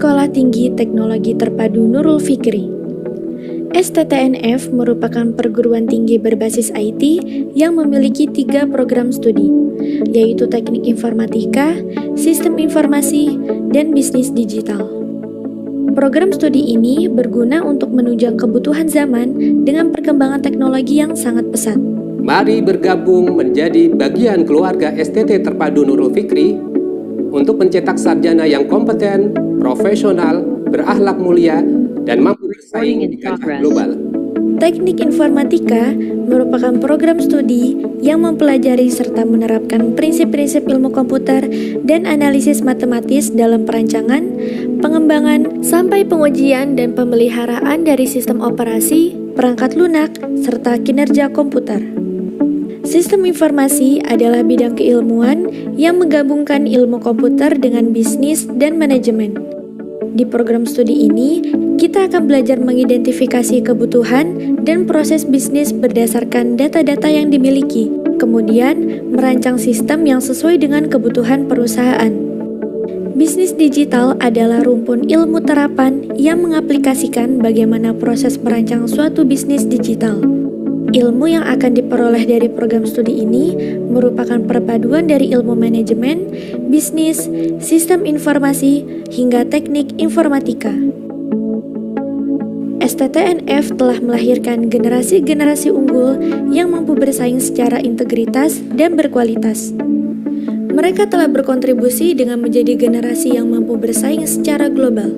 Sekolah Tinggi Teknologi Terpadu Nurul Fikri. STTNF merupakan perguruan tinggi berbasis IT yang memiliki tiga program studi, yaitu teknik informatika, sistem informasi, dan bisnis digital. Program studi ini berguna untuk menunjang kebutuhan zaman dengan perkembangan teknologi yang sangat pesat. Mari bergabung menjadi bagian keluarga STT Terpadu Nurul Fikri untuk mencetak sarjana yang kompeten, profesional, berakhlak mulia, dan mampu bersaing di kancah global. Teknik informatika merupakan program studi yang mempelajari serta menerapkan prinsip-prinsip ilmu komputer dan analisis matematis dalam perancangan, pengembangan, sampai pengujian dan pemeliharaan dari sistem operasi, perangkat lunak, serta kinerja komputer. Sistem informasi adalah bidang keilmuan yang menggabungkan ilmu komputer dengan bisnis dan manajemen. Di program studi ini, kita akan belajar mengidentifikasi kebutuhan dan proses bisnis berdasarkan data-data yang dimiliki, kemudian merancang sistem yang sesuai dengan kebutuhan perusahaan. Bisnis digital adalah rumpun ilmu terapan yang mengaplikasikan bagaimana proses merancang suatu bisnis digital. Ilmu yang akan diperoleh dari program studi ini merupakan perpaduan dari ilmu manajemen, bisnis, sistem informasi, hingga teknik informatika. STTNF telah melahirkan generasi-generasi unggul yang mampu bersaing secara integritas dan berkualitas. Mereka telah berkontribusi dengan menjadi generasi yang mampu bersaing secara global.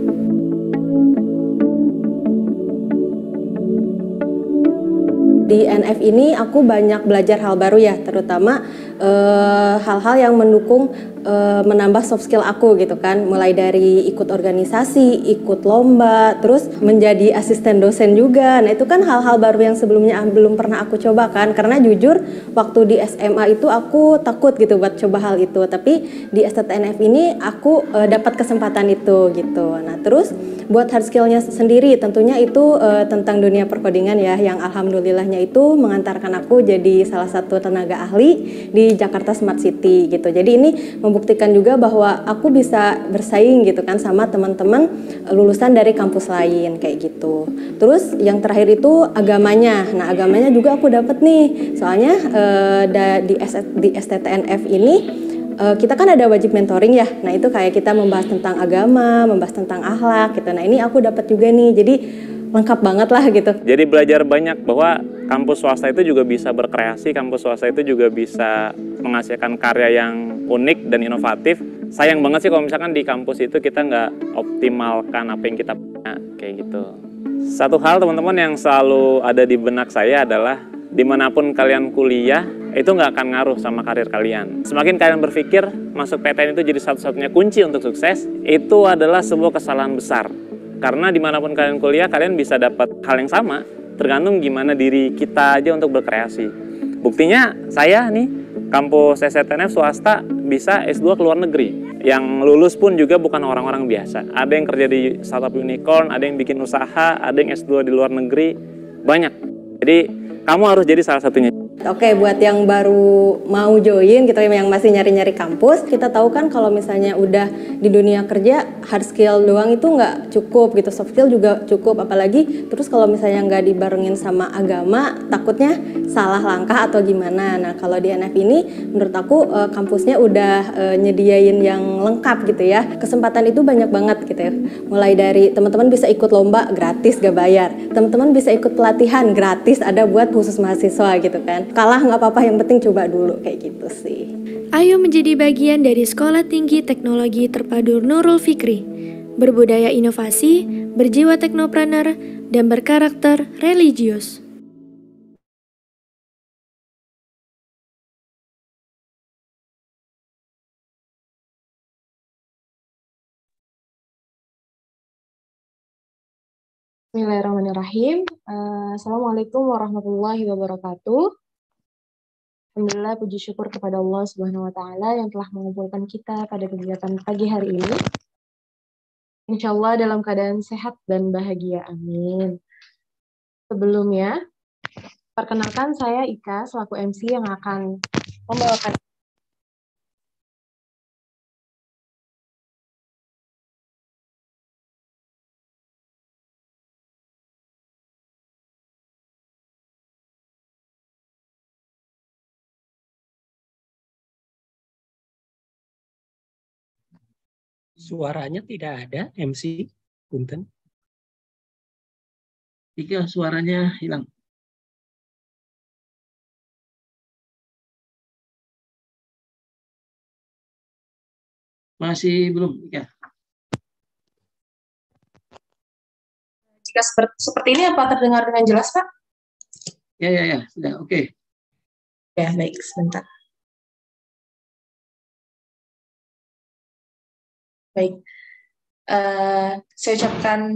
di NF ini aku banyak belajar hal baru ya, terutama eh, hal-hal uh, yang mendukung uh, menambah soft skill aku gitu kan mulai dari ikut organisasi ikut lomba terus menjadi asisten dosen juga nah itu kan hal-hal baru yang sebelumnya ah, belum pernah aku coba kan karena jujur waktu di SMA itu aku takut gitu buat coba hal itu tapi di STTNF ini aku uh, dapat kesempatan itu gitu nah terus buat hard skillnya sendiri tentunya itu uh, tentang dunia perkodingan ya yang alhamdulillahnya itu mengantarkan aku jadi salah satu tenaga ahli di Jakarta Smart City gitu jadi ini membuktikan juga bahwa aku bisa bersaing gitu kan sama teman-teman eh, lulusan dari kampus lain kayak gitu. Terus yang terakhir itu agamanya. Nah, agamanya juga aku dapat nih. Soalnya eh, di di STTNF ini uh, kita kan ada wajib mentoring ya. Nah, itu kayak kita membahas tentang agama, membahas tentang akhlak gitu. Nah, ini aku dapat juga nih. Jadi lengkap banget lah gitu. Jadi belajar banyak bahwa kampus swasta itu juga bisa berkreasi, kampus swasta itu juga bisa menghasilkan karya yang unik dan inovatif. Sayang banget sih kalau misalkan di kampus itu kita nggak optimalkan apa yang kita punya, kayak gitu. Satu hal teman-teman yang selalu ada di benak saya adalah dimanapun kalian kuliah, itu nggak akan ngaruh sama karir kalian. Semakin kalian berpikir masuk PTN itu jadi satu-satunya kunci untuk sukses, itu adalah sebuah kesalahan besar. Karena dimanapun kalian kuliah, kalian bisa dapat hal yang sama, tergantung gimana diri kita aja untuk berkreasi. Buktinya saya nih, kampus STNF swasta bisa S2 ke luar negeri. Yang lulus pun juga bukan orang-orang biasa. Ada yang kerja di startup unicorn, ada yang bikin usaha, ada yang S2 di luar negeri, banyak. Jadi kamu harus jadi salah satunya. Oke, buat yang baru mau join, kita gitu, yang masih nyari-nyari kampus, kita tahu kan kalau misalnya udah di dunia kerja, hard skill doang itu nggak cukup gitu, soft skill juga cukup, apalagi terus kalau misalnya nggak dibarengin sama agama, takutnya salah langkah atau gimana. Nah, kalau di NF ini, menurut aku eh, kampusnya udah eh, nyediain yang lengkap gitu ya, kesempatan itu banyak banget gitu ya. Mulai dari teman-teman bisa ikut lomba gratis, gak bayar, teman-teman bisa ikut pelatihan gratis, ada buat khusus mahasiswa gitu kan kalah nggak apa-apa yang penting coba dulu kayak gitu sih. Ayo menjadi bagian dari Sekolah Tinggi Teknologi Terpadu Nurul Fikri. Berbudaya inovasi, berjiwa teknopreneur, dan berkarakter religius. Bismillahirrahmanirrahim. Eh, Assalamualaikum warahmatullahi wabarakatuh. Alhamdulillah puji syukur kepada Allah Subhanahu wa taala yang telah mengumpulkan kita pada kegiatan pagi hari ini. Insya Allah dalam keadaan sehat dan bahagia. Amin. Sebelumnya, perkenalkan saya Ika selaku MC yang akan membawakan Suaranya tidak ada, MC Punten. Tiga suaranya hilang. Masih belum, ya. Jika seperti, seperti ini apa terdengar dengan jelas, Pak? Ya, ya, ya. Sudah, oke. Okay. Ya, baik. Sebentar. Baik, uh, saya ucapkan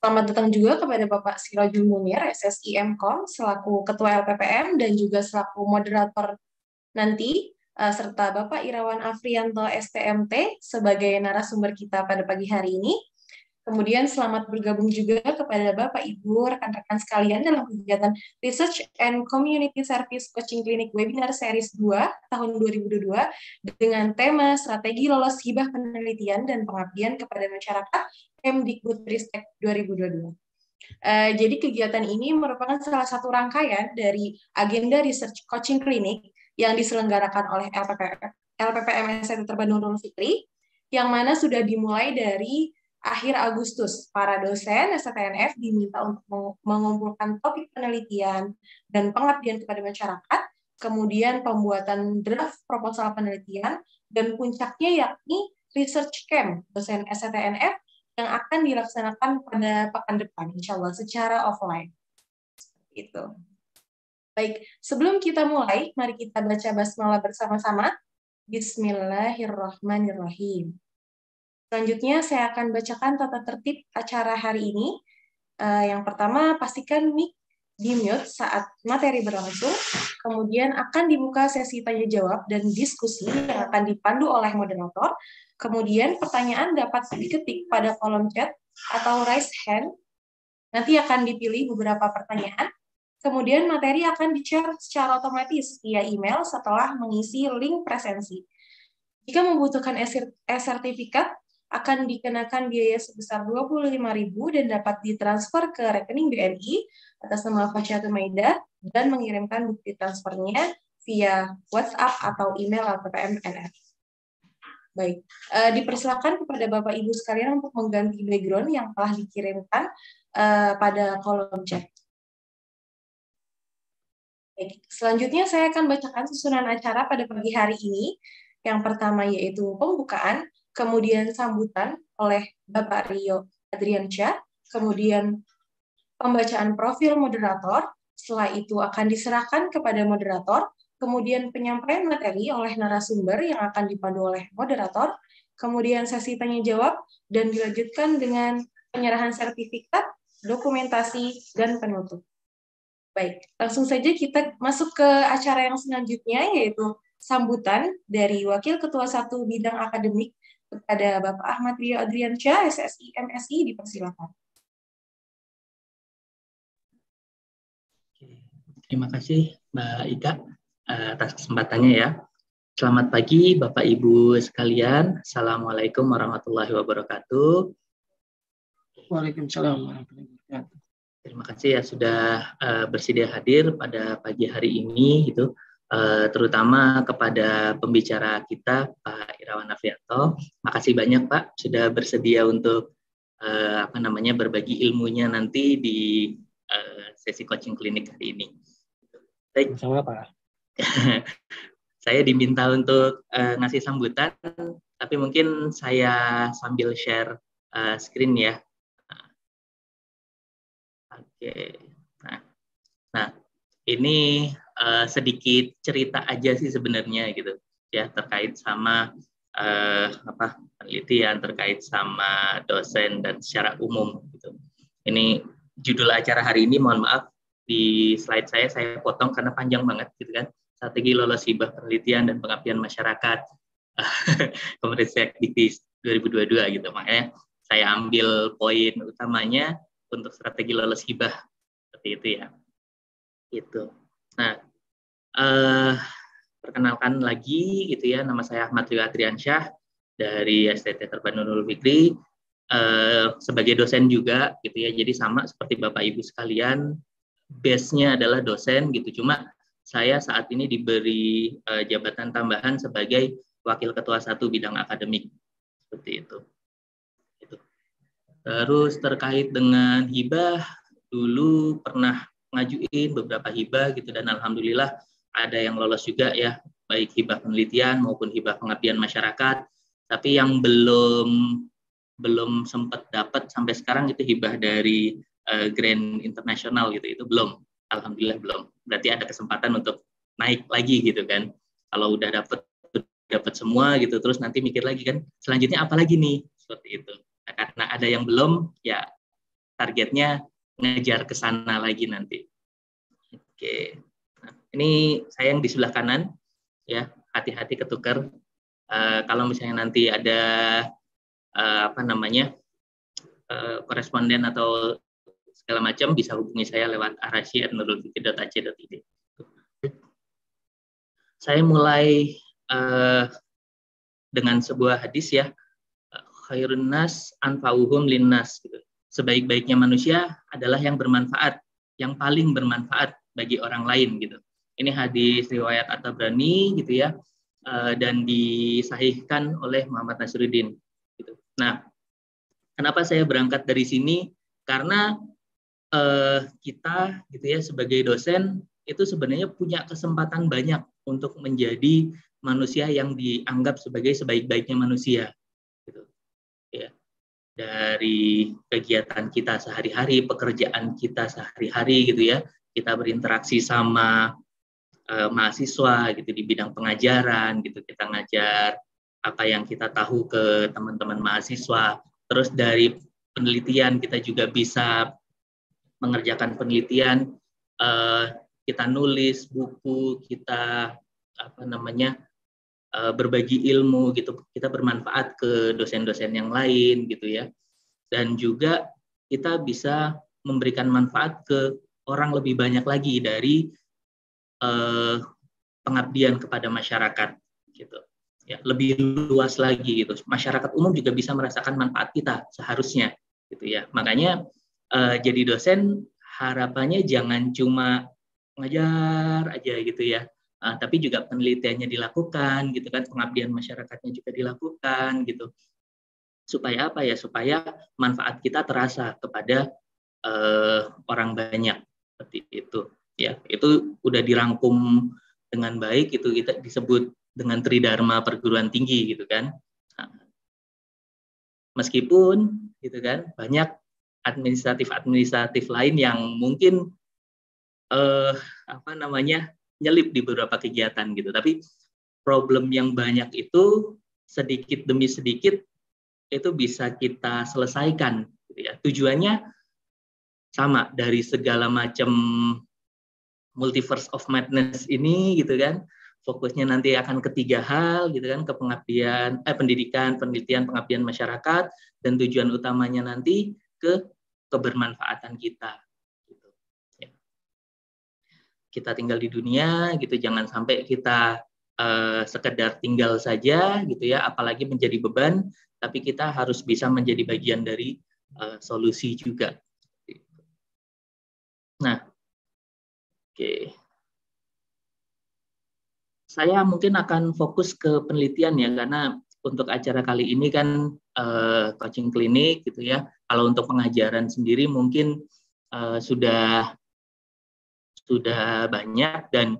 Selamat datang juga kepada Bapak Sirojul Munir, SSI MKOM, selaku Ketua LPPM dan juga selaku moderator nanti, eh, serta Bapak Irawan Afrianto STMT sebagai narasumber kita pada pagi hari ini. Kemudian selamat bergabung juga kepada Bapak Ibu, rekan-rekan sekalian dalam kegiatan Research and Community Service Coaching Clinic Webinar Series 2 tahun 2022 dengan tema Strategi Lolos Hibah Penelitian dan Pengabdian kepada Masyarakat Kemdikbudristek 2022. Uh, eh, jadi kegiatan ini merupakan salah satu rangkaian dari agenda research coaching klinik yang diselenggarakan oleh LPP, LPPMS Center Nurul Rum Fikri, yang mana sudah dimulai dari akhir Agustus, para dosen STNF diminta untuk mengumpulkan topik penelitian dan pengabdian kepada masyarakat, kemudian pembuatan draft proposal penelitian, dan puncaknya yakni research camp dosen STNF yang akan dilaksanakan pada pekan depan, insya Allah, secara offline. itu. Baik, sebelum kita mulai, mari kita baca basmalah bersama-sama. Bismillahirrahmanirrahim. Selanjutnya saya akan bacakan tata tertib acara hari ini. Eh, yang pertama, pastikan mic di mute saat materi berlangsung, kemudian akan dibuka sesi tanya jawab dan diskusi yang akan dipandu oleh moderator. Kemudian pertanyaan dapat diketik pada kolom chat atau raise hand. Nanti akan dipilih beberapa pertanyaan. Kemudian materi akan di-share secara otomatis via email setelah mengisi link presensi. Jika membutuhkan e-sertifikat, akan dikenakan biaya sebesar rp 25.000 dan dapat ditransfer ke rekening BNI atas nama Fasya Maida dan mengirimkan bukti transfernya via WhatsApp atau email atau NF. Baik, uh, dipersilakan kepada Bapak Ibu sekalian untuk mengganti background yang telah dikirimkan uh, pada kolom chat. Baik, selanjutnya saya akan bacakan susunan acara pada pagi hari ini. Yang pertama yaitu pembukaan, kemudian sambutan oleh Bapak Rio Adriansyah, kemudian pembacaan profil moderator, setelah itu akan diserahkan kepada moderator, kemudian penyampaian materi oleh narasumber yang akan dipandu oleh moderator, kemudian sesi tanya jawab, dan dilanjutkan dengan penyerahan sertifikat, dokumentasi, dan penutup. Baik, langsung saja kita masuk ke acara yang selanjutnya, yaitu sambutan dari Wakil Ketua Satu Bidang Akademik kepada Bapak Ahmad Rio Adriansyah, SSI MSI, dipersilakan. Terima kasih Mbak Ika atas kesempatannya ya. Selamat pagi Bapak Ibu sekalian. Assalamualaikum warahmatullahi wabarakatuh. Waalaikumsalam warahmatullahi wabarakatuh. Terima kasih ya sudah eh, bersedia hadir pada pagi hari ini gitu Eh, terutama kepada pembicara kita Pak Irawan Afianto. Makasih banyak Pak sudah bersedia untuk eh, apa namanya berbagi ilmunya nanti di eh, sesi coaching klinik hari ini. Baik. Sama Pak. saya diminta untuk uh, ngasih sambutan, tapi mungkin saya sambil share uh, screen ya. Nah. Oke. Okay. Nah, nah ini uh, sedikit cerita aja sih sebenarnya gitu ya terkait sama uh, apa penelitian terkait sama dosen dan secara umum gitu. Ini judul acara hari ini mohon maaf di slide saya saya potong karena panjang banget gitu kan. Strategi lolos hibah penelitian dan pengabdian masyarakat komunitas aktivis 2022 gitu. Makanya saya ambil poin utamanya untuk strategi lolos hibah seperti itu ya. Gitu. Nah, eh, perkenalkan lagi gitu ya, nama saya Ahmad Rio Adriansyah dari STT Terbang Nurul Fikri. Eh, sebagai dosen juga gitu ya, jadi sama seperti Bapak Ibu sekalian, base-nya adalah dosen gitu. Cuma saya saat ini diberi eh, jabatan tambahan sebagai wakil ketua satu bidang akademik seperti itu. Gitu. Terus terkait dengan hibah, dulu pernah ngajuin beberapa hibah gitu dan alhamdulillah ada yang lolos juga ya baik hibah penelitian maupun hibah pengabdian masyarakat tapi yang belum belum sempat dapat sampai sekarang itu hibah dari uh, Grand International gitu itu belum alhamdulillah belum berarti ada kesempatan untuk naik lagi gitu kan kalau udah dapat dapat semua gitu terus nanti mikir lagi kan selanjutnya apa lagi nih seperti itu nah, karena ada yang belum ya targetnya ngejar ke sana lagi nanti. Oke. Nah, ini saya yang di sebelah kanan ya, hati-hati ketukar. Uh, eh, kalau misalnya nanti ada uh, apa namanya? Uh, koresponden atau segala macam bisa hubungi saya lewat arashi@nurulfikri.ac.id. Saya mulai uh, dengan sebuah hadis ya, khairun nas anfa'uhum linnas gitu sebaik-baiknya manusia adalah yang bermanfaat, yang paling bermanfaat bagi orang lain gitu. Ini hadis riwayat At-Tabrani gitu ya eh, dan disahihkan oleh Muhammad Nasruddin gitu. Nah, kenapa saya berangkat dari sini? Karena eh, kita gitu ya sebagai dosen itu sebenarnya punya kesempatan banyak untuk menjadi manusia yang dianggap sebagai sebaik-baiknya manusia gitu. Ya dari kegiatan kita sehari-hari, pekerjaan kita sehari-hari gitu ya. Kita berinteraksi sama eh, mahasiswa gitu di bidang pengajaran gitu. Kita ngajar apa yang kita tahu ke teman-teman mahasiswa. Terus dari penelitian kita juga bisa mengerjakan penelitian eh, kita nulis buku, kita apa namanya? Eh, berbagi ilmu gitu kita bermanfaat ke dosen-dosen yang lain gitu ya dan juga kita bisa memberikan manfaat ke orang lebih banyak lagi dari uh, pengabdian kepada masyarakat gitu ya lebih luas lagi gitu masyarakat umum juga bisa merasakan manfaat kita seharusnya gitu ya makanya uh, jadi dosen harapannya jangan cuma ngajar aja gitu ya uh, tapi juga penelitiannya dilakukan gitu kan pengabdian masyarakatnya juga dilakukan gitu supaya apa ya supaya manfaat kita terasa kepada uh, orang banyak seperti itu ya itu udah dirangkum dengan baik itu kita disebut dengan tridharma perguruan tinggi gitu kan ah. meskipun gitu kan banyak administratif administratif lain yang mungkin eh, apa namanya nyelip di beberapa kegiatan gitu. Tapi problem yang banyak itu sedikit demi sedikit itu bisa kita selesaikan. Gitu ya. Tujuannya sama dari segala macam multiverse of madness ini gitu kan fokusnya nanti akan ketiga hal gitu kan ke pengabdian eh pendidikan penelitian pengabdian masyarakat dan tujuan utamanya nanti ke kebermanfaatan kita kita tinggal di dunia gitu jangan sampai kita uh, sekedar tinggal saja gitu ya apalagi menjadi beban tapi kita harus bisa menjadi bagian dari uh, solusi juga nah oke okay. saya mungkin akan fokus ke penelitian ya karena untuk acara kali ini kan uh, coaching klinik gitu ya kalau untuk pengajaran sendiri mungkin uh, sudah sudah banyak dan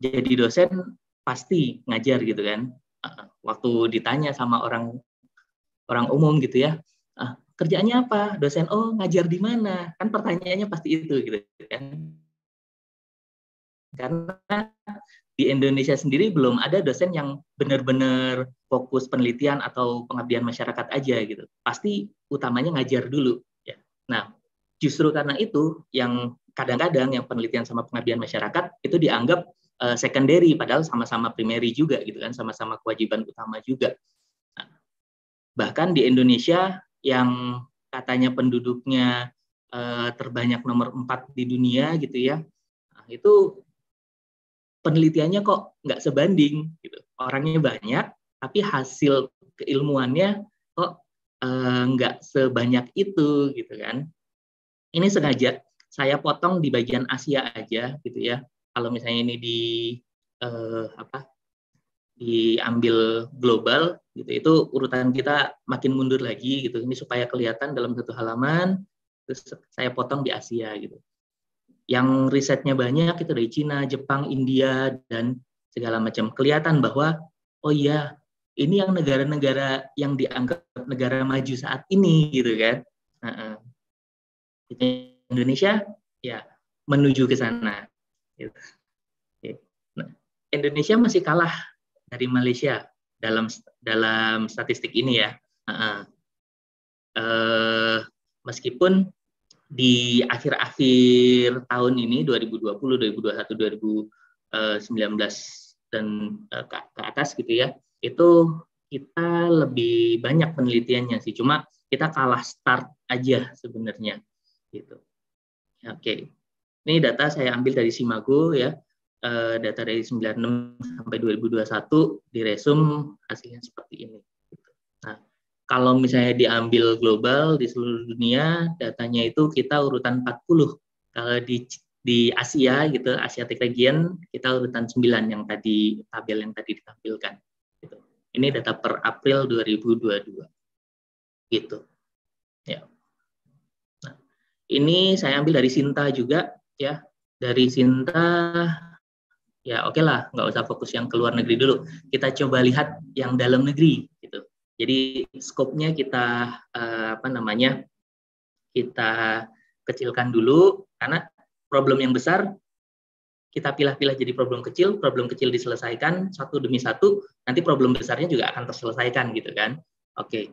jadi dosen pasti ngajar gitu kan. Waktu ditanya sama orang orang umum gitu ya, ah, kerjaannya apa? Dosen oh ngajar di mana? Kan pertanyaannya pasti itu gitu kan. Karena di Indonesia sendiri belum ada dosen yang benar-benar fokus penelitian atau pengabdian masyarakat aja gitu. Pasti utamanya ngajar dulu. Ya. Nah, justru karena itu yang kadang-kadang yang penelitian sama pengabdian masyarakat itu dianggap uh, secondary padahal sama-sama primary juga gitu kan sama-sama kewajiban utama juga nah, bahkan di Indonesia yang katanya penduduknya uh, terbanyak nomor empat di dunia gitu ya nah, itu penelitiannya kok nggak sebanding gitu orangnya banyak tapi hasil keilmuannya kok eh, nggak sebanyak itu gitu kan ini sengaja saya potong di bagian Asia aja gitu ya. Kalau misalnya ini di eh, apa diambil global gitu itu urutan kita makin mundur lagi gitu. Ini supaya kelihatan dalam satu halaman terus saya potong di Asia gitu. Yang risetnya banyak itu dari Cina, Jepang, India dan segala macam. Kelihatan bahwa oh iya ini yang negara-negara yang dianggap negara maju saat ini gitu kan. uh Indonesia ya menuju ke sana. Gitu. Nah, Indonesia masih kalah dari Malaysia dalam dalam statistik ini ya. Eh, meskipun di akhir-akhir tahun ini 2020, 2021, 2019 dan uh, eh, dan ke atas gitu ya, itu kita lebih banyak penelitiannya sih. Cuma kita kalah start aja sebenarnya gitu. Oke. Okay. Ini data saya ambil dari Simago ya. Eh, data dari 96 sampai 2021 di resum hasilnya seperti ini. Nah, kalau misalnya diambil global di seluruh dunia, datanya itu kita urutan 40. Kalau di di Asia gitu, Asia region kita urutan 9 yang tadi tabel yang tadi ditampilkan. Gitu. Ini data per April 2022. Gitu. Ya. Ini saya ambil dari Sinta juga ya. Dari Sinta ya oke okay lah nggak usah fokus yang ke luar negeri dulu kita coba lihat yang dalam negeri gitu jadi skopnya kita eh, apa namanya kita kecilkan dulu karena problem yang besar kita pilih-pilih jadi problem kecil problem kecil diselesaikan satu demi satu nanti problem besarnya juga akan terselesaikan gitu kan oke okay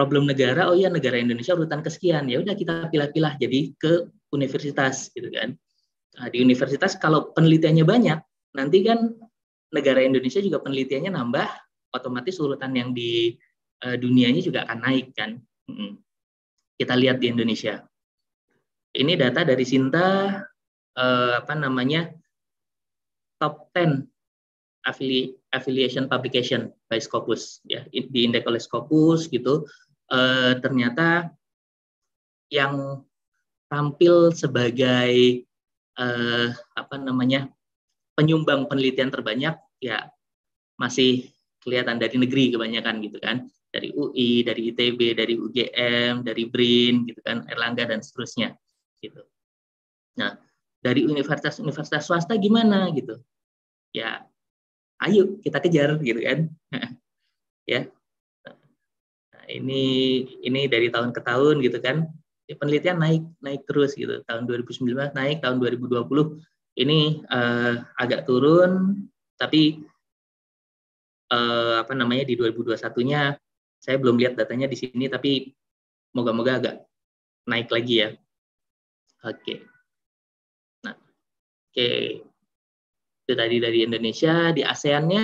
problem negara oh iya negara Indonesia urutan kesekian ya udah kita pilih-pilih jadi ke universitas gitu kan nah, di universitas kalau penelitiannya banyak nanti kan negara Indonesia juga penelitiannya nambah otomatis urutan yang di uh, dunianya juga akan naik kan hmm. kita lihat di Indonesia ini data dari Sinta uh, apa namanya top 10 affiliation publication by Scopus ya di indeks oleh Scopus gitu eh, ternyata yang tampil sebagai eh, apa namanya penyumbang penelitian terbanyak ya masih kelihatan dari negeri kebanyakan gitu kan dari UI, dari ITB, dari UGM, dari BRIN gitu kan Erlangga dan seterusnya gitu. Nah, dari universitas-universitas swasta gimana gitu? Ya, ayo kita kejar gitu kan. ya, ini ini dari tahun ke tahun gitu kan ya, penelitian naik naik terus gitu tahun 2019 naik tahun 2020 ini uh, agak turun tapi uh, apa namanya di 2021-nya saya belum lihat datanya di sini tapi moga-moga agak naik lagi ya oke okay. nah oke okay. itu tadi dari Indonesia di ASEAN-nya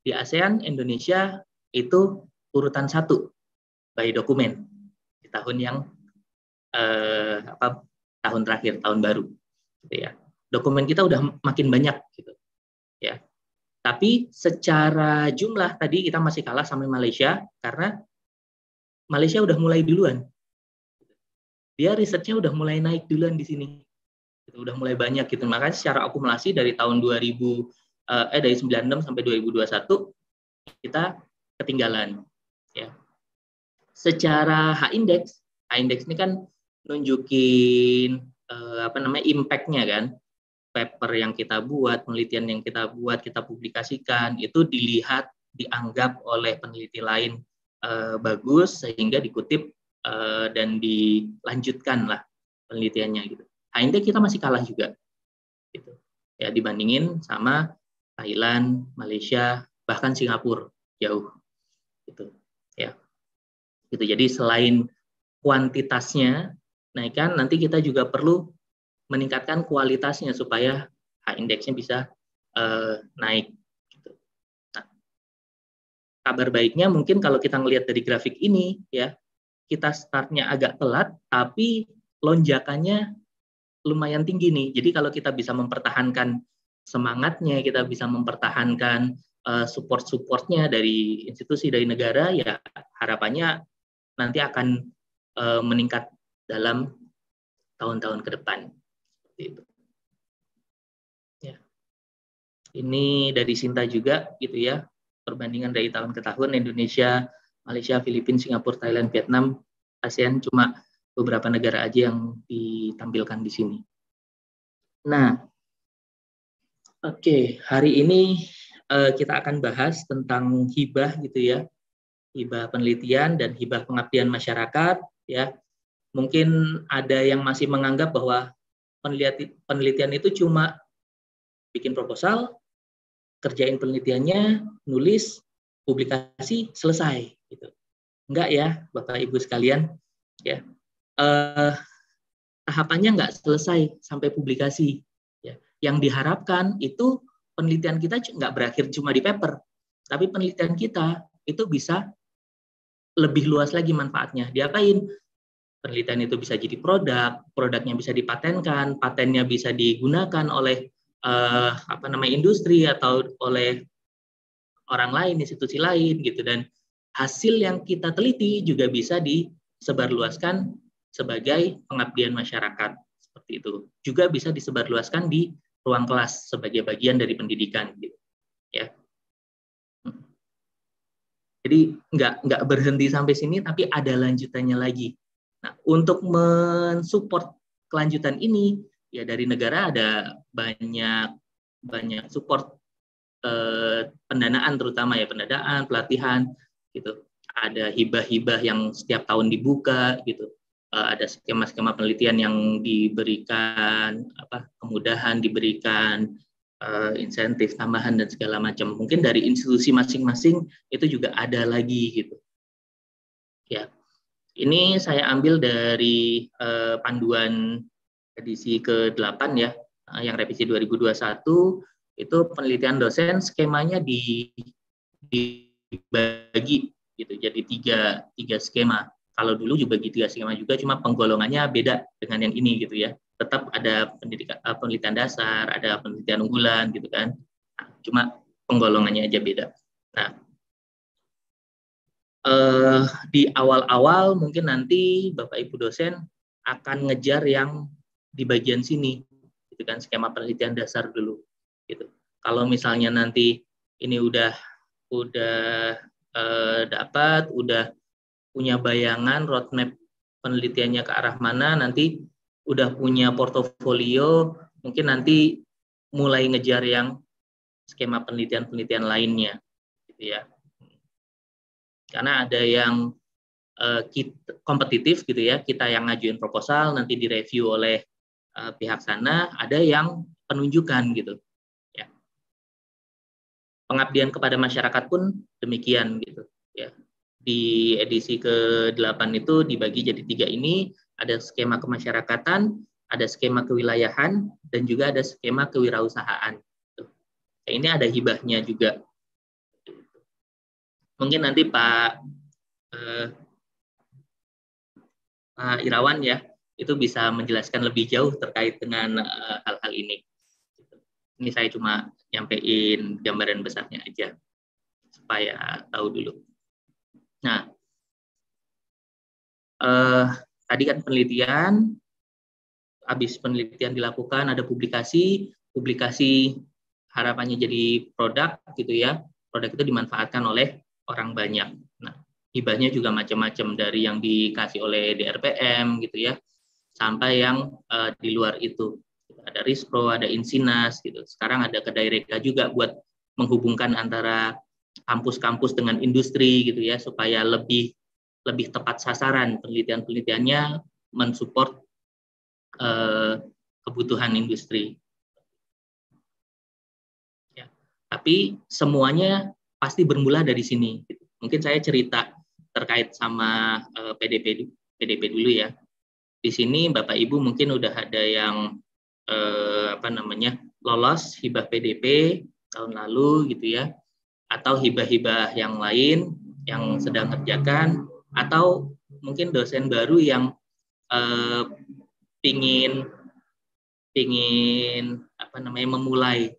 di ASEAN Indonesia itu urutan satu by dokumen di tahun yang eh, apa tahun terakhir tahun baru gitu ya dokumen kita udah makin banyak gitu ya tapi secara jumlah tadi kita masih kalah sama Malaysia karena Malaysia udah mulai duluan dia risetnya udah mulai naik duluan di sini gitu, udah mulai banyak gitu makanya secara akumulasi dari tahun 2000 eh, eh dari 96 sampai 2021 kita ketinggalan Ya. Secara H index, H index ini kan nunjukin eh, apa namanya impact kan. Paper yang kita buat, penelitian yang kita buat, kita publikasikan itu dilihat dianggap oleh peneliti lain eh, bagus sehingga dikutip eh, dan dilanjutkan lah penelitiannya gitu. H index kita masih kalah juga. Gitu. Ya dibandingin sama Thailand, Malaysia, bahkan Singapura jauh. Gitu gitu jadi selain kuantitasnya naikkan nanti kita juga perlu meningkatkan kualitasnya supaya H indeksnya bisa uh, naik gitu. nah, kabar baiknya mungkin kalau kita melihat dari grafik ini ya kita startnya agak telat tapi lonjakannya lumayan tinggi nih jadi kalau kita bisa mempertahankan semangatnya kita bisa mempertahankan eh, support-supportnya dari institusi dari negara ya harapannya nanti akan uh, meningkat dalam tahun-tahun ke depan. Seperti itu. Ya. Ini dari Sinta juga gitu ya. Perbandingan dari tahun ke tahun Indonesia, Malaysia, Filipina, Singapura, Thailand, Vietnam, ASEAN cuma beberapa negara aja yang ditampilkan di sini. Nah, oke, okay, hari ini uh, kita akan bahas tentang hibah gitu ya hibah penelitian dan hibah pengabdian masyarakat ya mungkin ada yang masih menganggap bahwa penelitian itu cuma bikin proposal kerjain penelitiannya nulis publikasi selesai gitu enggak ya bapak ibu sekalian ya eh, tahapannya enggak selesai sampai publikasi ya yang diharapkan itu penelitian kita enggak berakhir cuma di paper tapi penelitian kita itu bisa lebih luas lagi manfaatnya. Diapain? Penelitian itu bisa jadi produk, produknya bisa dipatenkan, patennya bisa digunakan oleh eh, apa namanya industri atau oleh orang lain, institusi lain gitu dan hasil yang kita teliti juga bisa disebarluaskan sebagai pengabdian masyarakat seperti itu. Juga bisa disebarluaskan di ruang kelas sebagai bagian dari pendidikan gitu. Ya. Jadi nggak nggak berhenti sampai sini, tapi ada lanjutannya lagi. Nah, untuk mensupport kelanjutan ini, ya dari negara ada banyak banyak support eh, pendanaan terutama ya pendanaan, pelatihan gitu. Ada hibah-hibah yang setiap tahun dibuka gitu. Eh, ada skema-skema penelitian yang diberikan apa kemudahan diberikan uh, insentif tambahan dan segala macam. Mungkin dari institusi masing-masing itu juga ada lagi gitu. Ya, ini saya ambil dari uh, panduan edisi ke-8 ya, uh, yang revisi 2021 itu penelitian dosen skemanya di dibagi gitu jadi tiga tiga skema kalau dulu juga gitu tiga skema juga cuma penggolongannya beda dengan yang ini gitu ya tetap ada pendidikan eh, penelitian dasar, ada penelitian unggulan gitu kan. Nah, cuma penggolongannya aja beda. Nah, eh, di awal-awal mungkin nanti Bapak Ibu dosen akan ngejar yang di bagian sini, gitu kan skema penelitian dasar dulu, gitu. Kalau misalnya nanti ini udah udah eh, dapat, udah punya bayangan roadmap penelitiannya ke arah mana, nanti udah punya portofolio, mungkin nanti mulai ngejar yang skema penelitian-penelitian lainnya, gitu ya. Karena ada yang uh, kompetitif gitu ya, kita yang ngajuin proposal nanti direview oleh uh, pihak sana, ada yang penunjukan gitu. Ya. Pengabdian kepada masyarakat pun demikian gitu, ya. Di edisi ke-8 itu dibagi jadi tiga ini, ada skema kemasyarakatan, ada skema kewilayahan, dan juga ada skema kewirausahaan. Nah, ini ada hibahnya juga. Mungkin nanti Pak, eh, Pak Irawan ya, itu bisa menjelaskan lebih jauh terkait dengan eh, hal-hal eh, ini. Ini saya cuma nyampein gambaran besarnya aja, supaya tahu dulu. Nah, eh, Tadi kan penelitian, habis penelitian dilakukan ada publikasi, publikasi harapannya jadi produk gitu ya. Produk itu dimanfaatkan oleh orang banyak. Nah, hibahnya juga macam-macam dari yang dikasih oleh DRPM gitu ya, sampai yang uh, di luar itu. Ada Rispro, ada Insinas gitu. Sekarang ada reka juga buat menghubungkan antara kampus-kampus dengan industri gitu ya supaya lebih lebih tepat sasaran penelitian-penelitiannya mensupport eh, kebutuhan industri. Ya. Tapi semuanya pasti bermula dari sini. Mungkin saya cerita terkait sama eh, PDP PDP dulu ya. Di sini Bapak Ibu mungkin udah ada yang eh, apa namanya lolos hibah PDP tahun lalu gitu ya atau hibah-hibah yang lain yang sedang kerjakan atau mungkin dosen baru yang eh, pingin apa namanya memulai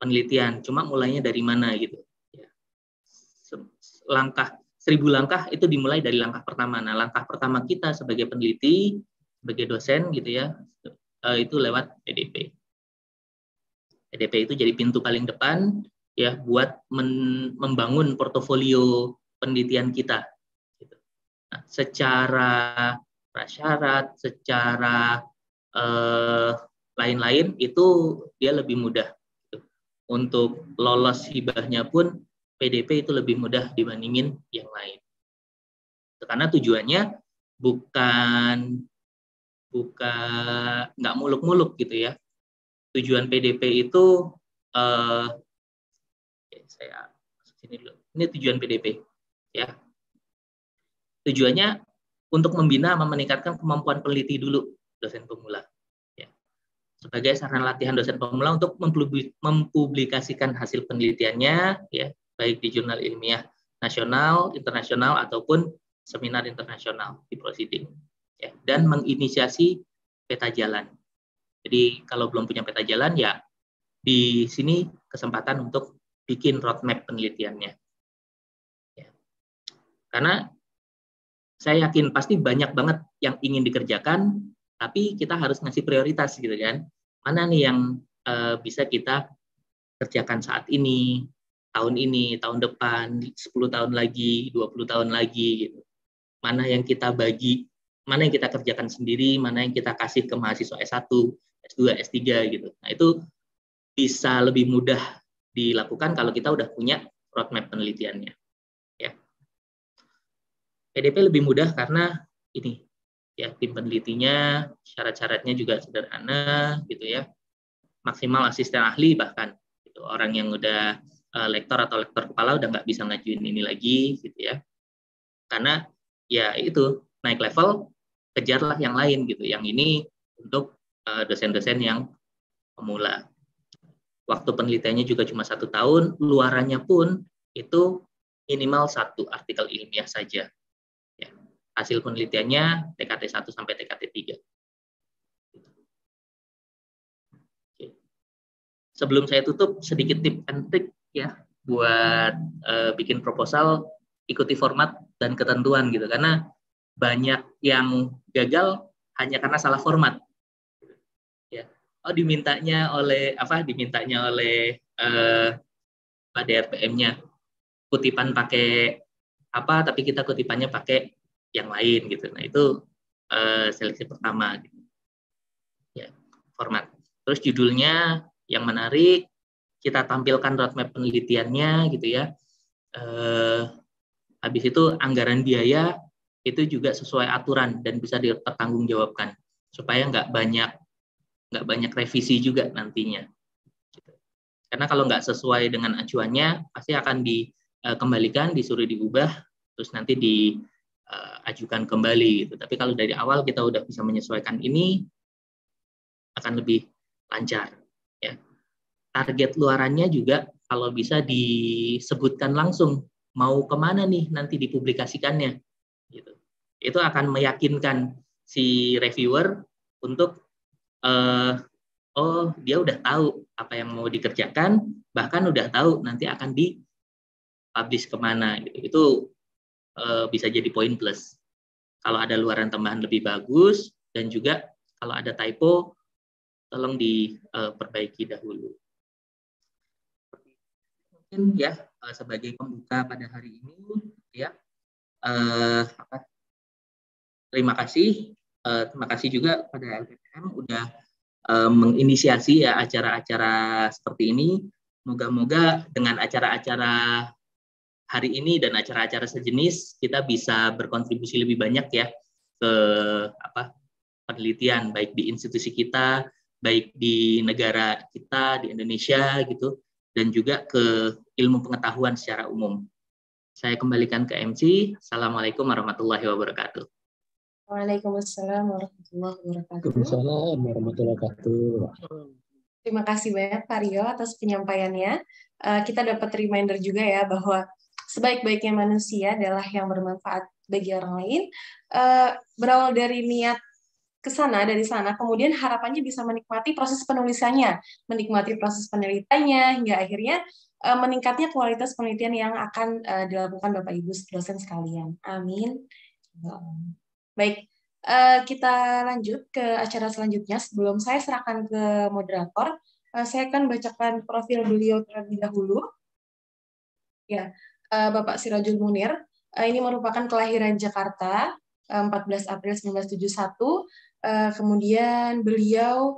penelitian cuma mulainya dari mana gitu ya. langkah seribu langkah itu dimulai dari langkah pertama nah langkah pertama kita sebagai peneliti sebagai dosen gitu ya eh, itu lewat PDP PDP itu jadi pintu paling depan ya buat membangun portofolio penelitian kita secara prasyarat, secara eh, lain-lain eh, itu dia lebih mudah. Untuk lolos hibahnya pun PDP itu lebih mudah dibandingin yang lain. Karena tujuannya bukan bukan nggak muluk-muluk gitu ya. Tujuan PDP itu eh, saya sini dulu. Ini tujuan PDP ya tujuannya untuk membina meningkatkan kemampuan peneliti dulu dosen pemula ya. sebagai sarana latihan dosen pemula untuk mempublikasikan hasil penelitiannya ya baik di jurnal ilmiah nasional, internasional ataupun seminar internasional di proceeding ya. dan menginisiasi peta jalan. Jadi kalau belum punya peta jalan ya di sini kesempatan untuk bikin roadmap penelitiannya. Ya. Karena saya yakin pasti banyak banget yang ingin dikerjakan, tapi kita harus ngasih prioritas gitu kan. Mana nih yang uh, bisa kita kerjakan saat ini, tahun ini, tahun depan, 10 tahun lagi, 20 tahun lagi gitu. Mana yang kita bagi, mana yang kita kerjakan sendiri, mana yang kita kasih ke mahasiswa S1, S2, S3 gitu. Nah, itu bisa lebih mudah dilakukan kalau kita udah punya roadmap penelitiannya. PDP lebih mudah karena ini ya tim penelitinya, syarat-syaratnya juga sederhana gitu ya. Maksimal asisten ahli bahkan gitu. Orang yang udah uh, lektor atau lektor kepala udah nggak bisa ngajuin ini lagi gitu ya. Karena ya itu naik level kejarlah yang lain gitu. Yang ini untuk eh, dosen-dosen uh, yang pemula. Waktu penelitiannya juga cuma satu tahun, luarannya pun itu minimal satu artikel ilmiah saja hasil penelitiannya TKT 1 sampai TKT 3. Sebelum saya tutup, sedikit tip and trick ya buat uh, bikin proposal, ikuti format dan ketentuan gitu. Karena banyak yang gagal hanya karena salah format. Ya. Oh dimintanya oleh apa? Dimintanya oleh uh, Pak DRPM-nya kutipan pakai apa tapi kita kutipannya pakai yang lain gitu. Nah itu eh, seleksi pertama. Gitu. Ya format. Terus judulnya yang menarik kita tampilkan roadmap penelitiannya gitu ya. Eh, habis itu anggaran biaya itu juga sesuai aturan dan bisa dipertanggungjawabkan supaya nggak banyak nggak banyak revisi juga nantinya. Gitu. Karena kalau nggak sesuai dengan acuannya pasti akan dikembalikan, eh, disuruh diubah, terus nanti di ajukan kembali gitu. Tapi kalau dari awal kita udah bisa menyesuaikan ini akan lebih lancar ya. Target luarannya juga kalau bisa disebutkan langsung mau kemana nih nanti dipublikasikannya gitu. Itu akan meyakinkan si reviewer untuk uh, oh dia udah tahu apa yang mau dikerjakan bahkan udah tahu nanti akan di publish kemana gitu. Itu Eh, bisa jadi poin plus. Kalau ada luaran tambahan lebih bagus dan juga kalau ada typo tolong diperbaiki eh, dahulu. Mungkin ya eh, sebagai pembuka pada hari ini ya eh, apa, terima kasih eh, terima kasih juga pada LPPM udah eh, menginisiasi ya acara-acara seperti ini. Moga-moga dengan acara-acara hari ini dan acara-acara sejenis kita bisa berkontribusi lebih banyak ya ke apa penelitian baik di institusi kita, baik di negara kita di Indonesia gitu dan juga ke ilmu pengetahuan secara umum. Saya kembalikan ke MC. Assalamualaikum warahmatullahi wabarakatuh. Waalaikumsalam warahmatullahi wabarakatuh. Waalaikumsalam warahmatullahi wabarakatuh. Terima kasih banyak Pak Rio atas penyampaiannya. Eh, kita dapat reminder juga ya bahwa sebaik-baiknya manusia adalah yang bermanfaat bagi orang lain. Uh, berawal dari niat ke sana dari sana kemudian harapannya bisa menikmati proses penulisannya menikmati proses penelitiannya hingga akhirnya uh, meningkatnya kualitas penelitian yang akan uh, dilakukan Bapak Ibu dosen sekalian amin baik uh, kita lanjut ke acara selanjutnya sebelum saya serahkan ke moderator uh, saya akan bacakan profil beliau terlebih dahulu ya Eh, Bapak Sirajul Munir. Eh, ini merupakan kelahiran Jakarta, 14 eh, April 1971. Uh, kemudian beliau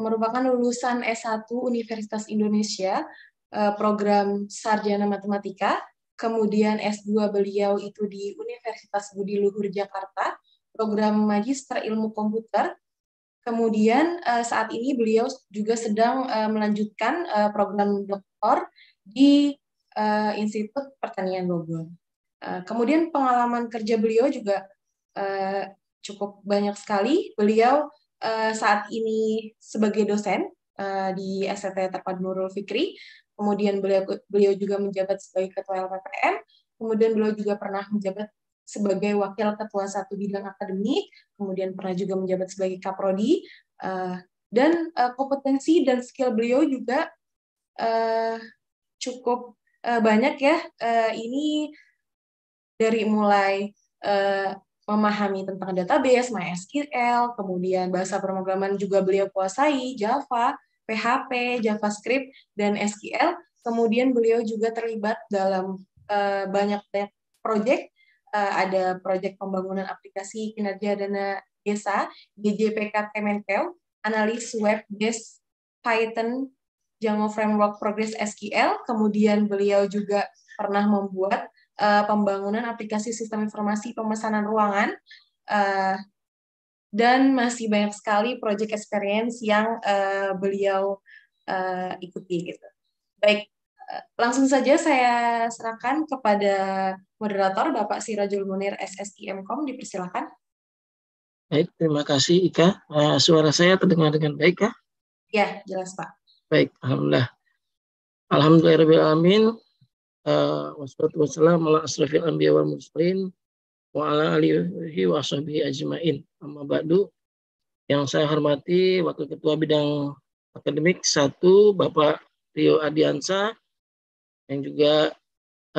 merupakan lulusan S1 Universitas Indonesia, program Sarjana Matematika. Kemudian S2 beliau itu di Universitas Budi Luhur Jakarta, program Magister Ilmu Komputer. Kemudian saat ini beliau juga sedang melanjutkan program doktor di uh, Institut Pertanian Bogor. Uh, kemudian pengalaman kerja beliau juga uh, cukup banyak sekali. Beliau uh, saat ini sebagai dosen uh, di SCT Terpadu Nurul Fikri, kemudian beliau beliau juga menjabat sebagai ketua LPPM, kemudian beliau juga pernah menjabat sebagai wakil ketua satu bidang akademik, kemudian pernah juga menjabat sebagai kaprodi uh, dan uh, kompetensi dan skill beliau juga uh, cukup uh, banyak ya uh, ini dari mulai uh, memahami tentang database, MySQL, kemudian bahasa pemrograman juga beliau kuasai, Java, PHP, JavaScript, dan SQL. Kemudian beliau juga terlibat dalam uh, banyak proyek, uh, ada proyek pembangunan aplikasi kinerja dana desa, GJPK Kemenkeu, analis web-based Python Django Framework Progress SQL, kemudian beliau juga pernah membuat uh, pembangunan aplikasi sistem informasi pemesanan ruangan, uh, dan masih banyak sekali project experience yang uh, beliau uh, ikuti. Gitu. Baik, uh, langsung saja saya serahkan kepada moderator Bapak Sirajul Munir SSIMKOM, dipersilakan. Baik, terima kasih Ika. Uh, suara saya terdengar dengan baik ya? Ya, jelas Pak. Baik, alhamdulillah. Alhamdulillahirrahmanirrahim. Uh, eh, Wassalamualaikum wassalamu ala asrafil anbiya wal mursalin wa ala alihi wa ajmain. Amma ba'du. Yang saya hormati Wakil Ketua Bidang Akademik 1 Bapak Rio Adiansa yang juga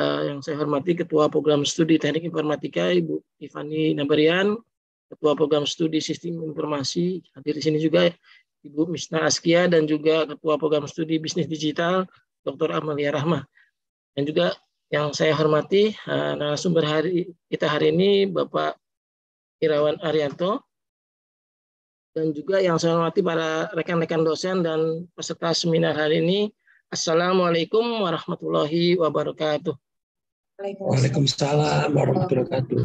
uh, yang saya hormati Ketua Program Studi Teknik Informatika Ibu ivani Nabarian, Ketua Program Studi Sistem Informasi hadir di sini juga Ibu Misna Askia dan juga Ketua Program Studi Bisnis Digital Dr. Amalia Rahma. Dan juga yang saya hormati eh, narasumber hari kita hari ini Bapak Irawan Arianto dan juga yang saya hormati para rekan-rekan dosen dan peserta seminar hari ini. Assalamualaikum warahmatullahi wabarakatuh. Waalaikumsalam warahmatullahi wabarakatuh.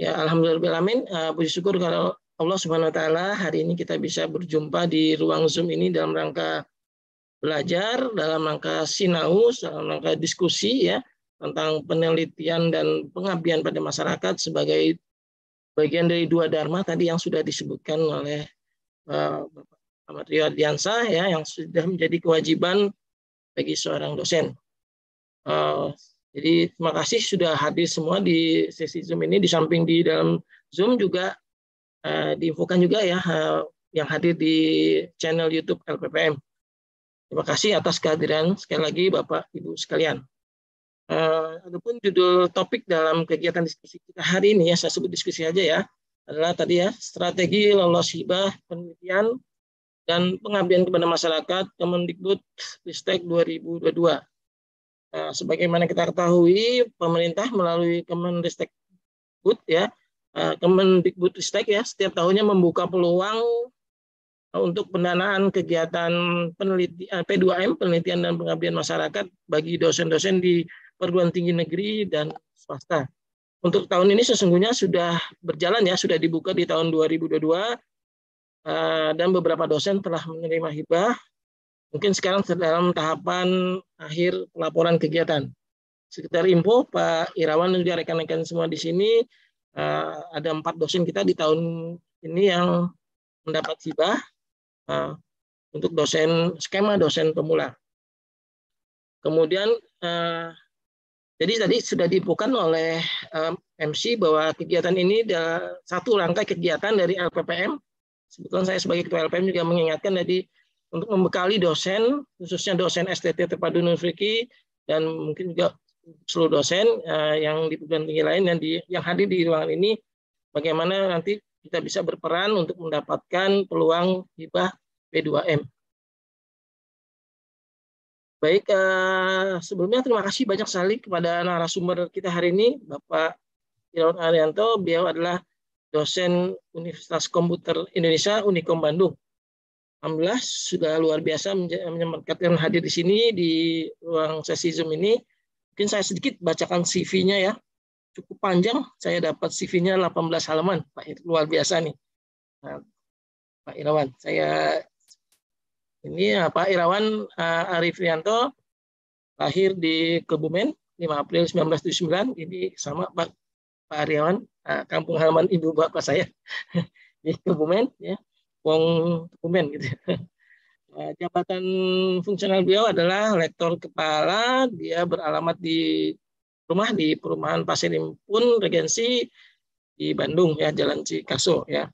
Ya, alhamdulillah amin. Uh, eh, puji syukur kalau Allah Subhanahu wa taala hari ini kita bisa berjumpa di ruang Zoom ini dalam rangka belajar, dalam rangka sinau, dalam rangka diskusi ya tentang penelitian dan pengabdian pada masyarakat sebagai bagian dari dua dharma tadi yang sudah disebutkan oleh uh, Bapak Ahmad Rio ya yang sudah menjadi kewajiban bagi seorang dosen. Eh, jadi terima kasih sudah hadir semua di sesi Zoom ini di samping di dalam Zoom juga Eh, diinfokan juga ya eh, yang hadir di channel YouTube LPPM. Terima kasih atas kehadiran sekali lagi Bapak Ibu sekalian. Eh, adapun judul topik dalam kegiatan diskusi kita hari ini ya saya sebut diskusi aja ya adalah tadi ya strategi lolos hibah penelitian dan pengabdian kepada masyarakat Kemendikbud Ristek 2022. Nah, sebagaimana kita ketahui pemerintah melalui Kemendikbud ya Eh, Kemendikbudristek ya setiap tahunnya membuka peluang eh, untuk pendanaan kegiatan penelitian eh, P2M penelitian dan pengabdian masyarakat bagi dosen-dosen di perguruan tinggi negeri dan swasta. Untuk tahun ini sesungguhnya sudah berjalan ya, sudah dibuka di tahun 2022 dan beberapa dosen telah menerima hibah. Mungkin sekarang dalam tahapan akhir pelaporan kegiatan. Sekitar info Pak Irawan dan juga rekan-rekan semua di sini uh, ada empat dosen kita di tahun ini yang mendapat hibah uh, untuk dosen skema dosen pemula. Kemudian uh, jadi tadi sudah dibuka oleh uh, MC bahwa kegiatan ini adalah satu rangkai kegiatan dari LPPM. Sebetulnya saya sebagai ketua LPPM juga mengingatkan tadi untuk membekali dosen, khususnya dosen STT terpadu Nusriki dan mungkin juga seluruh dosen uh, yang di perguruan tinggi lain yang di yang hadir di ruangan ini bagaimana nanti kita bisa berperan untuk mendapatkan peluang hibah P2M. Baik, uh, sebelumnya terima kasih banyak sekali kepada narasumber kita hari ini, Bapak Irawan Arianto. Beliau adalah dosen Universitas Komputer Indonesia Unikom Bandung. Alhamdulillah sudah luar biasa menyempatkan hadir di sini di ruang sesi Zoom ini. Mungkin saya sedikit bacakan CV-nya ya. Cukup panjang, saya dapat CV-nya 18 halaman. Pak, luar biasa nih. Nah, Pak Irawan, saya ini ya, Pak Irawan uh, eh, Arif Rianto lahir di Kebumen 5 April 1979. Ini sama Pak Pak Irawan eh, kampung halaman ibu bapak saya di Kebumen ya. Wong Kebumen gitu. Eh, jabatan fungsional beliau adalah lektor kepala, dia beralamat di rumah di perumahan Pasir Impun Regensi di Bandung ya Jalan Cikaso ya.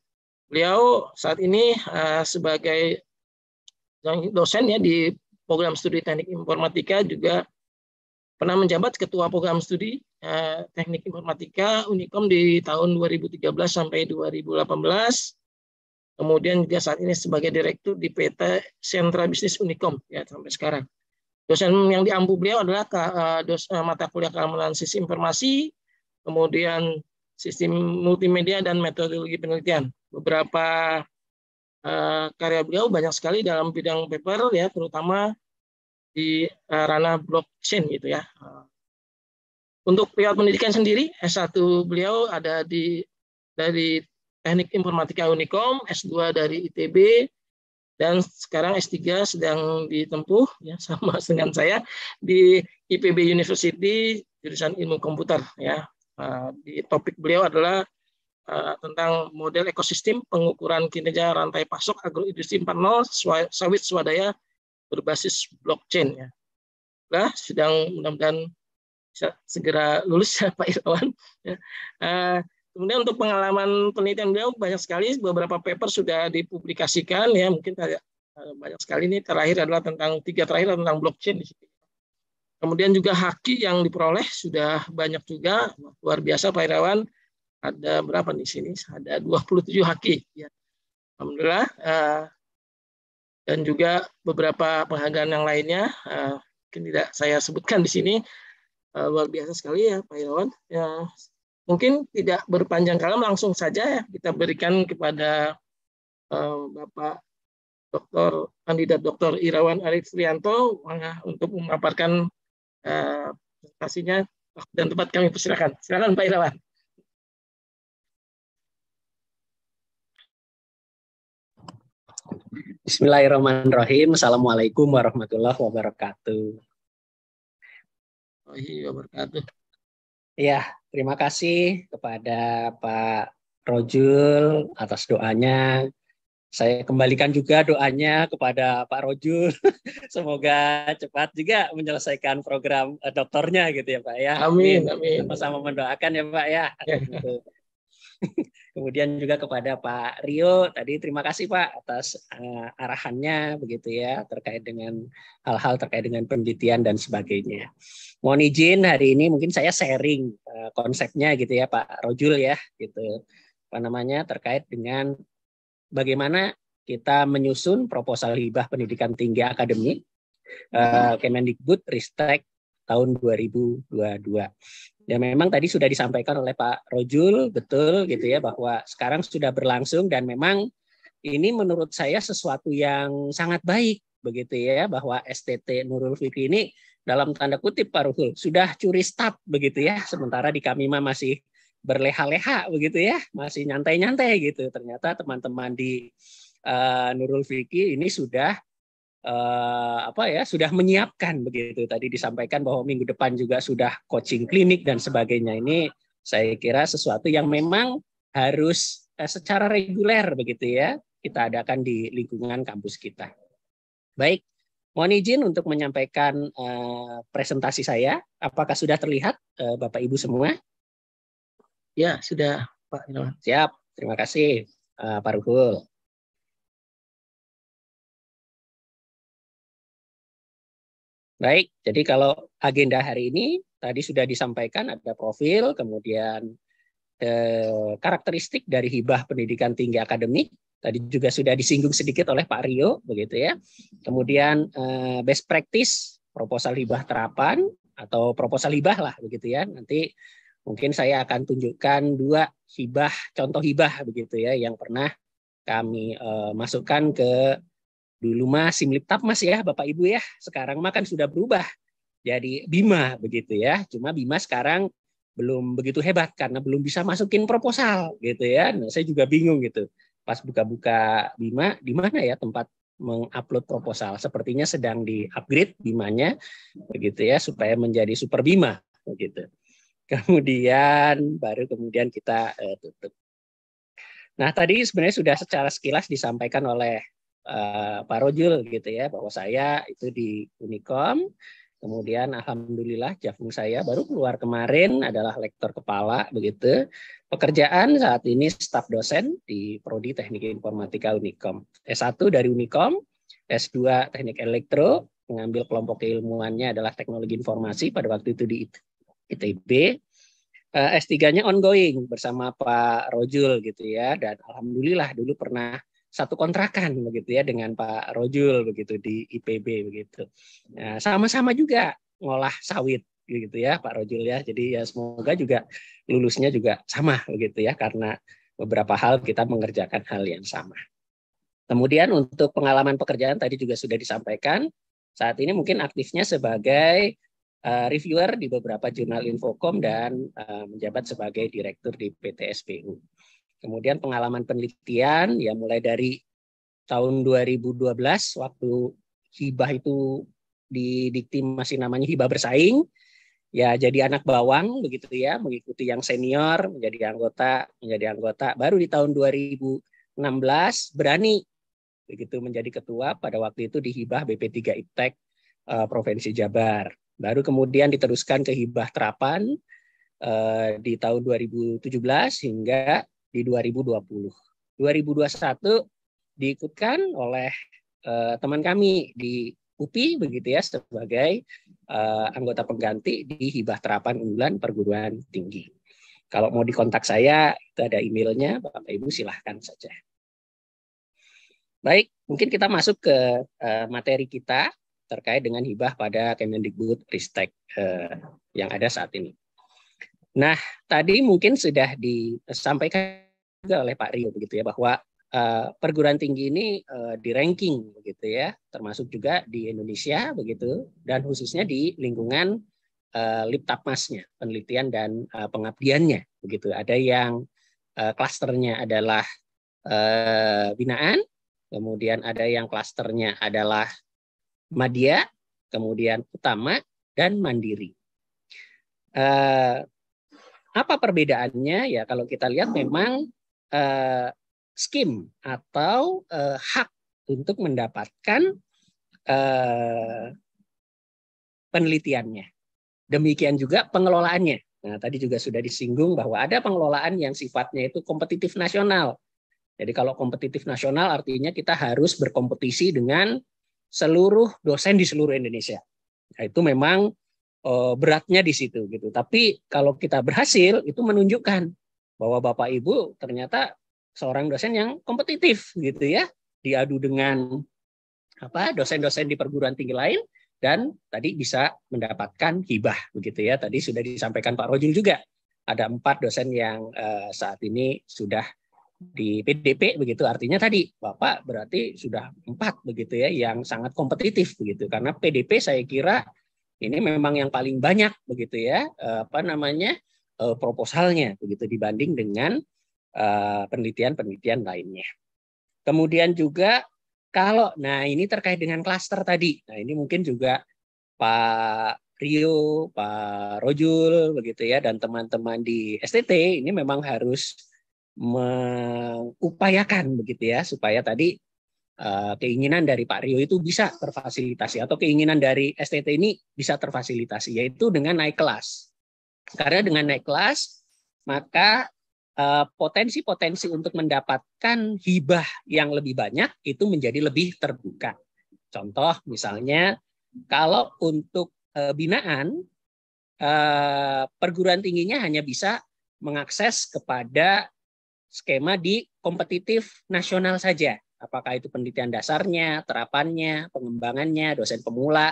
Beliau saat ini eh, sebagai dosen ya di program studi teknik informatika juga pernah menjabat ketua program studi eh, teknik informatika Unikom di tahun 2013 sampai 2018 Kemudian juga saat ini sebagai direktur di PT Sentra Bisnis Unicom ya sampai sekarang. Dosen yang diampu beliau adalah eh, eh, mata kuliah keamanan sistem informasi, kemudian sistem multimedia dan metodologi penelitian. Beberapa uh, karya beliau banyak sekali dalam bidang paper ya, terutama di uh, ranah blockchain gitu ya. Untuk pihak pendidikan sendiri S1 beliau ada di dari Teknik Informatika Unikom, S2 dari ITB, dan sekarang S3 sedang ditempuh ya sama dengan saya di IPB University jurusan Ilmu Komputer ya. Ah, di topik beliau adalah ah, tentang model ekosistem pengukuran kinerja rantai pasok agroindustri 4.0 sawit swadaya berbasis blockchain ya. Nah, sedang mudah-mudahan bisa segera lulus ya Pak Irawan. Ya. Ah, Kemudian untuk pengalaman penelitian beliau banyak sekali beberapa paper sudah dipublikasikan ya mungkin banyak sekali ini terakhir adalah tentang tiga terakhir tentang blockchain di sini. Kemudian juga haki yang diperoleh sudah banyak juga luar biasa Pak Irawan ada berapa di sini ada 27 haki ya. Alhamdulillah eh, dan juga beberapa penghargaan yang lainnya eh, mungkin tidak saya sebutkan di sini eh, luar biasa sekali ya Pak Irawan ya Mungkin tidak berpanjang kalam, langsung saja ya kita berikan kepada eh, Bapak Dr. Kandidat Dr. Irawan Arif Rianto untuk memaparkan uh, presentasinya dan tempat kami persilakan. Silakan Pak Irawan. Bismillahirrahmanirrahim. Assalamualaikum warahmatullahi wabarakatuh. Warahmatullahi wabarakatuh. Ya, terima kasih kepada Pak Rojul atas doanya. Saya kembalikan juga doanya kepada Pak Rojul. Semoga cepat juga menyelesaikan program eh, doktornya gitu ya Pak ya. Amin, amin. Sama-sama mendoakan ya Pak ya. ya. Gitu. Kemudian juga kepada Pak Rio tadi terima kasih Pak atas uh, arahannya begitu ya terkait dengan hal-hal terkait dengan penelitian dan sebagainya. Mohon izin hari ini mungkin saya sharing uh, konsepnya gitu ya Pak Rojul ya gitu apa namanya terkait dengan bagaimana kita menyusun proposal hibah pendidikan tinggi akademik uh, Kemendikbud Ristek tahun 2022. Ya memang tadi sudah disampaikan oleh Pak Rojul betul gitu ya bahwa sekarang sudah berlangsung dan memang ini menurut saya sesuatu yang sangat baik begitu ya bahwa STT Nurul Fikri ini dalam tanda kutip Pak Rojul sudah curi start begitu ya sementara di kami masih berleha-leha begitu ya masih nyantai-nyantai gitu ternyata teman-teman di uh, Nurul Fikri ini sudah uh, apa ya sudah menyiapkan begitu tadi disampaikan bahwa minggu depan juga sudah coaching klinik dan sebagainya ini saya kira sesuatu yang memang harus uh, secara reguler begitu ya kita adakan di lingkungan kampus kita. Baik, mohon izin untuk menyampaikan uh, presentasi saya. Apakah sudah terlihat uh, Bapak Ibu semua? Ya, sudah Pak Siap, terima kasih Pak Ruhul. Baik, jadi kalau agenda hari ini tadi sudah disampaikan ada profil, kemudian eh, karakteristik dari hibah pendidikan tinggi akademik. Tadi juga sudah disinggung sedikit oleh Pak Rio, begitu ya. Kemudian eh, best practice proposal hibah terapan atau proposal hibah lah, begitu ya. Nanti mungkin saya akan tunjukkan dua hibah, contoh hibah begitu ya, yang pernah kami eh, masukkan ke Dulu mah tap Mas ya, Bapak Ibu ya. Sekarang makan sudah berubah jadi Bima begitu ya. Cuma Bima sekarang belum begitu hebat karena belum bisa masukin proposal gitu ya. Nah, saya juga bingung gitu. Pas buka-buka Bima, di mana ya tempat mengupload proposal? Sepertinya sedang di-upgrade Bimanya begitu ya supaya menjadi Super Bima begitu. Kemudian baru kemudian kita eh, tutup. Nah, tadi sebenarnya sudah secara sekilas disampaikan oleh Eh, Pak Rojul gitu ya bahwa saya itu di Unicom Kemudian alhamdulillah jafung saya baru keluar kemarin adalah lektor kepala begitu. Pekerjaan saat ini staf dosen di Prodi Teknik Informatika Unicom. S1 dari Unicom, S2 Teknik Elektro, mengambil kelompok keilmuannya adalah Teknologi Informasi pada waktu itu di ITB. Eh, S3-nya ongoing bersama Pak Rojul gitu ya dan alhamdulillah dulu pernah satu kontrakan begitu ya dengan Pak Rojul begitu di IPB begitu. Ya, sama-sama nah, juga ngolah sawit gitu ya Pak Rojul ya. Jadi ya semoga juga lulusnya juga sama begitu ya karena beberapa hal kita mengerjakan hal yang sama. Kemudian untuk pengalaman pekerjaan tadi juga sudah disampaikan. Saat ini mungkin aktifnya sebagai uh, reviewer di beberapa jurnal Infocom dan uh, menjabat sebagai direktur di PTSPU Kemudian pengalaman penelitian ya mulai dari tahun 2012 waktu hibah itu di dikti masih namanya hibah bersaing ya jadi anak bawang begitu ya mengikuti yang senior menjadi anggota menjadi anggota baru di tahun 2016 berani begitu menjadi ketua pada waktu itu di hibah BP3 Iptek eh, Provinsi Jabar baru kemudian diteruskan ke hibah terapan eh, di tahun 2017 hingga di 2020. 2021 diikutkan oleh uh, teman kami di UPI begitu ya sebagai uh, anggota pengganti di hibah terapan unggulan perguruan tinggi. Kalau mau dikontak saya, itu ada emailnya, Bapak Ibu silahkan saja. Baik, mungkin kita masuk ke uh, materi kita terkait dengan hibah pada Kemendikbud Ristek uh, yang ada saat ini. Nah, tadi mungkin sudah disampaikan juga oleh Pak Rio begitu ya bahwa uh, perguruan tinggi ini uh, di ranking begitu ya, termasuk juga di Indonesia begitu dan khususnya di lingkungan uh, Liptapmasnya, penelitian dan uh, pengabdiannya begitu. Ada yang uh, klasternya adalah uh, binaan, kemudian ada yang klasternya adalah madya, kemudian utama dan mandiri. Uh, apa perbedaannya? Ya kalau kita lihat memang eh, skim atau eh, hak untuk mendapatkan eh, penelitiannya. Demikian juga pengelolaannya. Nah, tadi juga sudah disinggung bahwa ada pengelolaan yang sifatnya itu kompetitif nasional. Jadi kalau kompetitif nasional artinya kita harus berkompetisi dengan seluruh dosen di seluruh Indonesia. Nah, itu memang uh, beratnya di situ gitu. Tapi kalau kita berhasil itu menunjukkan bahwa Bapak Ibu ternyata seorang dosen yang kompetitif gitu ya, diadu dengan apa dosen-dosen di perguruan tinggi lain dan tadi bisa mendapatkan hibah begitu ya. Tadi sudah disampaikan Pak Rojul juga. Ada empat dosen yang uh, saat ini sudah di PDP begitu artinya tadi Bapak berarti sudah empat begitu ya yang sangat kompetitif begitu karena PDP saya kira ini memang yang paling banyak begitu ya eh, apa namanya eh, proposalnya begitu dibanding dengan eh, penelitian-penelitian lainnya. Kemudian juga kalau nah ini terkait dengan klaster tadi. Nah ini mungkin juga Pak Rio, Pak Rojul begitu ya dan teman-teman di STT ini memang harus mengupayakan begitu ya supaya tadi Eh, keinginan dari Pak Rio itu bisa terfasilitasi atau keinginan dari STT ini bisa terfasilitasi yaitu dengan naik kelas. Karena dengan naik kelas maka eh, potensi-potensi untuk mendapatkan hibah yang lebih banyak itu menjadi lebih terbuka. Contoh misalnya kalau untuk eh, binaan perguruan tingginya hanya bisa mengakses kepada skema di kompetitif nasional saja Apakah itu penelitian dasarnya, terapannya, pengembangannya, dosen pemula,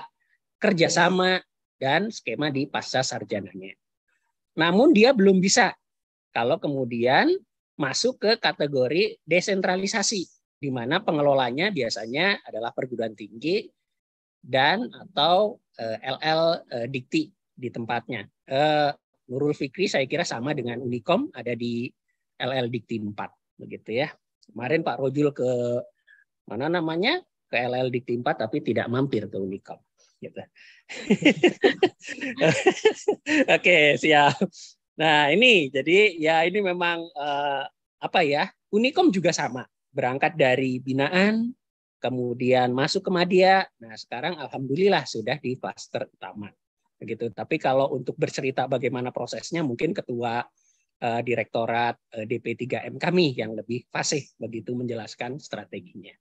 kerjasama, dan skema di pasca sarjananya. Namun dia belum bisa kalau kemudian masuk ke kategori desentralisasi, di mana pengelolanya biasanya adalah perguruan tinggi dan atau LL eh, eh, Dikti di tempatnya. Eh, Nurul Fikri saya kira sama dengan Unicom ada di LL Dikti 4 begitu ya. Kemarin Pak Rojul ke mana namanya ke LL di Timpa, tapi tidak mampir ke Unicom. Gitu. Oke okay, siap. Nah ini jadi ya ini memang uh, apa ya Unicom juga sama berangkat dari binaan kemudian masuk ke media. Nah sekarang alhamdulillah sudah di klaster utama Gitu Tapi kalau untuk bercerita bagaimana prosesnya mungkin ketua uh, Direktorat uh, eh, DP3M kami yang lebih fasih begitu menjelaskan strateginya.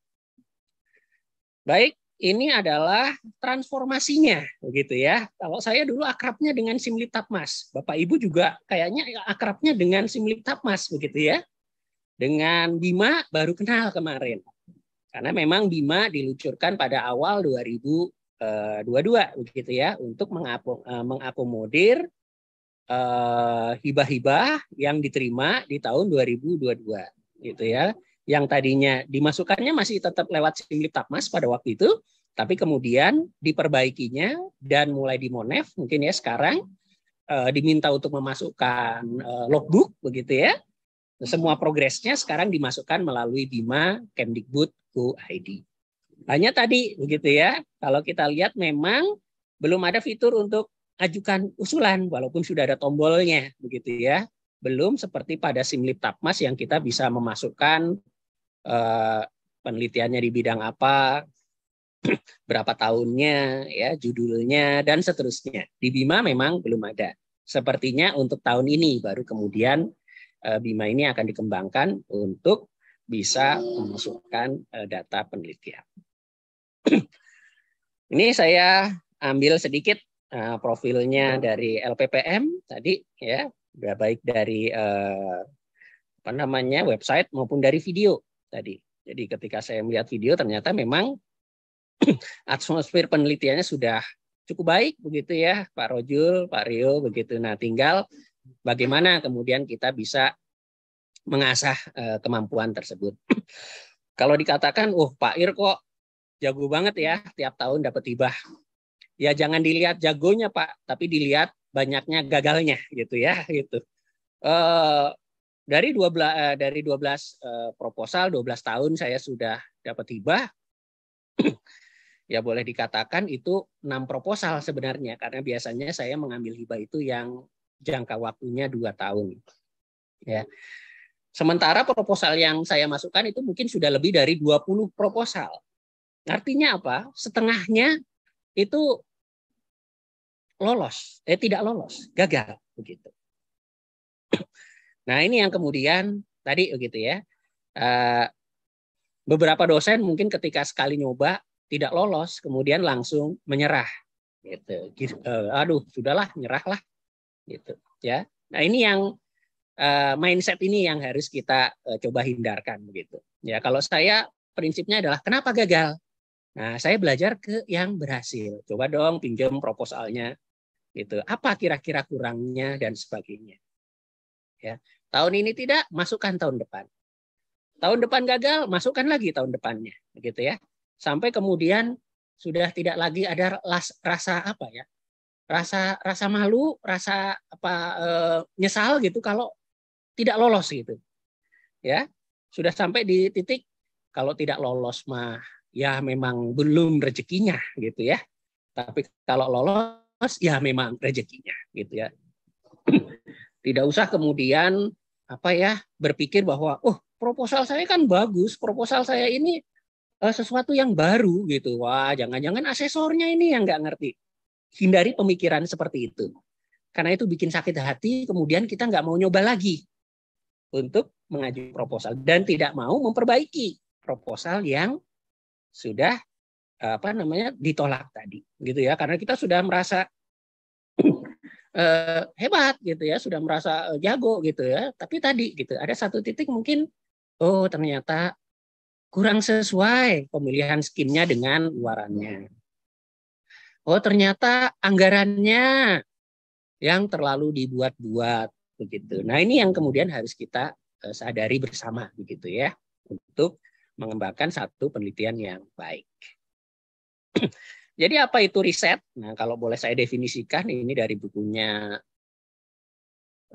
Baik, ini adalah transformasinya begitu ya. Kalau saya dulu akrabnya dengan simlitapmas, Tapmas, Bapak Ibu juga kayaknya akrabnya dengan simlitapmas Tapmas begitu ya. Dengan Bima baru kenal kemarin. Karena memang Bima diluncurkan pada awal 2022 eh, begitu ya untuk mengakomodir Eh, hibah-hibah yang diterima di tahun 2022 gitu ya yang tadinya dimasukkannya masih tetap lewat Simlip Tapmas pada waktu itu, tapi kemudian diperbaikinya dan mulai dimonef mungkin ya sekarang uh, diminta untuk memasukkan uh, logbook begitu ya. Semua progresnya sekarang dimasukkan melalui Bima Kemdikbud ID. Hanya tadi begitu ya. Kalau kita lihat memang belum ada fitur untuk ajukan usulan walaupun sudah ada tombolnya begitu ya. Belum seperti pada Simlip Tapmas yang kita bisa memasukkan eh, penelitiannya di bidang apa, berapa tahunnya, ya judulnya dan seterusnya. Di Bima memang belum ada. Sepertinya untuk tahun ini baru kemudian eh, Bima ini akan dikembangkan untuk bisa memasukkan eh, data penelitian. Ini saya ambil sedikit uh, profilnya iya. dari LPPM tadi ya baik dari eh, apa namanya website maupun dari video tadi. Jadi ketika saya melihat video ternyata memang atmosfer penelitiannya sudah cukup baik begitu ya Pak Rojul, Pak Rio begitu. Nah tinggal bagaimana kemudian kita bisa mengasah eh, kemampuan tersebut. Kalau dikatakan, uh Pak Ir kok jago banget ya tiap tahun dapat hibah ya jangan dilihat jagonya Pak, tapi dilihat banyaknya gagalnya gitu ya gitu. Uh, dari 12 uh, eh, dari 12 uh, eh, proposal 12 tahun saya sudah dapat hibah. ya boleh dikatakan itu enam proposal sebenarnya karena biasanya saya mengambil hibah itu yang jangka waktunya dua tahun. Ya. Sementara proposal yang saya masukkan itu mungkin sudah lebih dari 20 proposal. Artinya apa? Setengahnya itu lolos, eh tidak lolos, gagal begitu. Nah ini yang kemudian tadi begitu ya, eh, beberapa dosen mungkin ketika sekali nyoba tidak lolos, kemudian langsung menyerah, gitu. Eh, aduh, sudahlah, nyerahlah, gitu. Ya, nah ini yang eh, mindset ini yang harus kita coba hindarkan, begitu. Ya, kalau saya prinsipnya adalah kenapa gagal? Nah, saya belajar ke yang berhasil. Coba dong pinjam proposalnya gitu apa kira-kira kurangnya dan sebagainya ya tahun ini tidak masukkan tahun depan tahun depan gagal masukkan lagi tahun depannya gitu ya sampai kemudian sudah tidak lagi ada rasa apa ya rasa rasa malu rasa apa e, nyesal gitu kalau tidak lolos gitu ya sudah sampai di titik kalau tidak lolos mah ya memang belum rezekinya gitu ya tapi kalau lolos Mas, ya memang rezekinya gitu ya. Tidak usah kemudian apa ya berpikir bahwa oh proposal saya kan bagus, proposal saya ini uh, sesuatu yang baru gitu. Wah, jangan-jangan asesornya ini yang nggak ngerti. Hindari pemikiran seperti itu. Karena itu bikin sakit hati, kemudian kita nggak mau nyoba lagi untuk mengajukan proposal dan tidak mau memperbaiki proposal yang sudah Eh, apa namanya ditolak tadi gitu ya karena kita sudah merasa eh, hebat gitu ya sudah merasa eh, jago gitu ya tapi tadi gitu ada satu titik mungkin oh ternyata kurang sesuai pemilihan skimnya dengan luarannya oh ternyata anggarannya yang terlalu dibuat-buat begitu nah ini yang kemudian harus kita eh, sadari bersama begitu ya untuk mengembangkan satu penelitian yang baik jadi apa itu riset? Nah, kalau boleh saya definisikan ini dari bukunya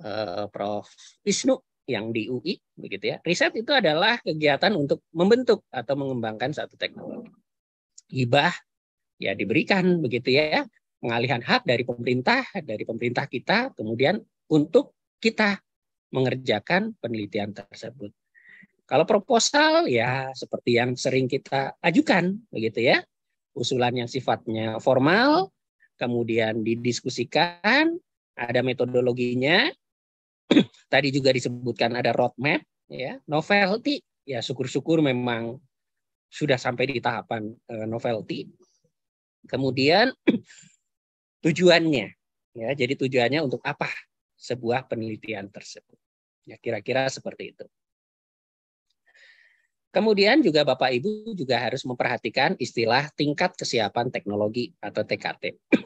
uh, Prof. Wisnu yang di UI begitu ya. Riset itu adalah kegiatan untuk membentuk atau mengembangkan satu teknologi. Hibah ya diberikan begitu ya. Pengalihan hak dari pemerintah, dari pemerintah kita kemudian untuk kita mengerjakan penelitian tersebut. Kalau proposal ya seperti yang sering kita ajukan begitu ya usulan yang sifatnya formal, kemudian didiskusikan, ada metodologinya. Tadi juga disebutkan ada roadmap, ya novelty, ya syukur-syukur memang sudah sampai di tahapan eh, novelty. Kemudian tujuannya, ya jadi tujuannya untuk apa sebuah penelitian tersebut. Ya kira-kira seperti itu. Kemudian juga Bapak Ibu juga harus memperhatikan istilah tingkat kesiapan teknologi atau TKT.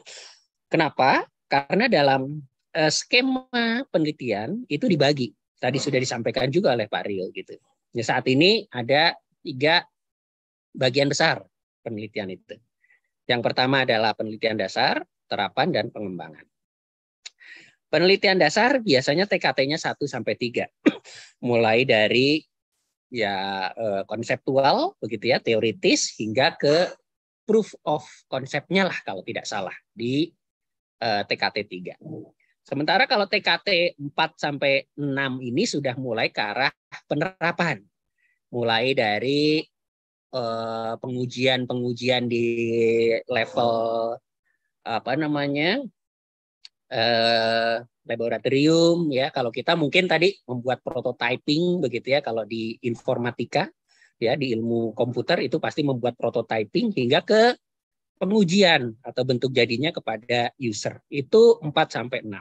Kenapa? Karena dalam eh, skema penelitian itu dibagi. Tadi sudah disampaikan juga oleh Pak Rio gitu. Ya, saat ini ada tiga bagian besar penelitian itu. Yang pertama adalah penelitian dasar, terapan, dan pengembangan. Penelitian dasar biasanya TKT-nya 1 sampai 3. Mulai dari ya eh, konseptual begitu ya teoritis hingga ke proof of konsepnya lah kalau tidak salah di uh, eh, TKT 3. Sementara kalau TKT 4 sampai 6 ini sudah mulai ke arah penerapan. Mulai dari pengujian eh, pengujian-pengujian di level apa namanya? Eh, laboratorium ya kalau kita mungkin tadi membuat prototyping begitu ya kalau di informatika ya di ilmu komputer itu pasti membuat prototyping hingga ke pengujian atau bentuk jadinya kepada user. Itu 4 sampai 6.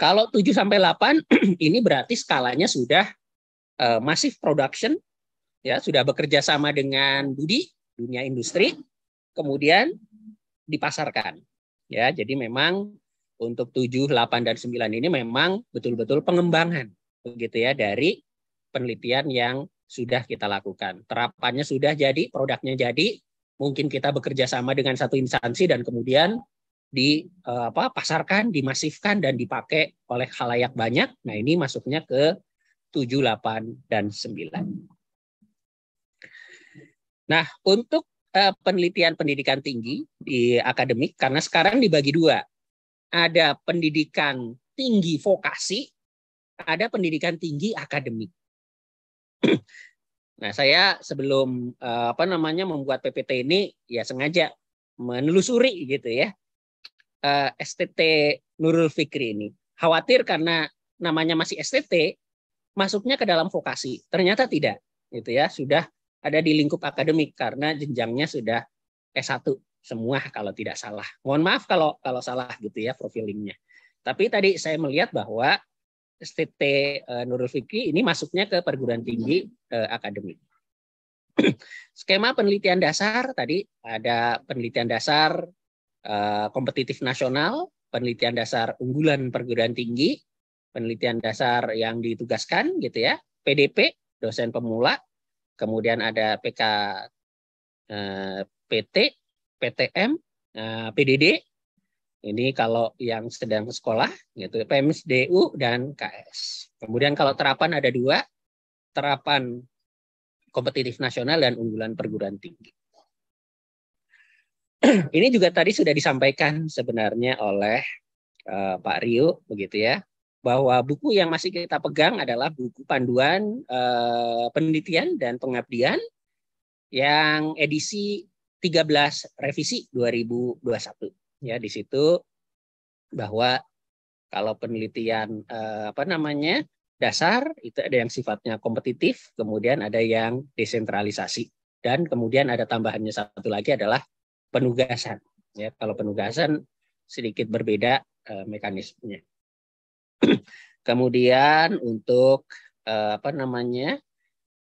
Kalau 7 sampai 8 ini berarti skalanya sudah uh, masif production ya, sudah bekerja sama dengan Budi dunia industri kemudian dipasarkan. Ya, jadi memang untuk 7, 8 dan 9 ini memang betul-betul pengembangan begitu ya dari penelitian yang sudah kita lakukan. Terapannya sudah jadi, produknya jadi, mungkin kita bekerja sama dengan satu instansi dan kemudian di eh, apa pasarkan, dimasifkan dan dipakai oleh halayak banyak. Nah, ini masuknya ke 7, 8 dan 9. Nah, untuk eh, penelitian pendidikan tinggi di akademik karena sekarang dibagi dua ada pendidikan tinggi vokasi, ada pendidikan tinggi akademik. nah, saya sebelum eh, apa namanya membuat PPT ini ya sengaja menelusuri gitu ya eh, STT Nurul Fikri ini. Khawatir karena namanya masih STT masuknya ke dalam vokasi. Ternyata tidak, gitu ya. Sudah ada di lingkup akademik karena jenjangnya sudah S1 semua kalau tidak salah. Mohon maaf kalau kalau salah gitu ya profilingnya. Tapi tadi saya melihat bahwa STT eh, Nurul Fikri ini masuknya ke perguruan tinggi eh, akademik. Skema penelitian dasar tadi ada penelitian dasar eh, kompetitif nasional, penelitian dasar unggulan perguruan tinggi, penelitian dasar yang ditugaskan gitu ya, PDP dosen pemula, kemudian ada PK eh, PT, PTM, eh, PDD. Ini kalau yang sedang sekolah, gitu, PMSDU dan KS. Kemudian kalau terapan ada dua, terapan kompetitif nasional dan unggulan perguruan tinggi. Ini juga tadi sudah disampaikan sebenarnya oleh uh, Pak Rio, begitu ya, bahwa buku yang masih kita pegang adalah buku panduan uh, penelitian dan pengabdian yang edisi 13 revisi 2021 ya di situ bahwa kalau penelitian eh, apa namanya dasar itu ada yang sifatnya kompetitif, kemudian ada yang desentralisasi dan kemudian ada tambahannya satu lagi adalah penugasan. Ya, kalau penugasan sedikit berbeda eh, mekanismenya. kemudian untuk eh, apa namanya?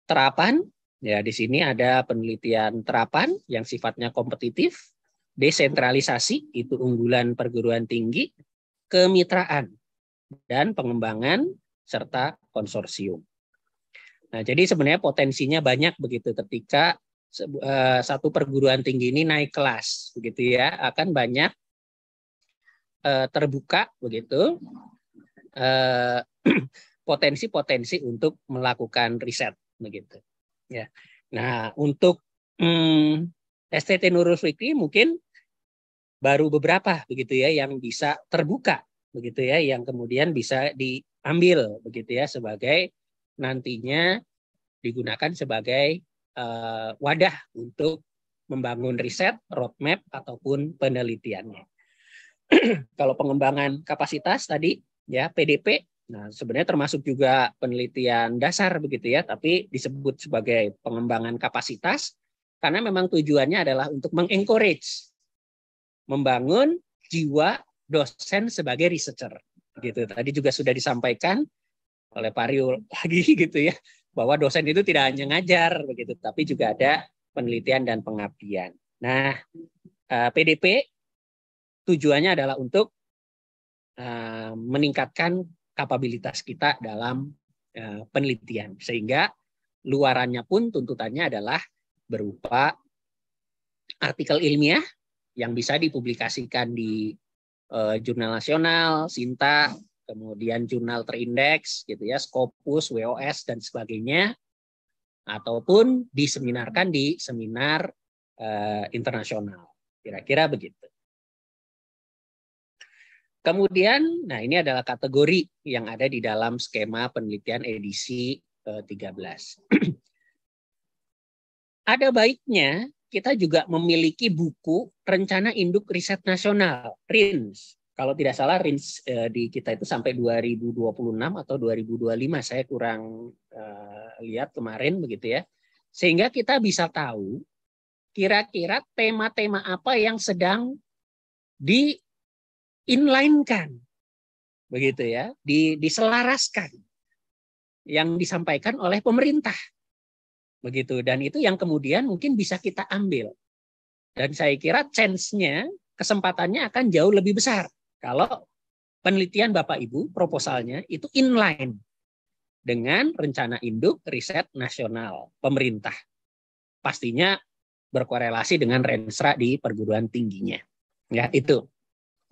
terapan Ya, di sini ada penelitian terapan yang sifatnya kompetitif, desentralisasi itu unggulan perguruan tinggi, kemitraan dan pengembangan serta konsorsium. Nah, jadi sebenarnya potensinya banyak begitu ketika eh, satu perguruan tinggi ini naik kelas begitu ya, akan banyak eh, terbuka begitu eh, potensi-potensi untuk melakukan riset begitu. Ya. Nah, untuk hmm, STT Nuruswikri mungkin baru beberapa begitu ya yang bisa terbuka begitu ya yang kemudian bisa diambil begitu ya sebagai nantinya digunakan sebagai uh, wadah untuk membangun riset, roadmap ataupun penelitiannya. Kalau pengembangan kapasitas tadi ya PDP Nah, sebenarnya termasuk juga penelitian dasar begitu ya, tapi disebut sebagai pengembangan kapasitas karena memang tujuannya adalah untuk mengencourage membangun jiwa dosen sebagai researcher. Gitu. Tadi juga sudah disampaikan oleh Pak Rio lagi gitu ya, bahwa dosen itu tidak hanya ngajar begitu, tapi juga ada penelitian dan pengabdian. Nah, PDP eh, tujuannya adalah untuk eh, meningkatkan kapabilitas kita dalam eh, penelitian. Sehingga luarannya pun tuntutannya adalah berupa artikel ilmiah yang bisa dipublikasikan di eh, jurnal nasional, Sinta, kemudian jurnal terindeks gitu ya, Scopus, WOS dan sebagainya ataupun diseminarkan di seminar eh, internasional. Kira-kira begitu. Kemudian, nah ini adalah kategori yang ada di dalam skema penelitian edisi ke-13. Eh, ada baiknya kita juga memiliki buku Rencana Induk Riset Nasional, RINS. Kalau tidak salah RINS eh, di kita itu sampai 2026 atau 2025, saya kurang eh, lihat kemarin begitu ya. Sehingga kita bisa tahu kira-kira tema-tema apa yang sedang di diinline-kan. Begitu ya, di, diselaraskan yang disampaikan oleh pemerintah. Begitu dan itu yang kemudian mungkin bisa kita ambil. Dan saya kira chance-nya, kesempatannya akan jauh lebih besar kalau penelitian Bapak Ibu proposalnya itu inline dengan rencana induk riset nasional pemerintah. Pastinya berkorelasi dengan rensra di perguruan tingginya. Ya, itu.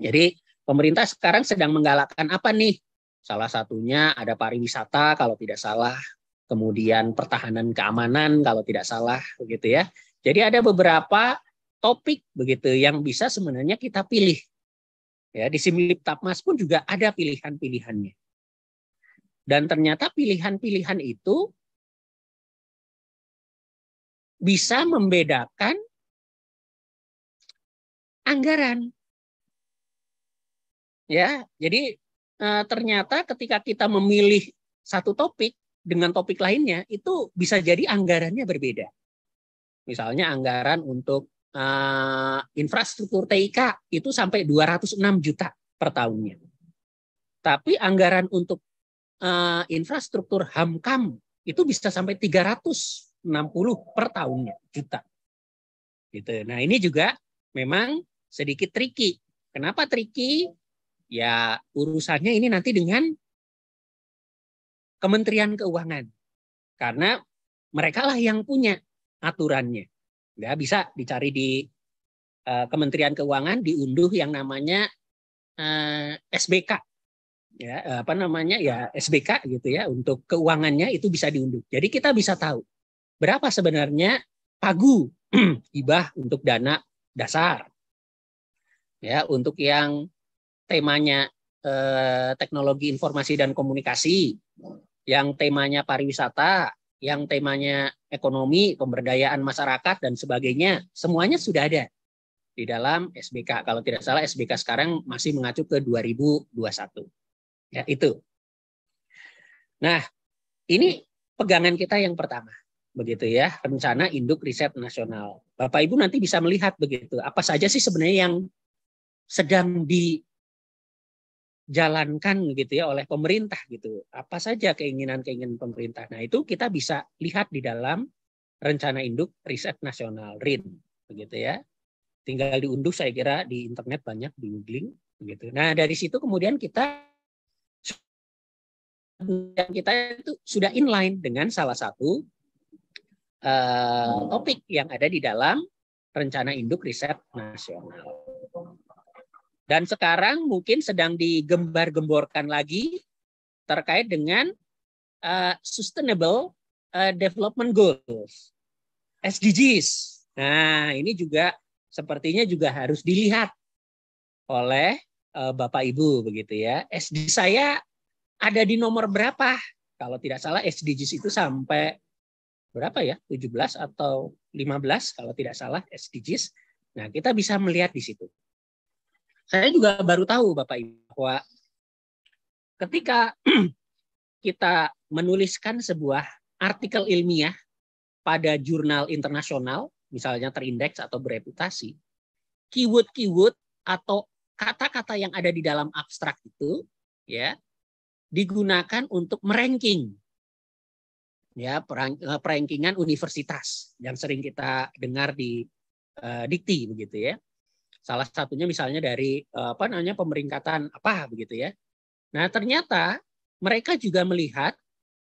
Jadi pemerintah sekarang sedang menggalakkan apa nih? Salah satunya ada pariwisata kalau tidak salah, kemudian pertahanan keamanan kalau tidak salah begitu ya. Jadi ada beberapa topik begitu yang bisa sebenarnya kita pilih. Ya, di Simlip Tapmas pun juga ada pilihan-pilihannya. Dan ternyata pilihan-pilihan itu bisa membedakan anggaran Ya, jadi eh, ternyata ketika kita memilih satu topik dengan topik lainnya itu bisa jadi anggarannya berbeda. Misalnya anggaran untuk uh, infrastruktur TIK itu sampai 206 juta per tahunnya. Tapi anggaran untuk uh, infrastruktur HAMKAM itu bisa sampai 360 per tahunnya juta. Gitu. Nah, ini juga memang sedikit tricky. Kenapa tricky? ya urusannya ini nanti dengan Kementerian Keuangan. Karena mereka lah yang punya aturannya. Ya, bisa dicari di uh, Kementerian Keuangan diunduh yang namanya uh, eh, SBK. Ya, eh, apa namanya? Ya SBK gitu ya untuk keuangannya itu bisa diunduh. Jadi kita bisa tahu berapa sebenarnya pagu hibah untuk dana dasar. Ya, untuk yang temanya eh, teknologi informasi dan komunikasi, yang temanya pariwisata, yang temanya ekonomi, pemberdayaan masyarakat dan sebagainya, semuanya sudah ada di dalam SBK. Kalau tidak salah SBK sekarang masih mengacu ke 2021. Ya, itu. Nah, ini pegangan kita yang pertama begitu ya rencana induk riset nasional. Bapak Ibu nanti bisa melihat begitu apa saja sih sebenarnya yang sedang di jalankan gitu ya oleh pemerintah gitu. Apa saja keinginan-keinginan pemerintah. Nah, itu kita bisa lihat di dalam rencana induk riset nasional RIN begitu ya. Tinggal diunduh saya kira di internet banyak di googling begitu. Nah, dari situ kemudian kita yang kita itu sudah inline dengan salah satu uh, topik yang ada di dalam rencana induk riset nasional. Dan sekarang mungkin sedang digembar-gemborkan lagi terkait dengan uh, sustainable uh, development goals SDGs. Nah, ini juga sepertinya juga harus dilihat oleh uh, Bapak Ibu begitu ya. SD saya ada di nomor berapa? Kalau tidak salah SDGs itu sampai berapa ya? 17 atau 15 kalau tidak salah SDGs. Nah, kita bisa melihat di situ. Saya juga baru tahu Bapak Ibu bahwa ketika kita menuliskan sebuah artikel ilmiah pada jurnal internasional, misalnya terindeks atau bereputasi, keyword-keyword atau kata-kata yang ada di dalam abstrak itu ya digunakan untuk meranking ya eh, perankingan universitas yang sering kita dengar di uh, dikti begitu ya Salah satunya misalnya dari eh, apa namanya pemeringkatan apa begitu ya. Nah, ternyata mereka juga melihat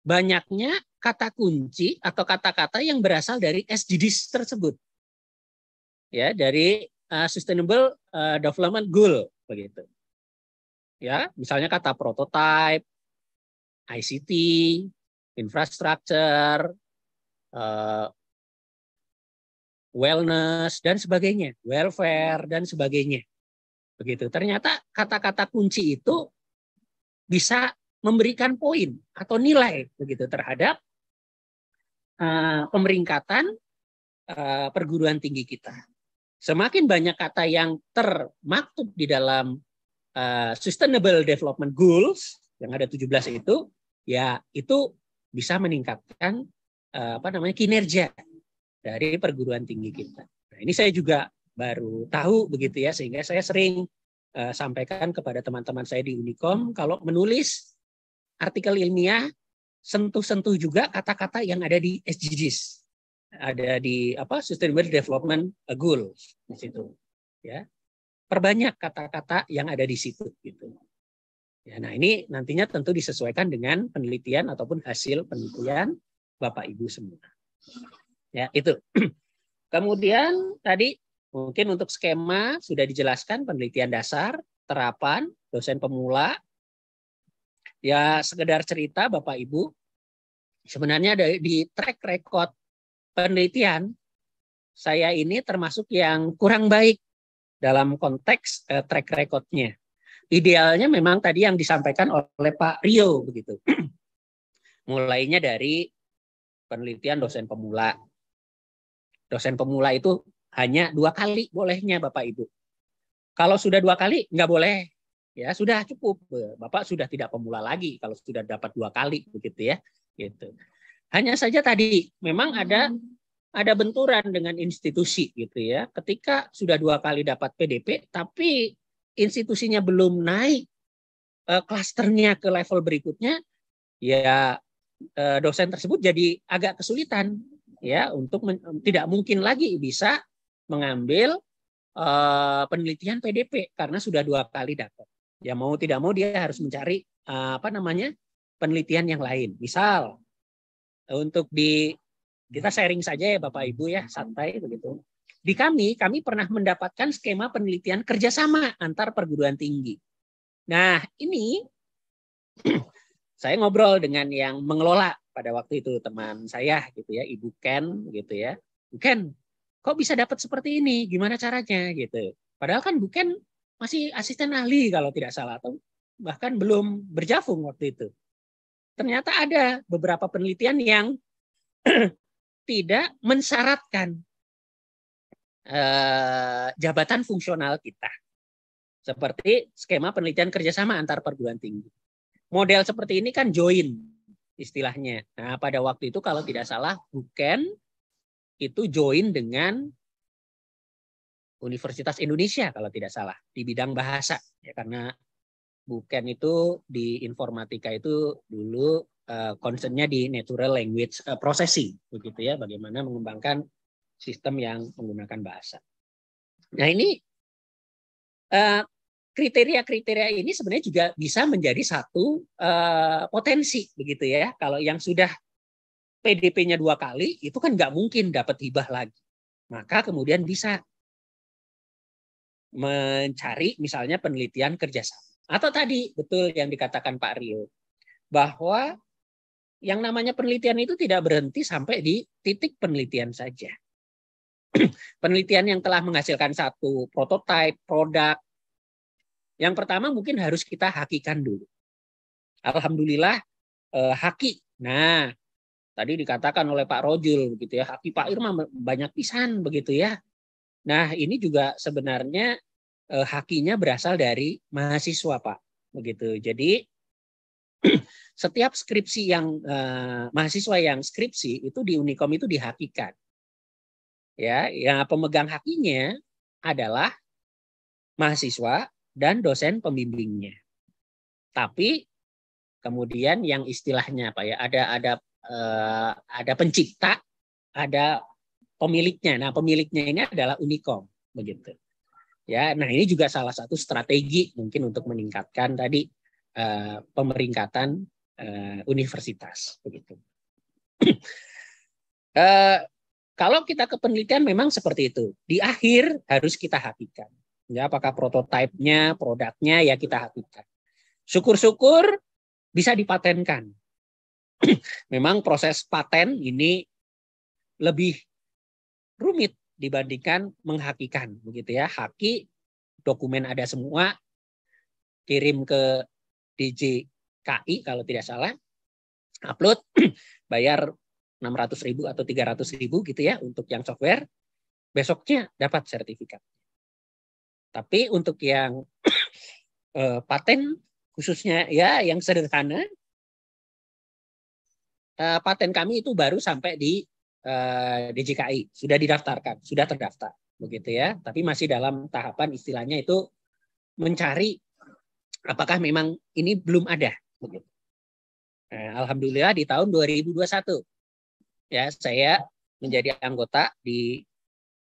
banyaknya kata kunci atau kata-kata yang berasal dari SDGs tersebut. Ya, dari uh, sustainable uh, development goal begitu. Ya, misalnya kata prototype, ICT, infrastructure, wellness dan sebagainya, welfare dan sebagainya. Begitu. Ternyata kata-kata kunci itu bisa memberikan poin atau nilai begitu terhadap uh, pemeringkatan uh, perguruan tinggi kita. Semakin banyak kata yang termaktub di dalam uh, Sustainable Development Goals yang ada 17 itu, ya itu bisa meningkatkan uh, apa namanya kinerja dari perguruan tinggi kita. Nah, ini saya juga baru tahu begitu ya sehingga saya sering uh, sampaikan kepada teman-teman saya di Unicom kalau menulis artikel ilmiah sentuh-sentuh juga kata-kata yang ada di SDGs ada di apa Sustainable Development Goals di situ ya perbanyak kata-kata yang ada di situ gitu ya nah ini nantinya tentu disesuaikan dengan penelitian ataupun hasil penelitian bapak ibu semua Ya, itu. Kemudian tadi mungkin untuk skema sudah dijelaskan penelitian dasar, terapan, dosen pemula. Ya, sekedar cerita Bapak Ibu. Sebenarnya di track record penelitian saya ini termasuk yang kurang baik dalam konteks eh, track recordnya. Idealnya memang tadi yang disampaikan oleh Pak Rio begitu. Mulainya dari penelitian dosen pemula dosen pemula itu hanya dua kali bolehnya Bapak Ibu. Kalau sudah dua kali nggak boleh. Ya sudah cukup. Bapak sudah tidak pemula lagi kalau sudah dapat dua kali begitu ya. Gitu. Hanya saja tadi memang ada ada benturan dengan institusi gitu ya. Ketika sudah dua kali dapat PDP tapi institusinya belum naik e, klasternya ke level berikutnya ya e, dosen tersebut jadi agak kesulitan ya untuk men, tidak mungkin lagi bisa mengambil uh, penelitian PDP karena sudah dua kali dapat. Ya mau tidak mau dia harus mencari uh, apa namanya penelitian yang lain. Misal untuk di kita sharing saja ya Bapak Ibu ya santai begitu. Di kami, kami pernah mendapatkan skema penelitian kerjasama antar perguruan tinggi. Nah, ini saya ngobrol dengan yang mengelola pada waktu itu teman saya gitu ya, Ibu Ken gitu ya. Bu Ken, kok bisa dapat seperti ini? Gimana caranya gitu. Padahal kan Bu Ken masih asisten ahli kalau tidak salah atau bahkan belum berjafung waktu itu. Ternyata ada beberapa penelitian yang tidak mensyaratkan eh, jabatan fungsional kita. Seperti skema penelitian kerjasama antar perguruan tinggi model seperti ini kan join istilahnya. Nah, pada waktu itu kalau tidak salah Buken itu join dengan Universitas Indonesia kalau tidak salah di bidang bahasa ya karena Buken itu di informatika itu dulu uh, concernnya di natural language uh, processing begitu ya bagaimana mengembangkan sistem yang menggunakan bahasa. Nah ini uh, kriteria-kriteria ini sebenarnya juga bisa menjadi satu uh, potensi begitu ya. Kalau yang sudah PDP-nya dua kali itu kan nggak mungkin dapat hibah lagi. Maka kemudian bisa mencari misalnya penelitian kerjasama. Atau tadi betul yang dikatakan Pak Rio bahwa yang namanya penelitian itu tidak berhenti sampai di titik penelitian saja penelitian yang telah menghasilkan satu prototipe, produk, yang pertama mungkin harus kita hakikan dulu. Alhamdulillah eh, haki. Nah, tadi dikatakan oleh Pak Rojul begitu ya, haki Pak Irma banyak pisan begitu ya. Nah, ini juga sebenarnya eh, hakinya berasal dari mahasiswa, Pak. Begitu. Jadi setiap skripsi yang eh, mahasiswa yang skripsi itu di Unikom itu dihakikan. Ya, yang pemegang hakinya adalah mahasiswa dan dosen pembimbingnya. Tapi kemudian yang istilahnya apa ya, ada ada eh, ada pencipta, ada pemiliknya. Nah, pemiliknya ini adalah Unicom begitu. Ya, nah ini juga salah satu strategi mungkin untuk meningkatkan tadi eh, pemeringkatan eh, universitas begitu. eh, kalau kita ke penelitian memang seperti itu. Di akhir harus kita hatikan. Ya, apakah prototipenya, produknya ya kita hatikan. Syukur-syukur bisa dipatenkan. Memang proses paten ini lebih rumit dibandingkan menghakikan begitu ya. Haki dokumen ada semua kirim ke DJKI kalau tidak salah. Upload bayar 600.000 atau 300.000 gitu ya untuk yang software. Besoknya dapat sertifikat. Tapi untuk yang uh, paten khususnya ya yang sederhana, uh, paten kami itu baru sampai di uh, eh, DJKI, sudah didaftarkan, sudah terdaftar, begitu ya. Tapi masih dalam tahapan istilahnya itu mencari apakah memang ini belum ada, begitu. Nah, Alhamdulillah di tahun 2021 ya saya menjadi anggota di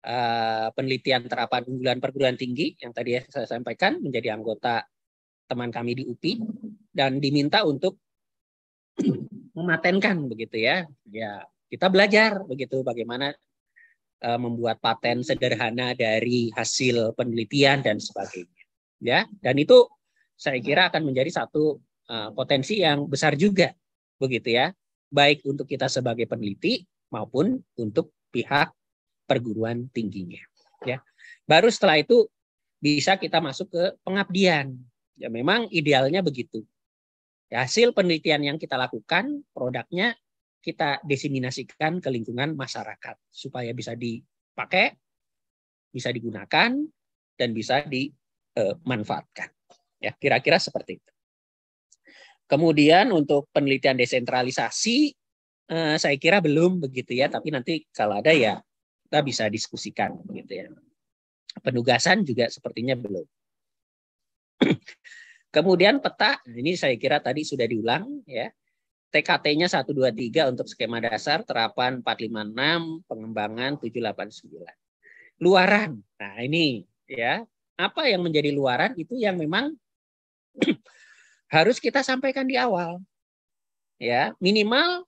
uh, penelitian terapan unggulan perguruan tinggi yang tadi ya saya sampaikan menjadi anggota teman kami di UPI dan diminta untuk mematenkan begitu ya. Ya, kita belajar begitu bagaimana uh, membuat paten sederhana dari hasil penelitian dan sebagainya. Ya, dan itu saya kira akan menjadi satu uh, potensi yang besar juga begitu ya baik untuk kita sebagai peneliti maupun untuk pihak perguruan tingginya. Ya, baru setelah itu bisa kita masuk ke pengabdian. Ya, memang idealnya begitu. Ya, hasil penelitian yang kita lakukan, produknya kita desiminasikan ke lingkungan masyarakat supaya bisa dipakai, bisa digunakan, dan bisa dimanfaatkan. Eh, ya, kira-kira seperti itu. Kemudian untuk penelitian desentralisasi, eh, saya kira belum begitu ya, tapi nanti kalau ada ya kita bisa diskusikan gitu ya. Penugasan juga sepertinya belum. Kemudian peta, ini saya kira tadi sudah diulang ya. TKT-nya 123 untuk skema dasar, terapan 456, pengembangan 789. Luaran. Nah, ini ya. Apa yang menjadi luaran itu yang memang harus kita sampaikan di awal. Ya, minimal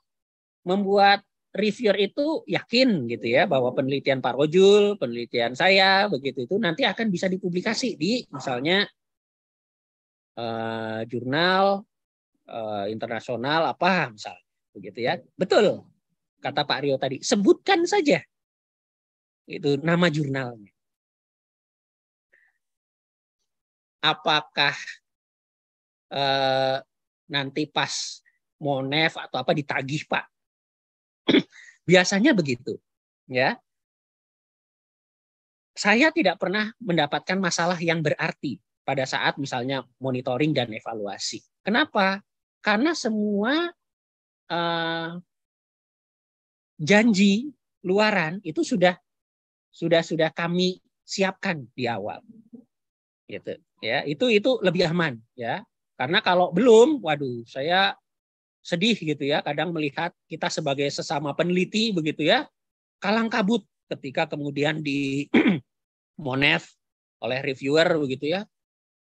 membuat reviewer itu yakin gitu ya bahwa penelitian Pak Rojul, penelitian saya begitu itu nanti akan bisa dipublikasi di misalnya uh, jurnal uh, internasional apa misalnya begitu ya. Betul. Kata Pak Rio tadi, sebutkan saja itu nama jurnalnya. Apakah uh, nanti pas Monef atau apa ditagih Pak Biasanya begitu, ya. Saya tidak pernah mendapatkan masalah yang berarti pada saat misalnya monitoring dan evaluasi. Kenapa? Karena semua uh, janji luaran itu sudah sudah sudah kami siapkan di awal. Gitu, ya. Itu itu lebih aman, ya. Karena kalau belum, waduh, saya sedih gitu ya kadang melihat kita sebagai sesama peneliti begitu ya kalang kabut ketika kemudian di monef oleh reviewer begitu ya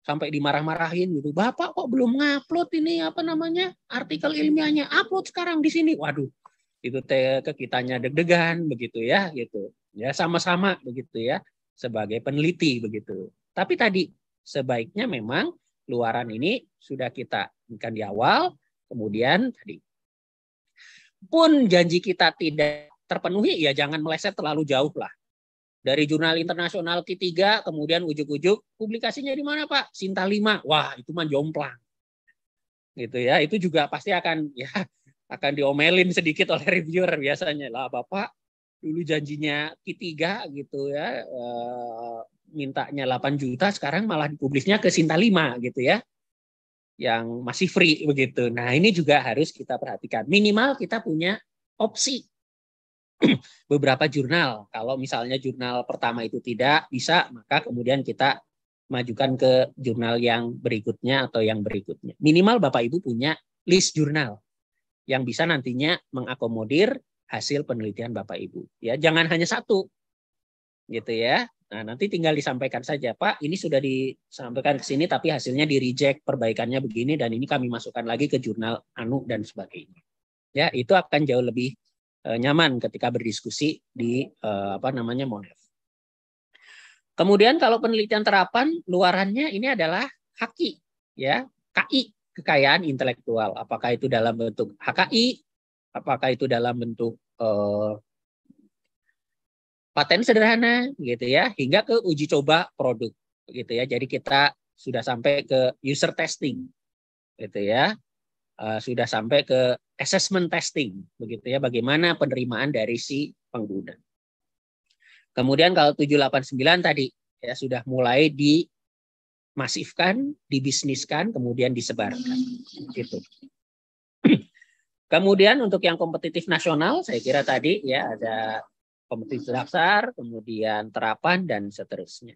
sampai dimarah-marahin gitu bapak kok belum ngupload ini apa namanya artikel ilmiahnya upload sekarang di sini waduh itu teh kekitanya deg-degan begitu ya gitu ya sama-sama begitu ya sebagai peneliti begitu tapi tadi sebaiknya memang luaran ini sudah kita kan di awal Kemudian tadi pun janji kita tidak terpenuhi ya jangan meleset terlalu jauh lah. Dari jurnal internasional t 3 kemudian ujuk-ujuk publikasinya di mana Pak? Sinta 5. Wah, itu mah jomplang. Gitu ya. Itu juga pasti akan ya akan diomelin sedikit oleh reviewer biasanya lah Bapak dulu janjinya t 3 gitu ya e, mintanya 8 juta sekarang malah dipublisnya ke Sinta 5 gitu ya yang masih free begitu. Nah, ini juga harus kita perhatikan. Minimal kita punya opsi beberapa jurnal. Kalau misalnya jurnal pertama itu tidak bisa, maka kemudian kita majukan ke jurnal yang berikutnya atau yang berikutnya. Minimal Bapak Ibu punya list jurnal yang bisa nantinya mengakomodir hasil penelitian Bapak Ibu. Ya, jangan hanya satu. Gitu ya. Nah, nanti tinggal disampaikan saja, Pak, ini sudah disampaikan ke sini tapi hasilnya di reject, perbaikannya begini dan ini kami masukkan lagi ke jurnal anu dan sebagainya. Ya, itu akan jauh lebih uh, nyaman ketika berdiskusi di uh, apa namanya MONEF. Kemudian kalau penelitian terapan luarannya ini adalah haki ya, KI kekayaan intelektual. Apakah itu dalam bentuk HKI, apakah itu dalam bentuk uh, paten sederhana gitu ya hingga ke uji coba produk gitu ya jadi kita sudah sampai ke user testing gitu ya uh, sudah sampai ke assessment testing begitu ya bagaimana penerimaan dari si pengguna kemudian kalau 789 tadi ya sudah mulai dimasifkan dibisniskan kemudian disebarkan gitu Kemudian untuk yang kompetitif nasional, saya kira tadi ya ada Kompetisi dasar, kemudian terapan dan seterusnya.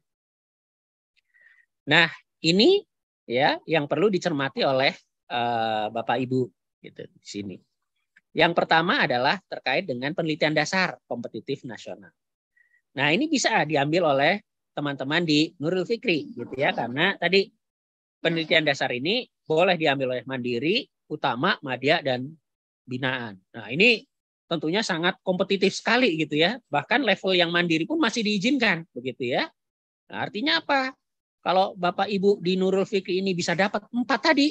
Nah, ini ya yang perlu dicermati oleh uh, Bapak Ibu gitu di sini. Yang pertama adalah terkait dengan penelitian dasar kompetitif nasional. Nah, ini bisa diambil oleh teman-teman di Nurul Fikri gitu ya karena tadi penelitian dasar ini boleh diambil oleh mandiri, utama, madya dan binaan. Nah, ini tentunya sangat kompetitif sekali gitu ya. Bahkan level yang mandiri pun masih diizinkan begitu ya. Nah, artinya apa? Kalau Bapak Ibu di Nurul Fikri ini bisa dapat empat tadi,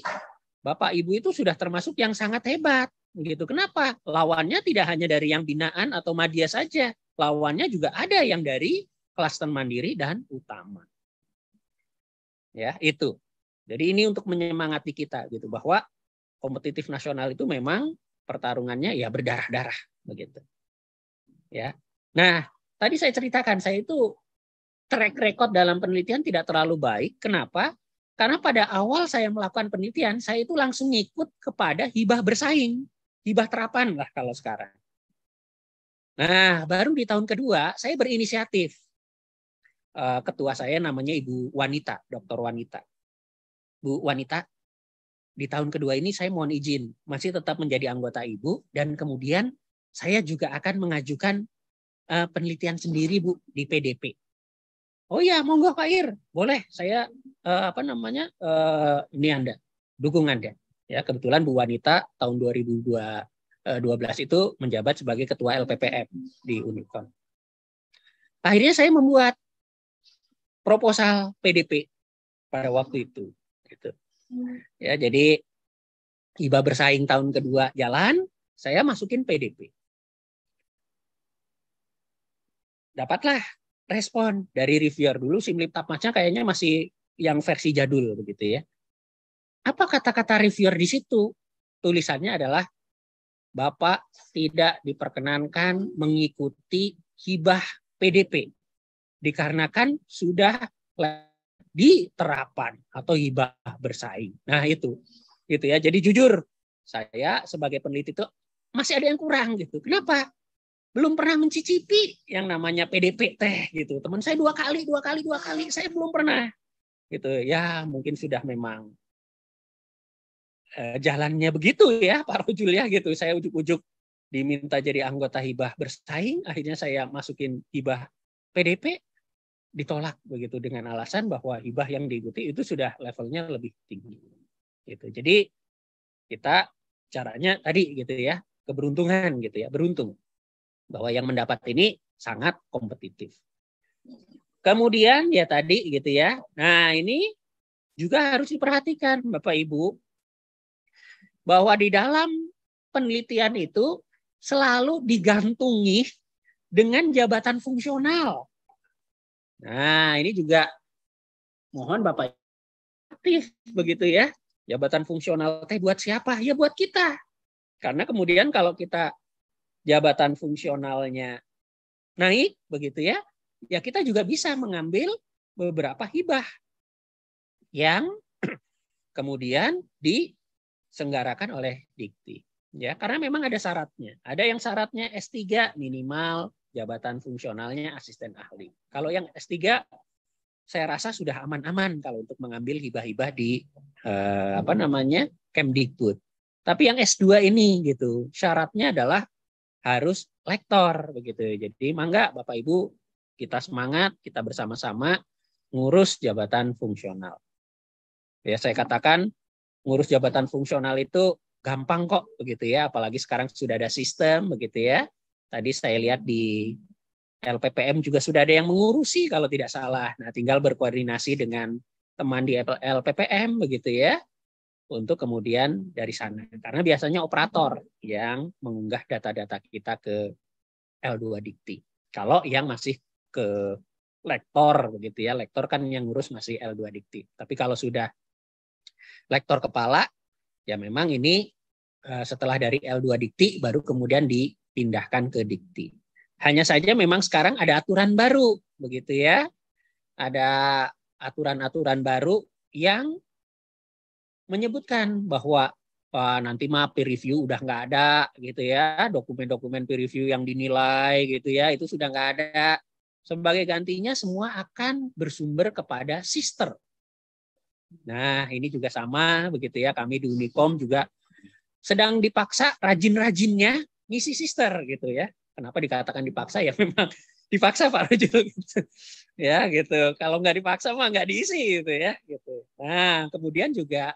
Bapak Ibu itu sudah termasuk yang sangat hebat. Gitu. Kenapa? Lawannya tidak hanya dari yang binaan atau madya saja. Lawannya juga ada yang dari klaster mandiri dan utama. Ya, itu. Jadi ini untuk menyemangati kita gitu bahwa kompetitif nasional itu memang pertarungannya ya berdarah-darah begitu. Ya. Nah, tadi saya ceritakan saya itu track record dalam penelitian tidak terlalu baik. Kenapa? Karena pada awal saya melakukan penelitian, saya itu langsung ngikut kepada hibah bersaing, hibah terapan lah kalau sekarang. Nah, baru di tahun kedua saya berinisiatif. Eh, ketua saya namanya Ibu Wanita, Dokter Wanita. Bu Wanita, di tahun kedua ini saya mohon izin masih tetap menjadi anggota Ibu dan kemudian saya juga akan mengajukan uh, penelitian sendiri Bu di PDP. Oh ya, monggo Pak Ir, boleh saya uh, apa namanya uh, ini Anda dukung Anda. Ya, kebetulan Bu Wanita tahun 2012 itu menjabat sebagai ketua LPPM di Unicorn. Akhirnya saya membuat proposal PDP pada waktu itu. Gitu. Ya, jadi IBA bersaing tahun kedua jalan, saya masukin PDP. Dapatlah respon dari reviewer dulu simlip tapmasnya kayaknya masih yang versi jadul begitu ya. Apa kata-kata reviewer di situ? Tulisannya adalah Bapak tidak diperkenankan mengikuti hibah PDP dikarenakan sudah diterapan atau hibah bersaing. Nah itu, gitu ya. Jadi jujur, saya sebagai peneliti itu masih ada yang kurang gitu. Kenapa? Belum pernah mencicipi yang namanya PDP teh gitu. Teman saya dua kali, dua kali, dua kali, saya belum pernah. Gitu ya, mungkin sudah memang eh, jalannya begitu ya Pak Rujul ya gitu. Saya ujuk-ujuk diminta jadi anggota hibah bersaing, akhirnya saya masukin hibah PDP ditolak begitu dengan alasan bahwa hibah yang diikuti itu sudah levelnya lebih tinggi. Gitu. Jadi kita caranya tadi gitu ya, keberuntungan gitu ya, beruntung bahwa yang mendapat ini sangat kompetitif. Kemudian ya tadi gitu ya. Nah, ini juga harus diperhatikan Bapak Ibu bahwa di dalam penelitian itu selalu digantungi dengan jabatan fungsional. Nah, ini juga mohon Bapak aktif begitu ya. Jabatan fungsional teh buat siapa? Ya buat kita. Karena kemudian kalau kita jabatan fungsionalnya naik begitu ya, ya kita juga bisa mengambil beberapa hibah yang kemudian disenggarakan oleh dikti. Ya, karena memang ada syaratnya. Ada yang syaratnya S3 minimal jabatan fungsionalnya asisten ahli. Kalau yang S3 saya rasa sudah aman-aman kalau untuk mengambil hibah-hibah di eh, apa namanya Kemdikbud. Tapi yang S2 ini gitu syaratnya adalah harus lektor begitu. Jadi mangga Bapak Ibu kita semangat, kita bersama-sama ngurus jabatan fungsional. Ya saya katakan ngurus jabatan fungsional itu gampang kok begitu ya, apalagi sekarang sudah ada sistem begitu ya Tadi saya lihat di LPPM juga sudah ada yang mengurusi kalau tidak salah. Nah, tinggal berkoordinasi dengan teman di LPPM begitu ya untuk kemudian dari sana. Karena biasanya operator yang mengunggah data-data kita ke L2 Dikti. Kalau yang masih ke lektor begitu ya, lektor kan yang ngurus masih L2 Dikti. Tapi kalau sudah lektor kepala, ya memang ini eh, setelah dari L2 Dikti baru kemudian di pindahkan ke dikti. Hanya saja memang sekarang ada aturan baru, begitu ya. Ada aturan-aturan baru yang menyebutkan bahwa Wah, nanti mah peer review udah nggak ada gitu ya dokumen-dokumen peer review yang dinilai gitu ya itu sudah nggak ada sebagai gantinya semua akan bersumber kepada sister nah ini juga sama begitu ya kami di Unicom juga sedang dipaksa rajin-rajinnya ngisi sister gitu ya. Kenapa dikatakan dipaksa ya memang dipaksa Pak Rujo gitu. Ya gitu. Kalau nggak dipaksa mah nggak diisi gitu ya gitu. Nah, kemudian juga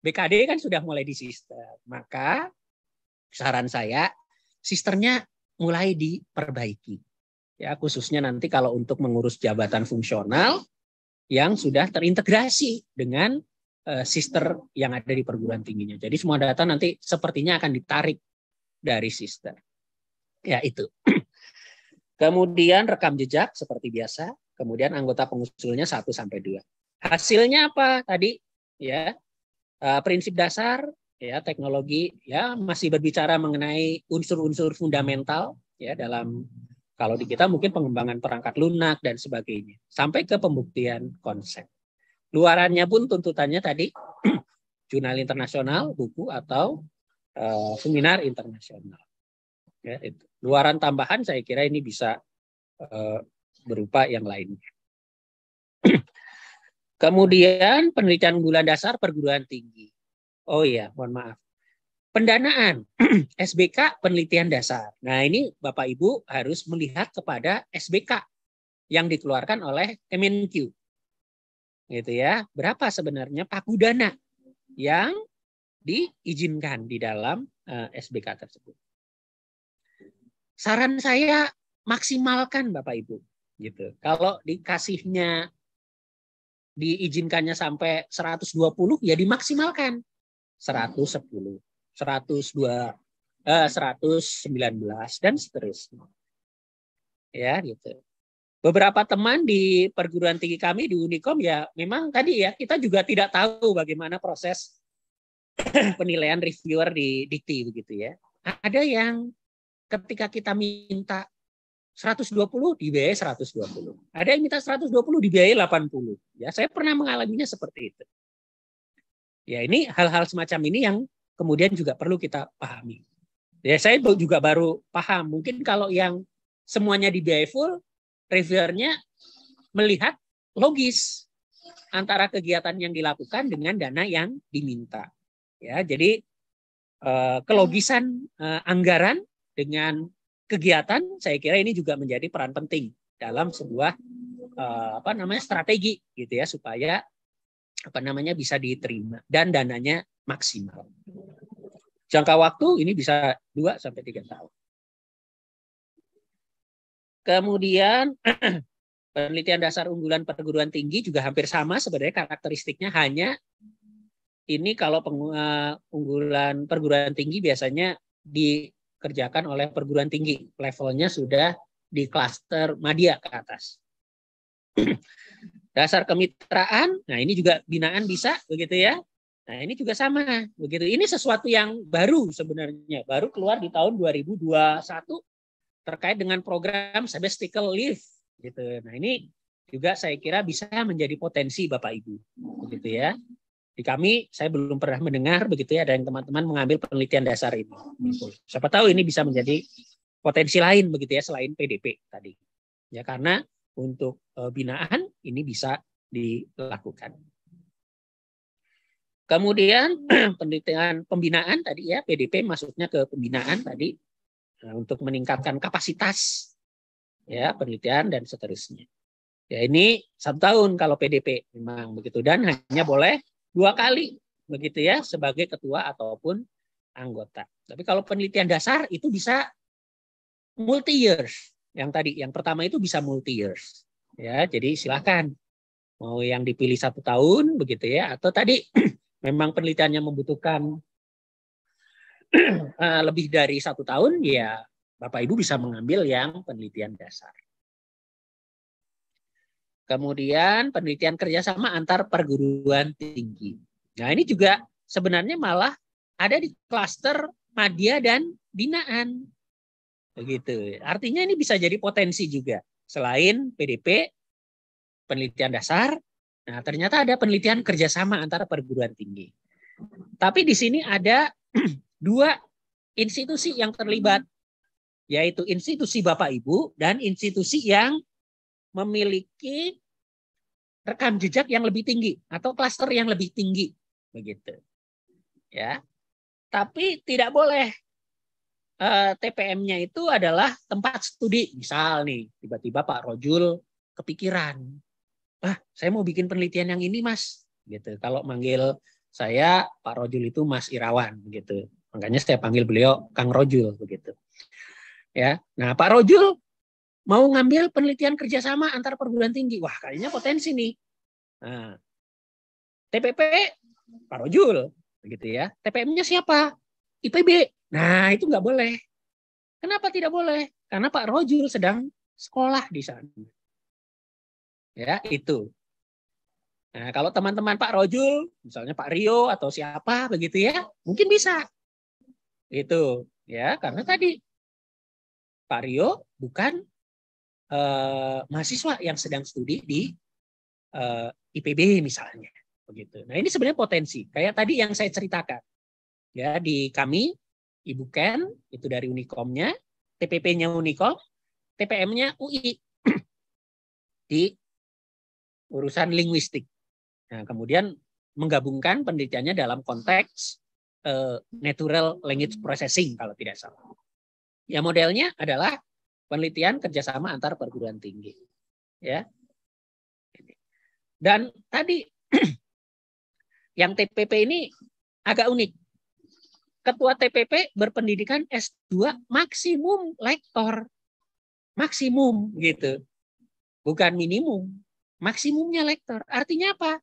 BKD kan sudah mulai di sister. Maka saran saya sisternya mulai diperbaiki. Ya, khususnya nanti kalau untuk mengurus jabatan fungsional yang sudah terintegrasi dengan eh, sister yang ada di perguruan tingginya. Jadi semua data nanti sepertinya akan ditarik dari sister. Ya itu. Kemudian rekam jejak seperti biasa, kemudian anggota pengusulnya 1 sampai 2. Hasilnya apa tadi? Ya. Eh, prinsip dasar ya teknologi ya masih berbicara mengenai unsur-unsur fundamental ya dalam kalau di kita mungkin pengembangan perangkat lunak dan sebagainya sampai ke pembuktian konsep. Luarannya pun tuntutannya tadi jurnal internasional, buku atau Eh, seminar internasional. Ya, itu. Luaran tambahan saya kira ini bisa eh, berupa yang lainnya. Kemudian penelitian gula dasar perguruan tinggi. Oh iya, mohon maaf. Pendanaan SBK penelitian dasar. Nah, ini Bapak Ibu harus melihat kepada SBK yang dikeluarkan oleh MNQ. Gitu ya. Berapa sebenarnya paku dana yang diizinkan di dalam eh, SBK tersebut. Saran saya maksimalkan Bapak Ibu gitu. Kalau dikasihnya diizinkannya sampai 120 ya dimaksimalkan 110, 102, eh, 119 dan seterusnya. Ya, gitu. Beberapa teman di perguruan tinggi kami di Unikom ya memang tadi ya kita juga tidak tahu bagaimana proses penilaian reviewer di Dikti begitu ya. Ada yang ketika kita minta 120 dibiayai 120. Ada yang minta 120 dibiayai 80. Ya, saya pernah mengalaminya seperti itu. Ya, ini hal-hal semacam ini yang kemudian juga perlu kita pahami. Ya, saya juga baru paham. Mungkin kalau yang semuanya dibiayai full, reviewernya melihat logis antara kegiatan yang dilakukan dengan dana yang diminta ya jadi eh, kelogisan eh, anggaran dengan kegiatan saya kira ini juga menjadi peran penting dalam sebuah eh, apa namanya strategi gitu ya supaya apa namanya bisa diterima dan dananya maksimal jangka waktu ini bisa 2 sampai tiga tahun. Kemudian penelitian dasar unggulan perguruan tinggi juga hampir sama sebenarnya karakteristiknya hanya ini kalau eh, unggulan perguruan tinggi biasanya dikerjakan oleh perguruan tinggi. Levelnya sudah di klaster media ke atas. Dasar kemitraan, nah ini juga binaan bisa begitu ya. Nah, ini juga sama, begitu. Ini sesuatu yang baru sebenarnya, baru keluar di tahun 2021 terkait dengan program sabbatical leave gitu. Nah, ini juga saya kira bisa menjadi potensi Bapak Ibu, begitu ya. Di kami saya belum pernah mendengar begitu ya ada yang teman-teman mengambil penelitian dasar ini. Hmm. Gitu. Siapa tahu ini bisa menjadi potensi lain begitu ya selain PDP tadi. Ya karena untuk eh, binaan ini bisa dilakukan. Kemudian penelitian pembinaan tadi ya PDP maksudnya ke pembinaan tadi eh, untuk meningkatkan kapasitas ya penelitian dan seterusnya. Ya ini satu tahun kalau PDP memang begitu dan hanya boleh dua kali begitu ya sebagai ketua ataupun anggota. Tapi kalau penelitian dasar itu bisa multi years. Yang tadi yang pertama itu bisa multi years. Ya, jadi silakan mau yang dipilih satu tahun begitu ya atau tadi memang penelitiannya membutuhkan eh, lebih dari satu tahun ya Bapak Ibu bisa mengambil yang penelitian dasar. Kemudian penelitian kerjasama antar perguruan tinggi. Nah ini juga sebenarnya malah ada di klaster media dan binaan. Begitu. Artinya ini bisa jadi potensi juga. Selain PDP, penelitian dasar, nah ternyata ada penelitian kerjasama antara perguruan tinggi. Tapi di sini ada dua institusi yang terlibat, yaitu institusi Bapak Ibu dan institusi yang memiliki rekam jejak yang lebih tinggi atau klaster yang lebih tinggi begitu ya tapi tidak boleh eh, TPM-nya itu adalah tempat studi misal nih tiba-tiba Pak Rojul kepikiran ah saya mau bikin penelitian yang ini mas gitu kalau manggil saya Pak Rojul itu Mas Irawan begitu makanya saya panggil beliau Kang Rojul begitu ya nah Pak Rojul mau ngambil penelitian kerjasama antar perguruan tinggi. Wah, kayaknya potensi nih. Nah, TPP Pak Rojul, gitu ya. TPM-nya siapa? IPB. Nah, itu nggak boleh. Kenapa tidak boleh? Karena Pak Rojul sedang sekolah di sana. Ya, itu. Nah, kalau teman-teman Pak Rojul, misalnya Pak Rio atau siapa begitu ya, mungkin bisa. Itu, ya, karena tadi Pak Rio bukan uh, mahasiswa yang sedang studi di uh, eh, IPB misalnya begitu. Nah, ini sebenarnya potensi. Kayak tadi yang saya ceritakan. Ya, di kami Ibu Ken itu dari Unikomnya, TPP-nya Unikom, TPM-nya UI di urusan linguistik. Nah, kemudian menggabungkan penelitiannya dalam konteks uh, natural language processing kalau tidak salah. Ya modelnya adalah penelitian kerjasama antar perguruan tinggi. Ya. Dan tadi yang TPP ini agak unik. Ketua TPP berpendidikan S2 maksimum lektor. Maksimum gitu. Bukan minimum. Maksimumnya lektor. Artinya apa?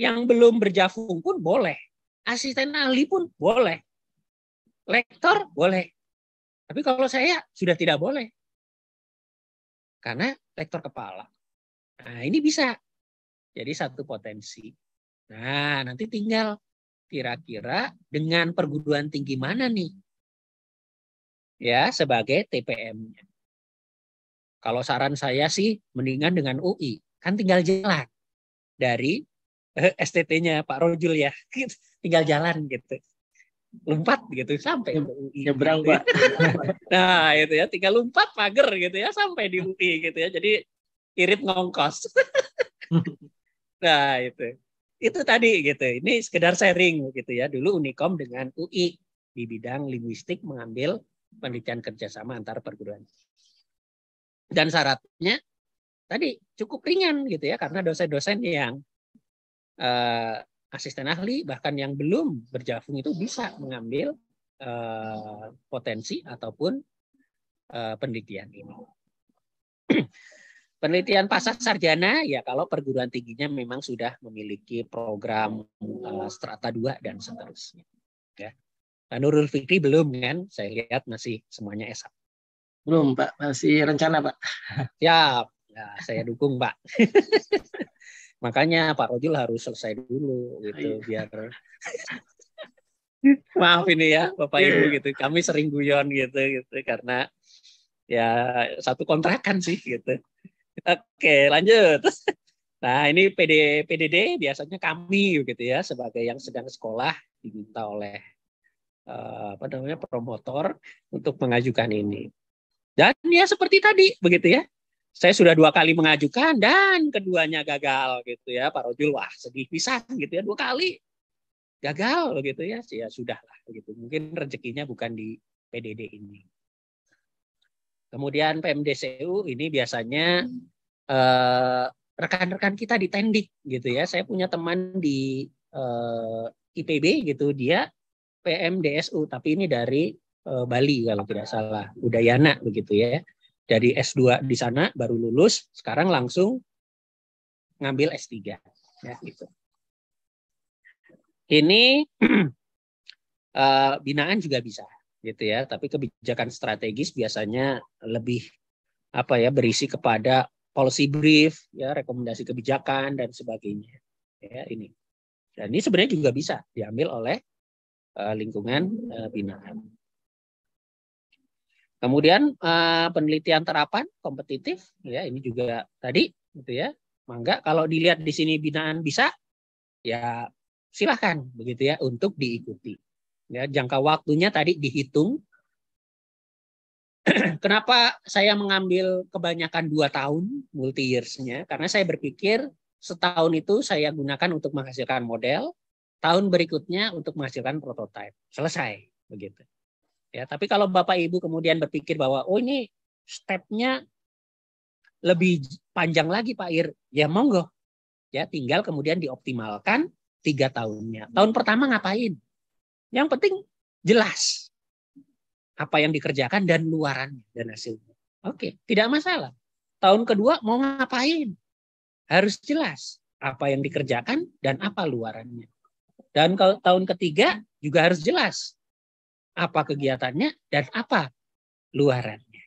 Yang belum berjafung pun boleh. Asisten ahli pun boleh. Lektor boleh. Tapi kalau saya sudah tidak boleh karena vektor kepala. Nah, ini bisa jadi satu potensi. Nah, nanti tinggal kira-kira dengan perguruan tinggi mana nih? Ya, sebagai TPM-nya. Kalau saran saya sih mendingan dengan UI. Kan tinggal jalan dari eh, STT-nya Pak Rojul ya. Tinggal jalan gitu lompat gitu sampai ke UI. Nyebrang, nah, gitu. Pak. nah, itu ya tinggal lompat pagar gitu ya sampai di UI gitu ya. Jadi irit ngongkos. nah, itu. Itu tadi gitu. Ini sekedar sharing gitu ya. Dulu Unicom dengan UI di bidang linguistik mengambil penelitian kerjasama antar perguruan. Dan syaratnya tadi cukup ringan gitu ya karena dosen-dosen yang uh, asisten ahli bahkan yang belum berjafung itu bisa mengambil uh, potensi ataupun uh, penelitian ini. penelitian pasar sarjana ya kalau perguruan tingginya memang sudah memiliki program uh, strata 2 dan seterusnya. Ya. Nah, Nurul Fikri belum kan? Saya lihat masih semuanya S1. Belum Pak, masih rencana Pak. ya, ya saya dukung Pak. Makanya Pak Rojul harus selesai dulu gitu iya. biar maaf ini ya Bapak Ibu iya. gitu. Kami sering guyon gitu gitu karena ya satu kontrakan sih gitu. Oke, lanjut. Nah, ini PD, PDD biasanya kami gitu ya sebagai yang sedang sekolah diminta oleh eh, apa namanya promotor untuk mengajukan ini. Dan ya seperti tadi begitu ya saya sudah dua kali mengajukan dan keduanya gagal gitu ya Pak Rojul wah sedih pisah gitu ya dua kali gagal gitu ya ya sudahlah gitu mungkin rezekinya bukan di PDD ini kemudian PMDCU ini biasanya rekan eh, rekan-rekan kita di Tendik gitu ya saya punya teman di eh, IPB gitu dia PMDSU tapi ini dari eh, Bali kalau tidak salah Udayana begitu ya dari S2 di sana baru lulus, sekarang langsung ngambil S3 ya gitu. Ini uh, binaan juga bisa gitu ya, tapi kebijakan strategis biasanya lebih apa ya berisi kepada policy brief ya, rekomendasi kebijakan dan sebagainya. Ya, ini. Dan ini sebenarnya juga bisa diambil oleh uh, lingkungan uh, binaan. Kemudian uh, penelitian terapan kompetitif, ya ini juga tadi, gitu ya. Mangga kalau dilihat di sini binaan bisa, ya silahkan begitu ya untuk diikuti. Ya jangka waktunya tadi dihitung. Kenapa saya mengambil kebanyakan dua tahun multi years-nya? Karena saya berpikir setahun itu saya gunakan untuk menghasilkan model, tahun berikutnya untuk menghasilkan prototipe. Selesai begitu. Ya, tapi kalau Bapak Ibu kemudian berpikir bahwa oh ini stepnya lebih panjang lagi Pak Ir, ya monggo. Ya, tinggal kemudian dioptimalkan tiga tahunnya. Tahun pertama ngapain? Yang penting jelas apa yang dikerjakan dan luarannya dan hasilnya. Oke, tidak masalah. Tahun kedua mau ngapain? Harus jelas apa yang dikerjakan dan apa luarannya. Dan kalau tahun ketiga juga harus jelas apa kegiatannya dan apa luarannya.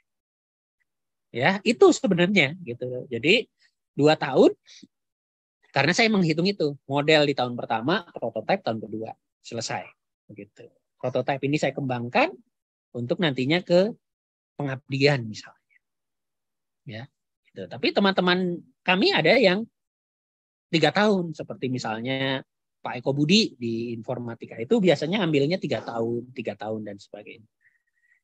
Ya, itu sebenarnya gitu. Jadi dua tahun karena saya menghitung itu model di tahun pertama, prototipe tahun kedua selesai begitu. Prototipe ini saya kembangkan untuk nantinya ke pengabdian misalnya. Ya, gitu. Tapi teman-teman kami ada yang tiga tahun seperti misalnya Pak Eko Budi di informatika itu biasanya ambilnya tiga tahun, tiga tahun dan sebagainya.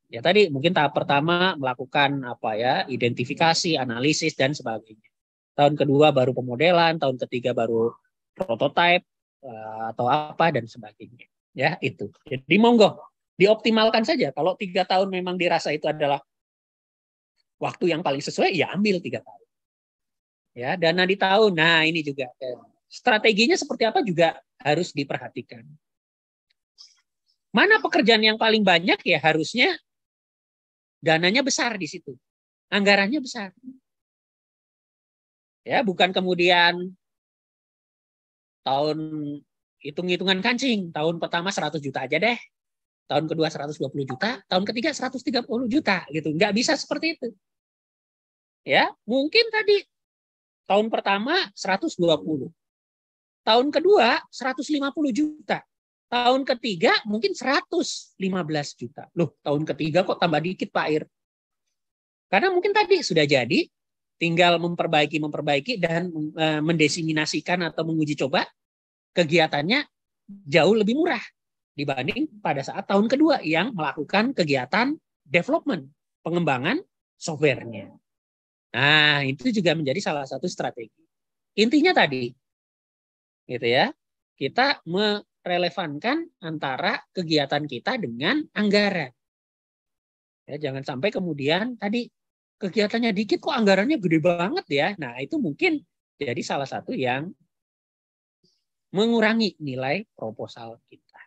Ya tadi mungkin tahap pertama melakukan apa ya identifikasi, analisis dan sebagainya. Tahun kedua baru pemodelan, tahun ketiga baru prototipe eh, atau apa dan sebagainya. Ya itu. Jadi monggo dioptimalkan saja. Kalau tiga tahun memang dirasa itu adalah waktu yang paling sesuai, ya ambil tiga tahun. Ya dana di tahun. Nah ini juga strateginya seperti apa juga harus diperhatikan. Mana pekerjaan yang paling banyak ya harusnya dananya besar di situ. Anggarannya besar. Ya, bukan kemudian tahun hitung-hitungan kancing, tahun pertama 100 juta aja deh. Tahun kedua 120 juta, tahun ketiga 130 juta gitu. Nggak bisa seperti itu. Ya, mungkin tadi tahun pertama 120, Tahun kedua 150 juta. Tahun ketiga mungkin 115 juta. Loh, tahun ketiga kok tambah dikit Pak Ir? Karena mungkin tadi sudah jadi, tinggal memperbaiki memperbaiki dan e, mendesiminasikan atau menguji coba kegiatannya jauh lebih murah dibanding pada saat tahun kedua yang melakukan kegiatan development, pengembangan softwarenya. Nah, itu juga menjadi salah satu strategi. Intinya tadi, gitu ya. Kita merelevankan antara kegiatan kita dengan anggaran. Ya, jangan sampai kemudian tadi kegiatannya dikit kok anggarannya gede banget ya. Nah, itu mungkin jadi salah satu yang mengurangi nilai proposal kita.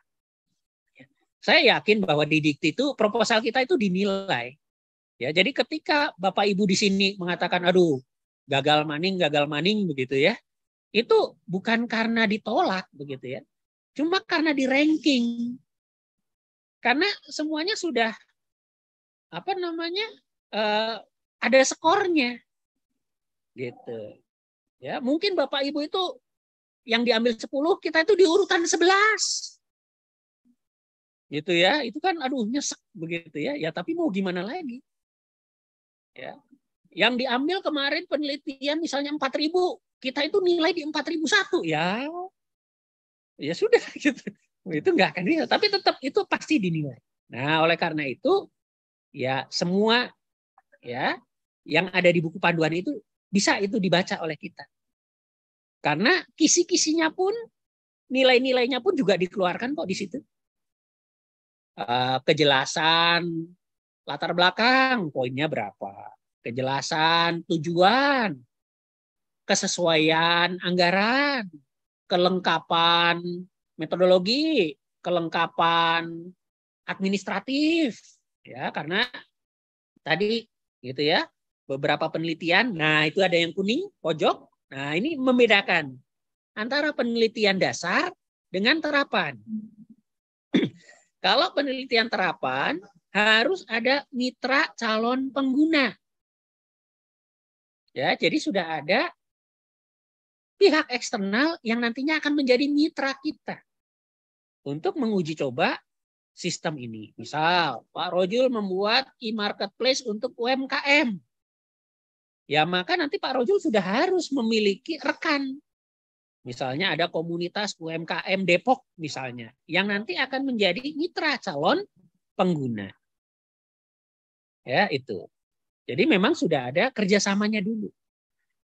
Ya. Saya yakin bahwa di dikti itu proposal kita itu dinilai. Ya, jadi ketika Bapak Ibu di sini mengatakan aduh gagal maning, gagal maning begitu ya itu bukan karena ditolak begitu ya cuma karena di ranking karena semuanya sudah apa namanya uh, ada skornya gitu ya mungkin bapak ibu itu yang diambil 10 kita itu di urutan 11 gitu ya itu kan aduh nyesek begitu ya ya tapi mau gimana lagi ya yang diambil kemarin penelitian misalnya 4000, kita itu nilai di 4001 ya. Ya sudah gitu. Itu nggak akan dinilai, tapi tetap itu pasti dinilai. Nah, oleh karena itu ya semua ya yang ada di buku panduan itu bisa itu dibaca oleh kita. Karena kisi-kisinya pun nilai-nilainya pun juga dikeluarkan kok di situ. Eh, kejelasan latar belakang poinnya berapa kejelasan tujuan, kesesuaian anggaran, kelengkapan metodologi, kelengkapan administratif ya karena tadi gitu ya beberapa penelitian nah itu ada yang kuning pojok nah ini membedakan antara penelitian dasar dengan terapan kalau penelitian terapan harus ada mitra calon pengguna Ya, jadi sudah ada pihak eksternal yang nantinya akan menjadi mitra kita untuk menguji coba sistem ini. Misal, Pak Rojul membuat e-marketplace untuk UMKM. Ya, maka nanti Pak Rojul sudah harus memiliki rekan Misalnya ada komunitas UMKM Depok misalnya yang nanti akan menjadi mitra calon pengguna. Ya, itu. Jadi memang sudah ada kerjasamanya dulu.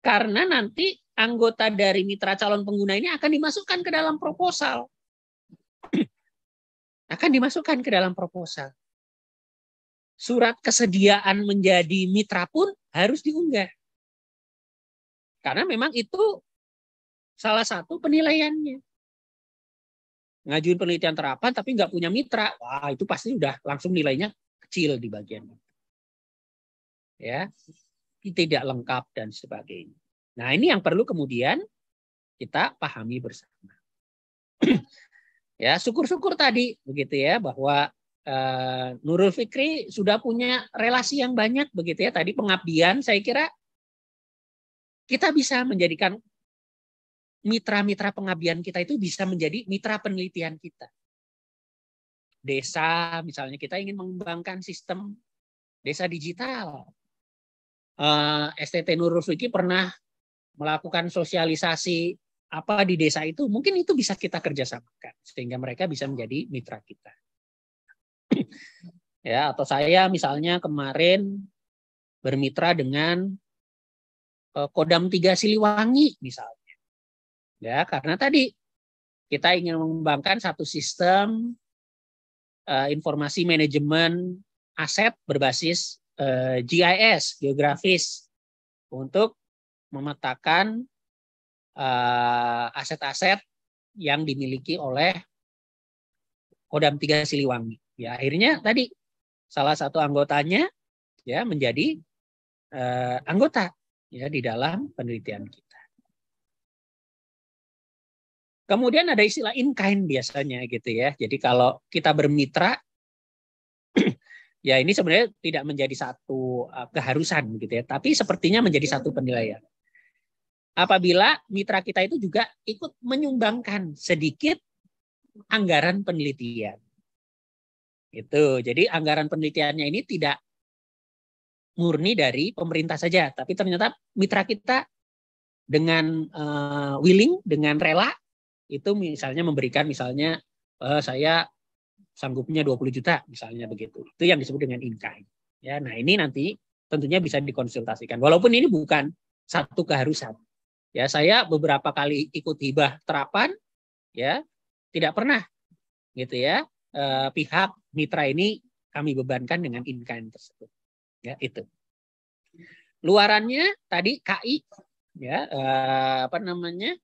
Karena nanti anggota dari mitra calon pengguna ini akan dimasukkan ke dalam proposal. akan dimasukkan ke dalam proposal. Surat kesediaan menjadi mitra pun harus diunggah. Karena memang itu salah satu penilaiannya. Ngajuin penelitian terapan tapi nggak punya mitra, wah itu pasti udah langsung nilainya kecil di bagian ya tidak lengkap dan sebagainya. Nah ini yang perlu kemudian kita pahami bersama. ya syukur-syukur tadi begitu ya bahwa eh, Nurul Fikri sudah punya relasi yang banyak begitu ya tadi pengabdian saya kira kita bisa menjadikan mitra-mitra pengabdian kita itu bisa menjadi mitra penelitian kita. Desa misalnya kita ingin mengembangkan sistem desa digital uh, eh, STT Nurul Fikri pernah melakukan sosialisasi apa di desa itu, mungkin itu bisa kita kerjasamakan sehingga mereka bisa menjadi mitra kita. ya, atau saya misalnya kemarin bermitra dengan eh, Kodam Tiga Siliwangi misalnya. Ya, karena tadi kita ingin mengembangkan satu sistem uh, informasi manajemen aset berbasis Eh, GIS geografis untuk memetakan eh, aset-aset yang dimiliki oleh Kodam 3 Siliwangi. Ya akhirnya tadi salah satu anggotanya ya menjadi eh, anggota ya di dalam penelitian kita. Kemudian ada istilah in kind biasanya gitu ya. Jadi kalau kita bermitra ya ini sebenarnya tidak menjadi satu eh, keharusan gitu ya, tapi sepertinya menjadi satu penilaian. Apabila mitra kita itu juga ikut menyumbangkan sedikit anggaran penelitian. Itu. Jadi anggaran penelitiannya ini tidak murni dari pemerintah saja, tapi ternyata mitra kita dengan eh, willing, dengan rela itu misalnya memberikan misalnya eh, saya sanggupnya 20 juta misalnya begitu. Itu yang disebut dengan inkai. Ya, nah ini nanti tentunya bisa dikonsultasikan. Walaupun ini bukan satu keharusan. Ya, saya beberapa kali ikut hibah terapan ya, tidak pernah gitu ya. Eh, pihak mitra ini kami bebankan dengan inkai tersebut. Ya, itu. Luarannya tadi KI ya, eh, apa namanya?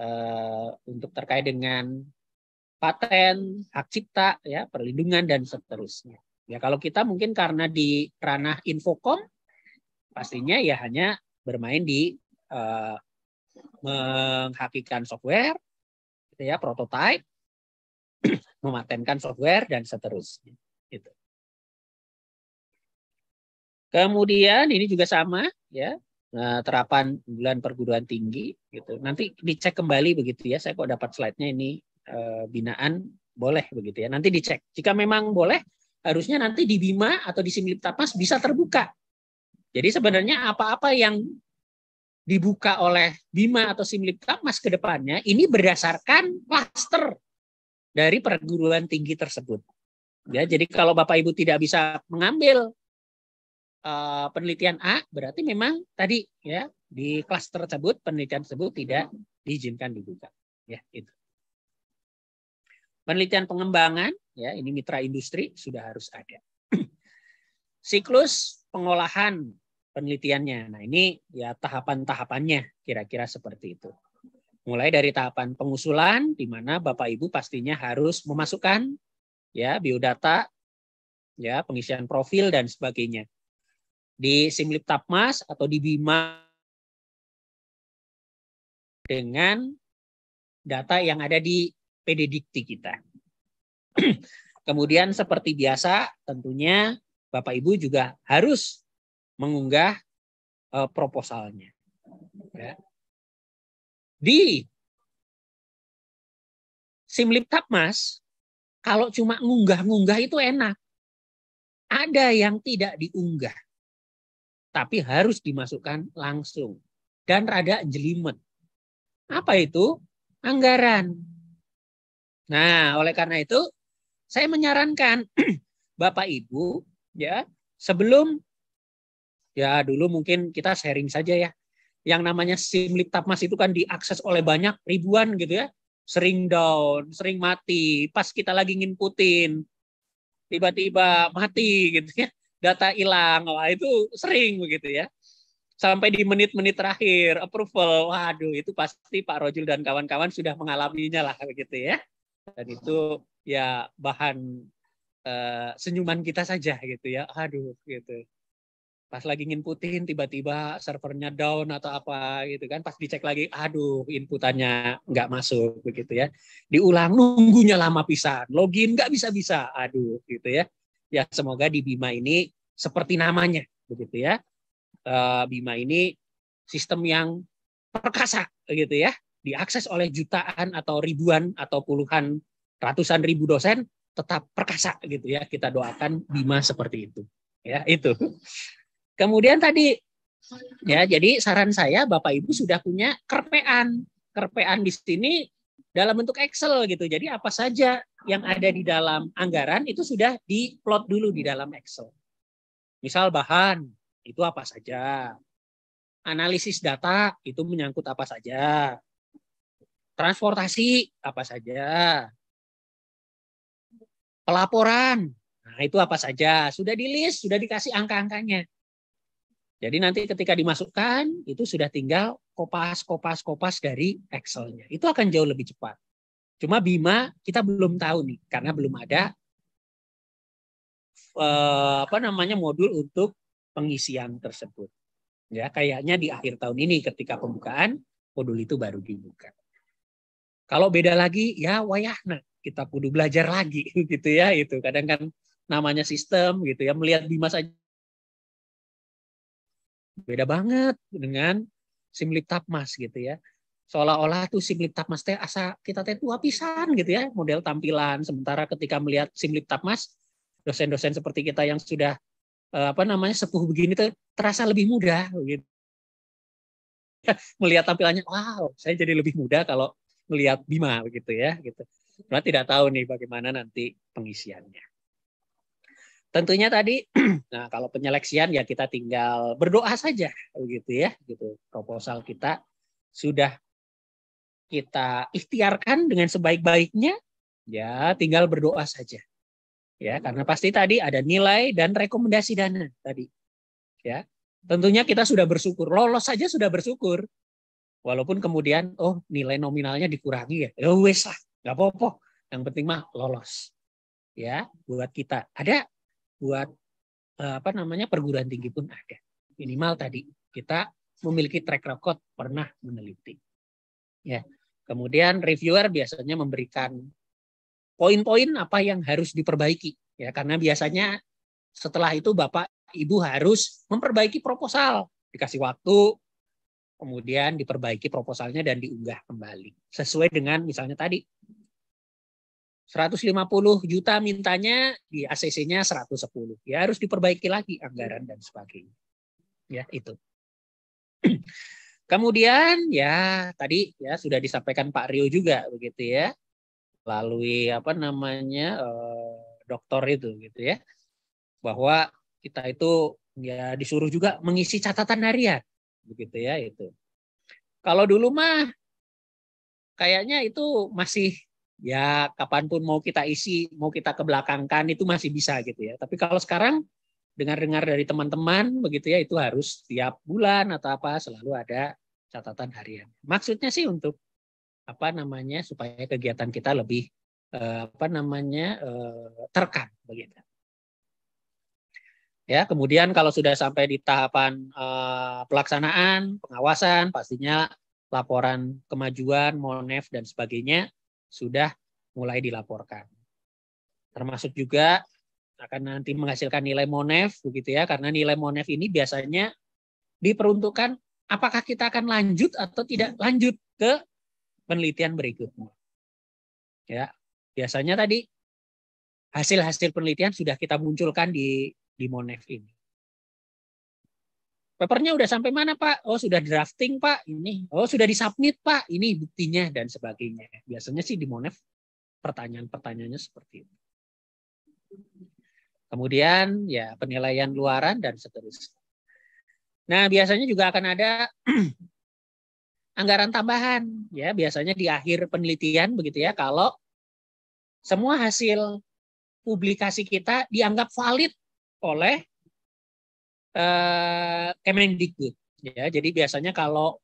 Eh, untuk terkait dengan paten, hak cipta, ya, perlindungan dan seterusnya. Ya, kalau kita mungkin karena di ranah infokom pastinya ya hanya bermain di uh, menghakikan software, gitu ya, prototype, mematenkan software dan seterusnya. Gitu. Kemudian ini juga sama ya eh, terapan bulan perguruan tinggi gitu. Nanti dicek kembali begitu ya. Saya kok dapat slide-nya ini Eh, binaan boleh begitu ya. Nanti dicek. Jika memang boleh, harusnya nanti di Bima atau di Simlip Tapas bisa terbuka. Jadi sebenarnya apa-apa yang dibuka oleh Bima atau Tapas ke depannya ini berdasarkan klaster dari perguruan tinggi tersebut. Ya, jadi kalau Bapak Ibu tidak bisa mengambil uh, penelitian A, berarti memang tadi ya di klaster tersebut penelitian tersebut tidak diizinkan dibuka. Ya, itu. Penelitian pengembangan, ya ini mitra industri sudah harus ada. Siklus pengolahan penelitiannya. Nah ini ya tahapan-tahapannya kira-kira seperti itu. Mulai dari tahapan pengusulan, di mana Bapak Ibu pastinya harus memasukkan ya biodata, ya pengisian profil dan sebagainya. Di Simlip Tapmas atau di Bima dengan data yang ada di PD Dikti kita. Kemudian seperti biasa tentunya Bapak Ibu juga harus mengunggah uh, proposalnya. Ya. Di tapmas. kalau cuma ngunggah-ngunggah itu enak. Ada yang tidak diunggah. Tapi harus dimasukkan langsung. Dan rada jelimet. Apa itu? Anggaran Nah, oleh karena itu saya menyarankan Bapak Ibu ya, sebelum ya dulu mungkin kita sharing saja ya. Yang namanya simlip tapmas itu kan diakses oleh banyak ribuan gitu ya. Sering down, sering mati, pas kita lagi nginputin tiba-tiba mati gitu ya. Data hilang. Wah, itu sering begitu ya. Sampai di menit-menit terakhir approval. Waduh, itu pasti Pak Rojul dan kawan-kawan sudah mengalaminya lah begitu ya dan itu ya bahan uh, senyuman kita saja gitu ya aduh gitu pas lagi nginputin tiba-tiba servernya down atau apa gitu kan pas dicek lagi aduh inputannya nggak masuk begitu ya diulang nunggunya lama pisah, login nggak bisa bisa aduh gitu ya ya semoga di Bima ini seperti namanya begitu ya eh, Bima ini sistem yang perkasa gitu ya diakses oleh jutaan atau ribuan atau puluhan ratusan ribu dosen tetap perkasa gitu ya kita doakan Bima seperti itu ya itu kemudian tadi ya jadi saran saya Bapak Ibu sudah punya kerpean kerpean di sini dalam bentuk Excel gitu jadi apa saja yang ada di dalam anggaran itu sudah diplot dulu di dalam Excel misal bahan itu apa saja analisis data itu menyangkut apa saja transportasi apa saja, pelaporan, nah itu apa saja, sudah di list, sudah dikasih angka-angkanya. Jadi nanti ketika dimasukkan itu sudah tinggal kopas kopas kopas dari Excelnya. Itu akan jauh lebih cepat. Cuma Bima kita belum tahu nih karena belum ada eh, apa namanya modul untuk pengisian tersebut. Ya kayaknya di akhir tahun ini ketika pembukaan modul itu baru dibuka. Kalau beda lagi ya wayahna kita kudu belajar lagi gitu ya itu. Kadang kan namanya sistem gitu ya melihat Bimas aja beda banget dengan simlip tapmas gitu ya seolah-olah tuh simlip tapmas teh asa kita teh tua pisan gitu ya model tampilan sementara ketika melihat simlip tapmas dosen-dosen seperti kita yang sudah eh, apa namanya sepuh begini tuh terasa lebih muda gitu melihat tampilannya wow saya jadi lebih muda kalau melihat Bima begitu ya gitu. Karena tidak tahu nih bagaimana nanti pengisiannya. Tentunya tadi, nah kalau penyeleksian ya kita tinggal berdoa saja begitu ya, gitu. Proposal kita sudah kita ikhtiarkan dengan sebaik-baiknya, ya tinggal berdoa saja. Ya, karena pasti tadi ada nilai dan rekomendasi dana tadi. Ya. Tentunya kita sudah bersyukur, lolos saja sudah bersyukur Walaupun kemudian, oh nilai nominalnya dikurangi ya, ya wes lah, nggak apa-apa. Yang penting mah lolos. Ya, buat kita. Ada buat eh, apa namanya perguruan tinggi pun ada. Minimal tadi kita memiliki track record pernah meneliti. Ya. Kemudian reviewer biasanya memberikan poin-poin apa yang harus diperbaiki ya karena biasanya setelah itu Bapak Ibu harus memperbaiki proposal, dikasih waktu kemudian diperbaiki proposalnya dan diunggah kembali sesuai dengan misalnya tadi 150 juta mintanya di ACC-nya 110 ya harus diperbaiki lagi anggaran dan sebagainya ya itu kemudian ya tadi ya sudah disampaikan Pak Rio juga begitu ya melalui apa namanya eh, dokter itu gitu ya bahwa kita itu ya disuruh juga mengisi catatan harian begitu ya itu. Kalau dulu mah kayaknya itu masih ya kapanpun mau kita isi, mau kita kebelakangkan itu masih bisa gitu ya. Tapi kalau sekarang dengar-dengar dari teman-teman begitu ya itu harus tiap bulan atau apa selalu ada catatan harian. Maksudnya sih untuk apa namanya supaya kegiatan kita lebih eh, apa namanya eh, terkam begitu. Ya, kemudian kalau sudah sampai di tahapan uh, pelaksanaan, pengawasan, pastinya laporan kemajuan, MONEF dan sebagainya sudah mulai dilaporkan. Termasuk juga akan nanti menghasilkan nilai MONEF begitu ya, karena nilai MONEF ini biasanya diperuntukkan apakah kita akan lanjut atau tidak lanjut ke penelitian berikutnya. Ya, biasanya tadi hasil-hasil penelitian sudah kita munculkan di di Monef ini. Papernya udah sampai mana Pak? Oh sudah drafting Pak ini. Oh sudah disubmit Pak ini buktinya dan sebagainya. Biasanya sih di Monef pertanyaan-pertanyaannya seperti itu. Kemudian ya penilaian luaran dan seterusnya. Nah biasanya juga akan ada anggaran tambahan ya biasanya di akhir penelitian begitu ya kalau semua hasil publikasi kita dianggap valid oleh eh, Kemendikbud. Ya, jadi biasanya kalau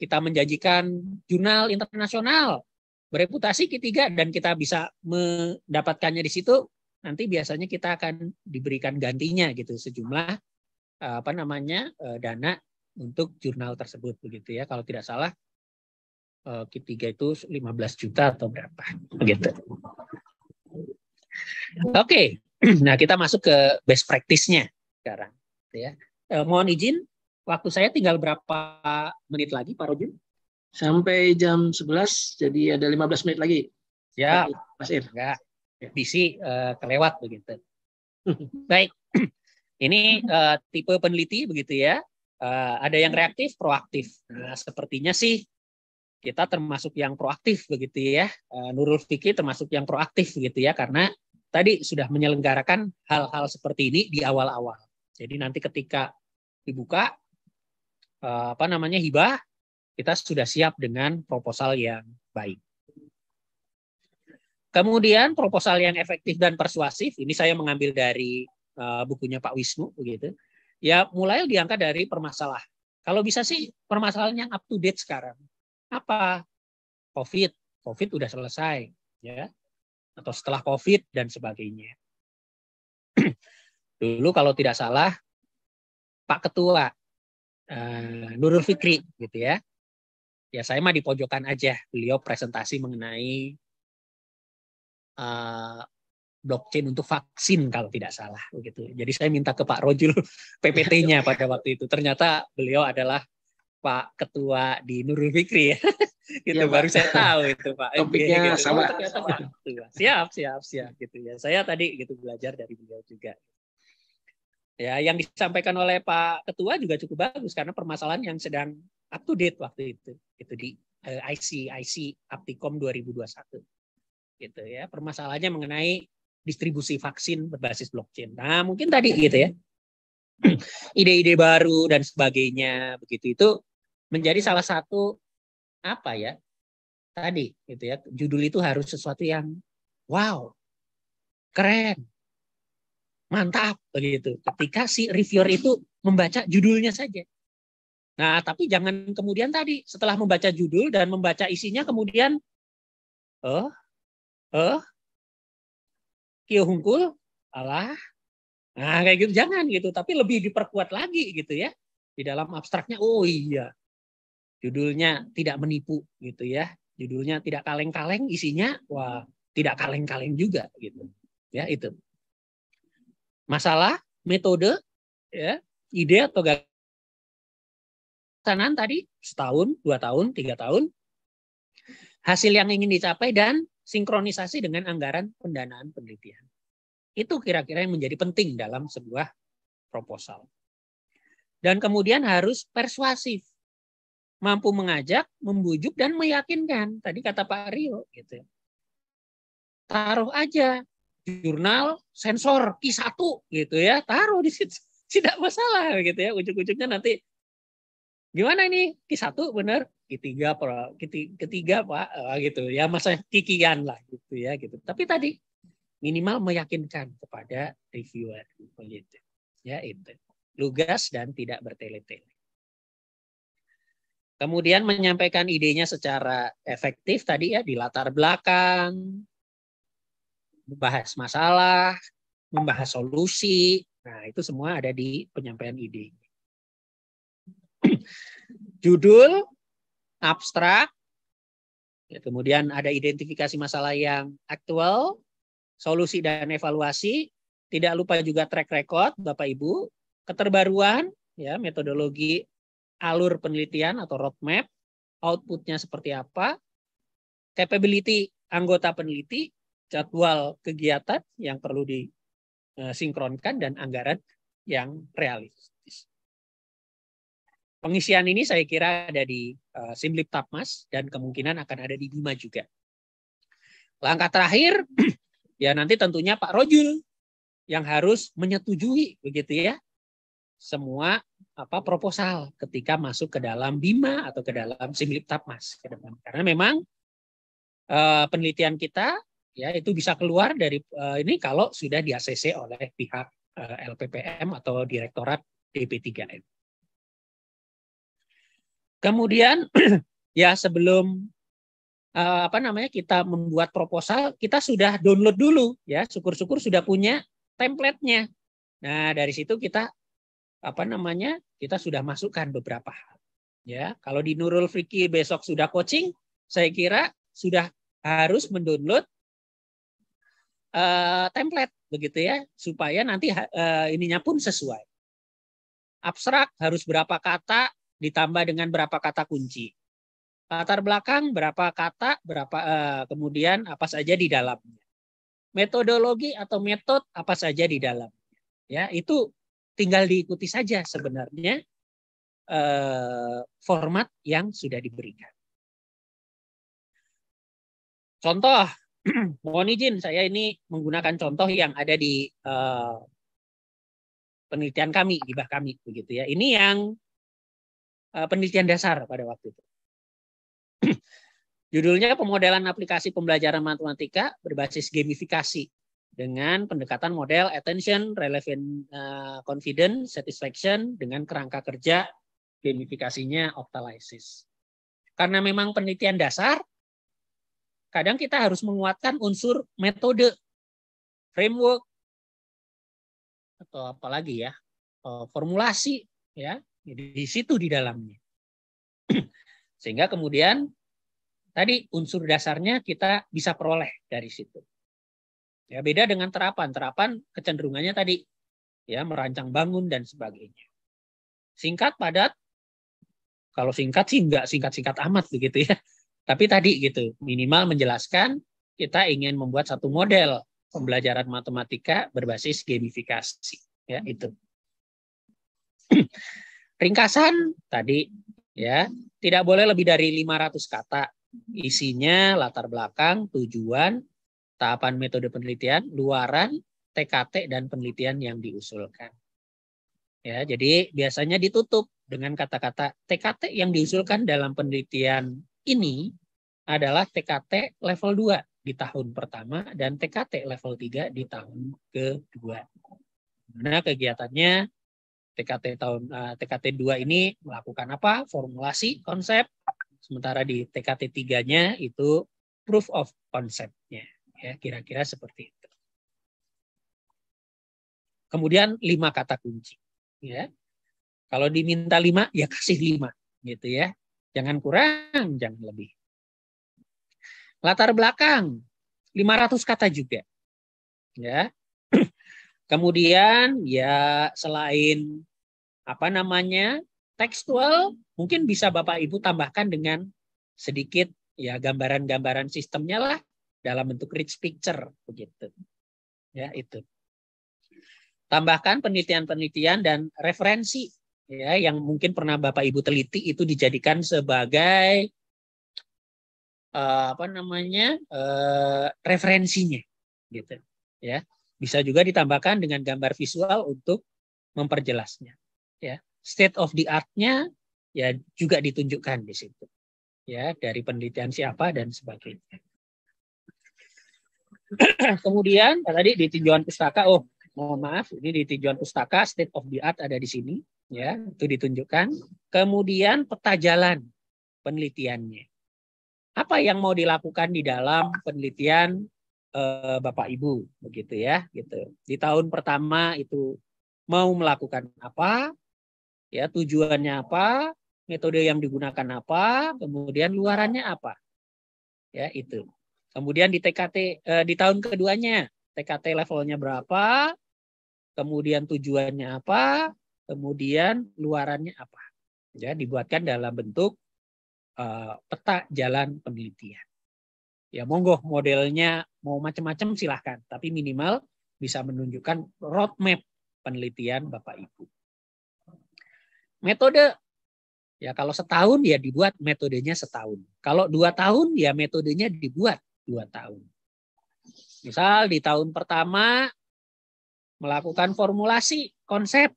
kita menjanjikan jurnal internasional bereputasi ketiga dan kita bisa mendapatkannya di situ, nanti biasanya kita akan diberikan gantinya gitu sejumlah eh, apa namanya eh, dana untuk jurnal tersebut begitu ya. Kalau tidak salah eh, ketiga itu 15 juta atau berapa begitu. Oke, Nah, kita masuk ke best practice-nya sekarang. Gitu ya. eh, mohon izin, waktu saya tinggal berapa menit lagi, Pak Rojun? Sampai jam 11, jadi ada 15 menit lagi. Ya, Mas Ir. Enggak, busy, uh, eh, kelewat begitu. Baik, ini uh, tipe peneliti begitu ya. Uh, ada yang reaktif, proaktif. Nah, sepertinya sih kita termasuk yang proaktif begitu ya. Uh, Nurul Fikri termasuk yang proaktif begitu ya, karena tadi sudah menyelenggarakan hal-hal seperti ini di awal-awal. Jadi nanti ketika dibuka eh, apa namanya hibah, kita sudah siap dengan proposal yang baik. Kemudian proposal yang efektif dan persuasif, ini saya mengambil dari eh, bukunya Pak Wisnu begitu. Ya, mulai diangkat dari permasalahan. Kalau bisa sih permasalahan yang up to date sekarang. Apa? Covid. Covid udah selesai, ya atau setelah COVID dan sebagainya. Dulu kalau tidak salah Pak Ketua uh, Nurul Fikri gitu ya. Ya saya mah di pojokan aja. Beliau presentasi mengenai uh, blockchain untuk vaksin kalau tidak salah begitu. Jadi saya minta ke Pak Rojul PPT-nya pada waktu itu. Ternyata beliau adalah Pak Ketua di Nurul Fikri ya. Iya, gitu ya, baru saya tahu itu Pak. Topiknya gitu. sama. Oh, sama. Siap, siap, siap gitu ya. Saya tadi gitu belajar dari beliau juga. Ya, yang disampaikan oleh Pak Ketua juga cukup bagus karena permasalahan yang sedang up to date waktu itu itu di eh, IC IC Apticom 2021. Gitu ya. Permasalahannya mengenai distribusi vaksin berbasis blockchain. Nah, mungkin tadi gitu ya. Ide-ide baru dan sebagainya begitu itu menjadi salah satu apa ya tadi gitu ya judul itu harus sesuatu yang wow keren mantap begitu ketika si reviewer itu membaca judulnya saja nah tapi jangan kemudian tadi setelah membaca judul dan membaca isinya kemudian eh eh kio hungkul Allah nah kayak gitu jangan gitu tapi lebih diperkuat lagi gitu ya di dalam abstraknya oh iya Judulnya tidak menipu gitu ya. Judulnya tidak kaleng-kaleng, isinya wah tidak kaleng-kaleng juga gitu. Ya itu. Masalah, metode, ya, ide atau gagasan tadi setahun, dua tahun, tiga tahun, hasil yang ingin dicapai dan sinkronisasi dengan anggaran pendanaan penelitian. Itu kira-kira yang menjadi penting dalam sebuah proposal. Dan kemudian harus persuasif mampu mengajak, membujuk dan meyakinkan. Tadi kata Pak Rio gitu. Taruh aja jurnal sensor Q1 gitu ya, taruh di situ. Tidak masalah gitu ya. Ujung-ujungnya nanti gimana ini Q1 benar, Q3 ketiga Pak ah, gitu ya, masa kikian lah gitu ya gitu. Tapi tadi minimal meyakinkan kepada reviewer begitu. Ya itu. Lugas dan tidak bertele-tele. Kemudian menyampaikan idenya secara efektif tadi ya di latar belakang, membahas masalah, membahas solusi. Nah, itu semua ada di penyampaian ide. Judul, abstrak, ya, kemudian ada identifikasi masalah yang aktual, solusi dan evaluasi, tidak lupa juga track record Bapak Ibu, keterbaruan, ya metodologi alur penelitian atau roadmap, outputnya seperti apa, capability anggota peneliti, jadwal kegiatan yang perlu disinkronkan, eh, dan anggaran yang realistis. Pengisian ini saya kira ada di eh, Simlip Tapmas dan kemungkinan akan ada di Bima juga. Langkah terakhir, ya nanti tentunya Pak Rojul yang harus menyetujui begitu ya semua apa proposal ketika masuk ke dalam BIMA atau ke dalam Tapmas ke depan. Karena memang e, penelitian kita ya itu bisa keluar dari e, ini kalau sudah di ACC oleh pihak e, eh, LPPM atau Direktorat DP3M. Kemudian ya sebelum e, apa namanya kita membuat proposal, kita sudah download dulu ya, syukur-syukur sudah punya template-nya. Nah, dari situ kita apa namanya kita sudah masukkan beberapa hal. Ya, kalau di Nurul Fikri besok sudah coaching, saya kira sudah harus mendownload uh, template begitu ya supaya nanti uh, ininya pun sesuai. Abstrak harus berapa kata ditambah dengan berapa kata kunci. Latar belakang berapa kata, berapa uh, kemudian apa saja di dalamnya. Metodologi atau metode apa saja di dalamnya. Ya, itu tinggal diikuti saja sebenarnya eh, format yang sudah diberikan. Contoh, mohon izin saya ini menggunakan contoh yang ada di eh, penelitian kami di bah kami begitu ya. Ini yang eh, penelitian dasar pada waktu itu. Judulnya pemodelan aplikasi pembelajaran matematika berbasis gamifikasi dengan pendekatan model attention, relevant uh, confidence, satisfaction dengan kerangka kerja gamifikasinya Octalysis. Karena memang penelitian dasar, kadang kita harus menguatkan unsur metode, framework, atau apalagi ya, eh, formulasi ya, di situ di dalamnya. Sehingga kemudian tadi unsur dasarnya kita bisa peroleh dari situ. Ya, beda dengan terapan. Terapan kecenderungannya tadi ya merancang bangun dan sebagainya. Singkat, padat. Kalau singkat sih enggak singkat-singkat amat begitu ya. Tapi tadi gitu, minimal menjelaskan kita ingin membuat satu model pembelajaran matematika berbasis gamifikasi, ya itu. Ringkasan tadi ya, tidak boleh lebih dari 500 kata. Isinya latar belakang, tujuan, tahapan metode penelitian, luaran, TKT dan penelitian yang diusulkan. Ya, jadi biasanya ditutup dengan kata-kata TKT yang diusulkan dalam penelitian ini adalah TKT level 2 di tahun pertama dan TKT level 3 di tahun kedua. Nah, kegiatannya TKT tahun uh, eh, TKT 2 ini melakukan apa? Formulasi konsep. Sementara di TKT 3-nya itu proof of concept-nya. Ya, kira-kira seperti itu. Kemudian lima kata kunci. Ya. Kalau diminta lima, ya kasih lima. Gitu ya. Jangan kurang, jangan lebih. Latar belakang, 500 kata juga. Ya. Kemudian ya selain apa namanya tekstual, mungkin bisa Bapak Ibu tambahkan dengan sedikit ya gambaran-gambaran sistemnya lah dalam bentuk rich picture begitu. Ya, itu. Tambahkan penelitian-penelitian dan referensi ya yang mungkin pernah Bapak Ibu teliti itu dijadikan sebagai uh, apa namanya? Uh, referensinya gitu. Ya. Bisa juga ditambahkan dengan gambar visual untuk memperjelasnya. Ya. State of the art-nya ya juga ditunjukkan di situ. Ya, dari penelitian siapa dan sebagainya. Kemudian tadi di tinjauan pustaka, oh mohon maaf, ini di tinjauan pustaka state of the art ada di sini, ya itu ditunjukkan. Kemudian peta jalan penelitiannya. Apa yang mau dilakukan di dalam penelitian eh, Bapak Ibu, begitu ya, gitu. Di tahun pertama itu mau melakukan apa, ya tujuannya apa, metode yang digunakan apa, kemudian luarannya apa, ya itu. Kemudian di TKT eh, di tahun keduanya TKT levelnya berapa, kemudian tujuannya apa, kemudian luarannya apa. Ya, dibuatkan dalam bentuk eh, peta jalan penelitian. Ya monggo modelnya mau macam-macam silahkan, tapi minimal bisa menunjukkan roadmap penelitian Bapak Ibu. Metode Ya kalau setahun ya dibuat metodenya setahun. Kalau dua tahun ya metodenya dibuat dua tahun. Misal di tahun pertama melakukan formulasi konsep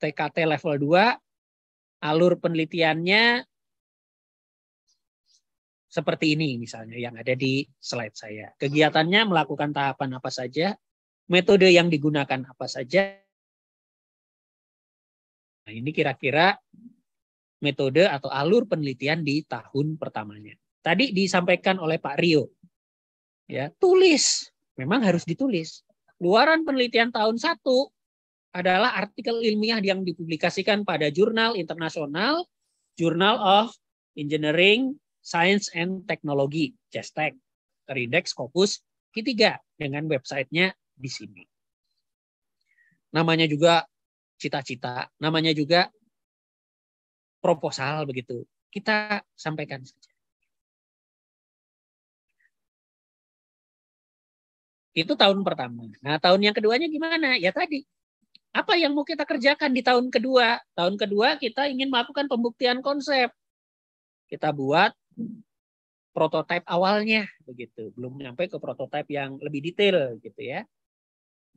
TKT level 2, alur penelitiannya seperti ini misalnya yang ada di slide saya. Kegiatannya melakukan tahapan apa saja, metode yang digunakan apa saja. Nah, ini kira-kira metode atau alur penelitian di tahun pertamanya. Tadi disampaikan oleh Pak Rio ya tulis memang harus ditulis luaran penelitian tahun 1 adalah artikel ilmiah yang dipublikasikan pada jurnal internasional Journal of Engineering Science and Technology JSTEC terindeks Scopus ketiga dengan websitenya di sini namanya juga cita-cita namanya juga proposal begitu kita sampaikan Itu tahun pertama. Nah, tahun yang keduanya gimana? Ya tadi, apa yang mau kita kerjakan di tahun kedua? Tahun kedua kita ingin melakukan pembuktian konsep. Kita buat prototipe awalnya begitu, belum nyampe ke prototipe yang lebih detail gitu ya.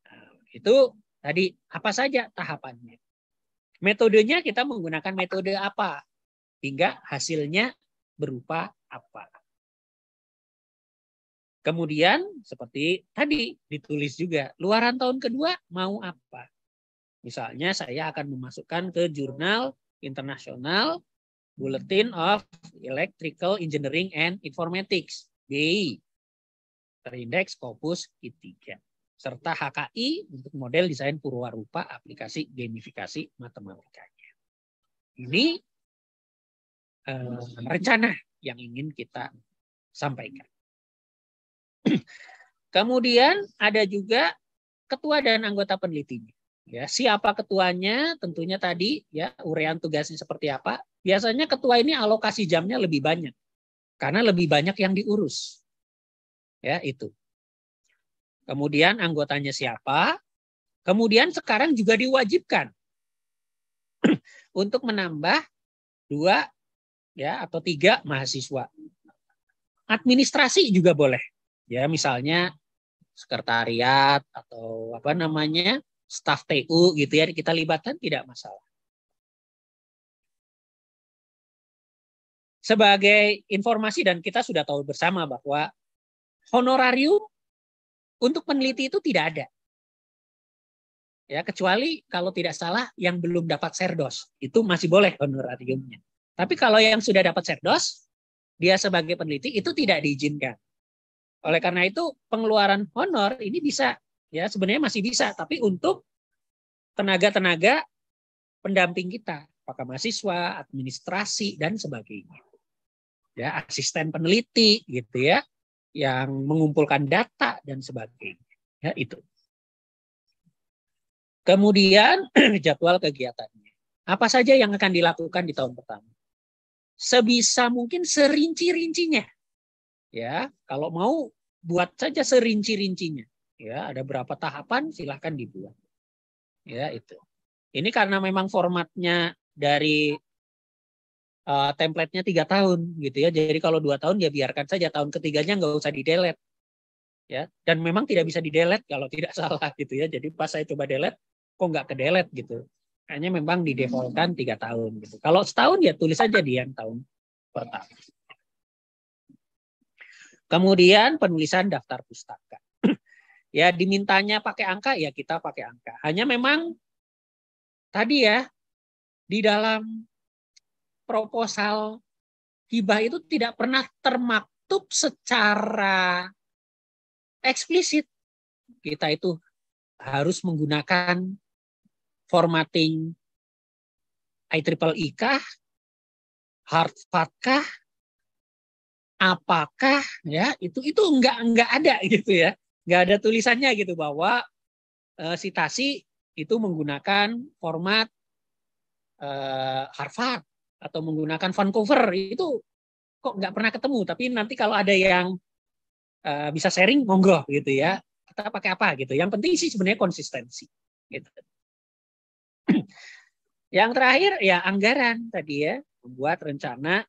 Nah, itu tadi apa saja tahapannya. Metodenya kita menggunakan metode apa hingga hasilnya berupa apa. Kemudian seperti tadi ditulis juga, luaran tahun kedua mau apa? Misalnya saya akan memasukkan ke jurnal internasional Bulletin of Electrical Engineering and Informatics, BI, terindeks Scopus i serta HKI untuk model desain purwarupa aplikasi gamifikasi matematikanya. Ini eh, rencana yang ingin kita sampaikan. Kemudian ada juga ketua dan anggota penelitinya. Ya, siapa ketuanya? Tentunya tadi ya urean tugasnya seperti apa. Biasanya ketua ini alokasi jamnya lebih banyak karena lebih banyak yang diurus. Ya, itu. Kemudian anggotanya siapa? Kemudian sekarang juga diwajibkan untuk menambah dua ya atau tiga mahasiswa. Administrasi juga boleh ya misalnya sekretariat atau apa namanya staf TU gitu ya kita libatkan tidak masalah. Sebagai informasi dan kita sudah tahu bersama bahwa honorarium untuk peneliti itu tidak ada. Ya, kecuali kalau tidak salah yang belum dapat serdos, itu masih boleh honorariumnya. Tapi kalau yang sudah dapat serdos, dia sebagai peneliti itu tidak diizinkan. Oleh karena itu pengeluaran honor ini bisa ya sebenarnya masih bisa tapi untuk tenaga-tenaga pendamping kita, apakah mahasiswa, administrasi dan sebagainya. Ya, asisten peneliti gitu ya yang mengumpulkan data dan sebagainya. Ya, itu. Kemudian jadwal kegiatannya. Apa saja yang akan dilakukan di tahun pertama? Sebisa mungkin serinci-rincinya ya kalau mau buat saja serinci-rincinya ya ada berapa tahapan silahkan dibuat ya itu ini karena memang formatnya dari uh, templatenya tiga tahun gitu ya jadi kalau dua tahun ya biarkan saja tahun ketiganya nggak usah di delete ya dan memang tidak bisa di delete kalau tidak salah gitu ya jadi pas saya coba delete kok nggak ke delete gitu hanya memang defaultkan tiga tahun gitu kalau setahun ya tulis saja di yang tahun pertama Kemudian penulisan daftar pustaka. ya dimintanya pakai angka ya kita pakai angka. Hanya memang tadi ya di dalam proposal hibah itu tidak pernah termaktub secara eksplisit. Kita itu harus menggunakan formatting IEEE kah, hard kah, apakah ya itu itu nggak nggak ada gitu ya nggak ada tulisannya gitu bahwa e, eh, sitasi itu menggunakan format e, Harvard atau menggunakan Vancouver itu kok nggak pernah ketemu tapi nanti kalau ada yang e, bisa sharing monggo gitu ya kita pakai apa gitu yang penting sih sebenarnya konsistensi gitu yang terakhir ya anggaran tadi ya membuat rencana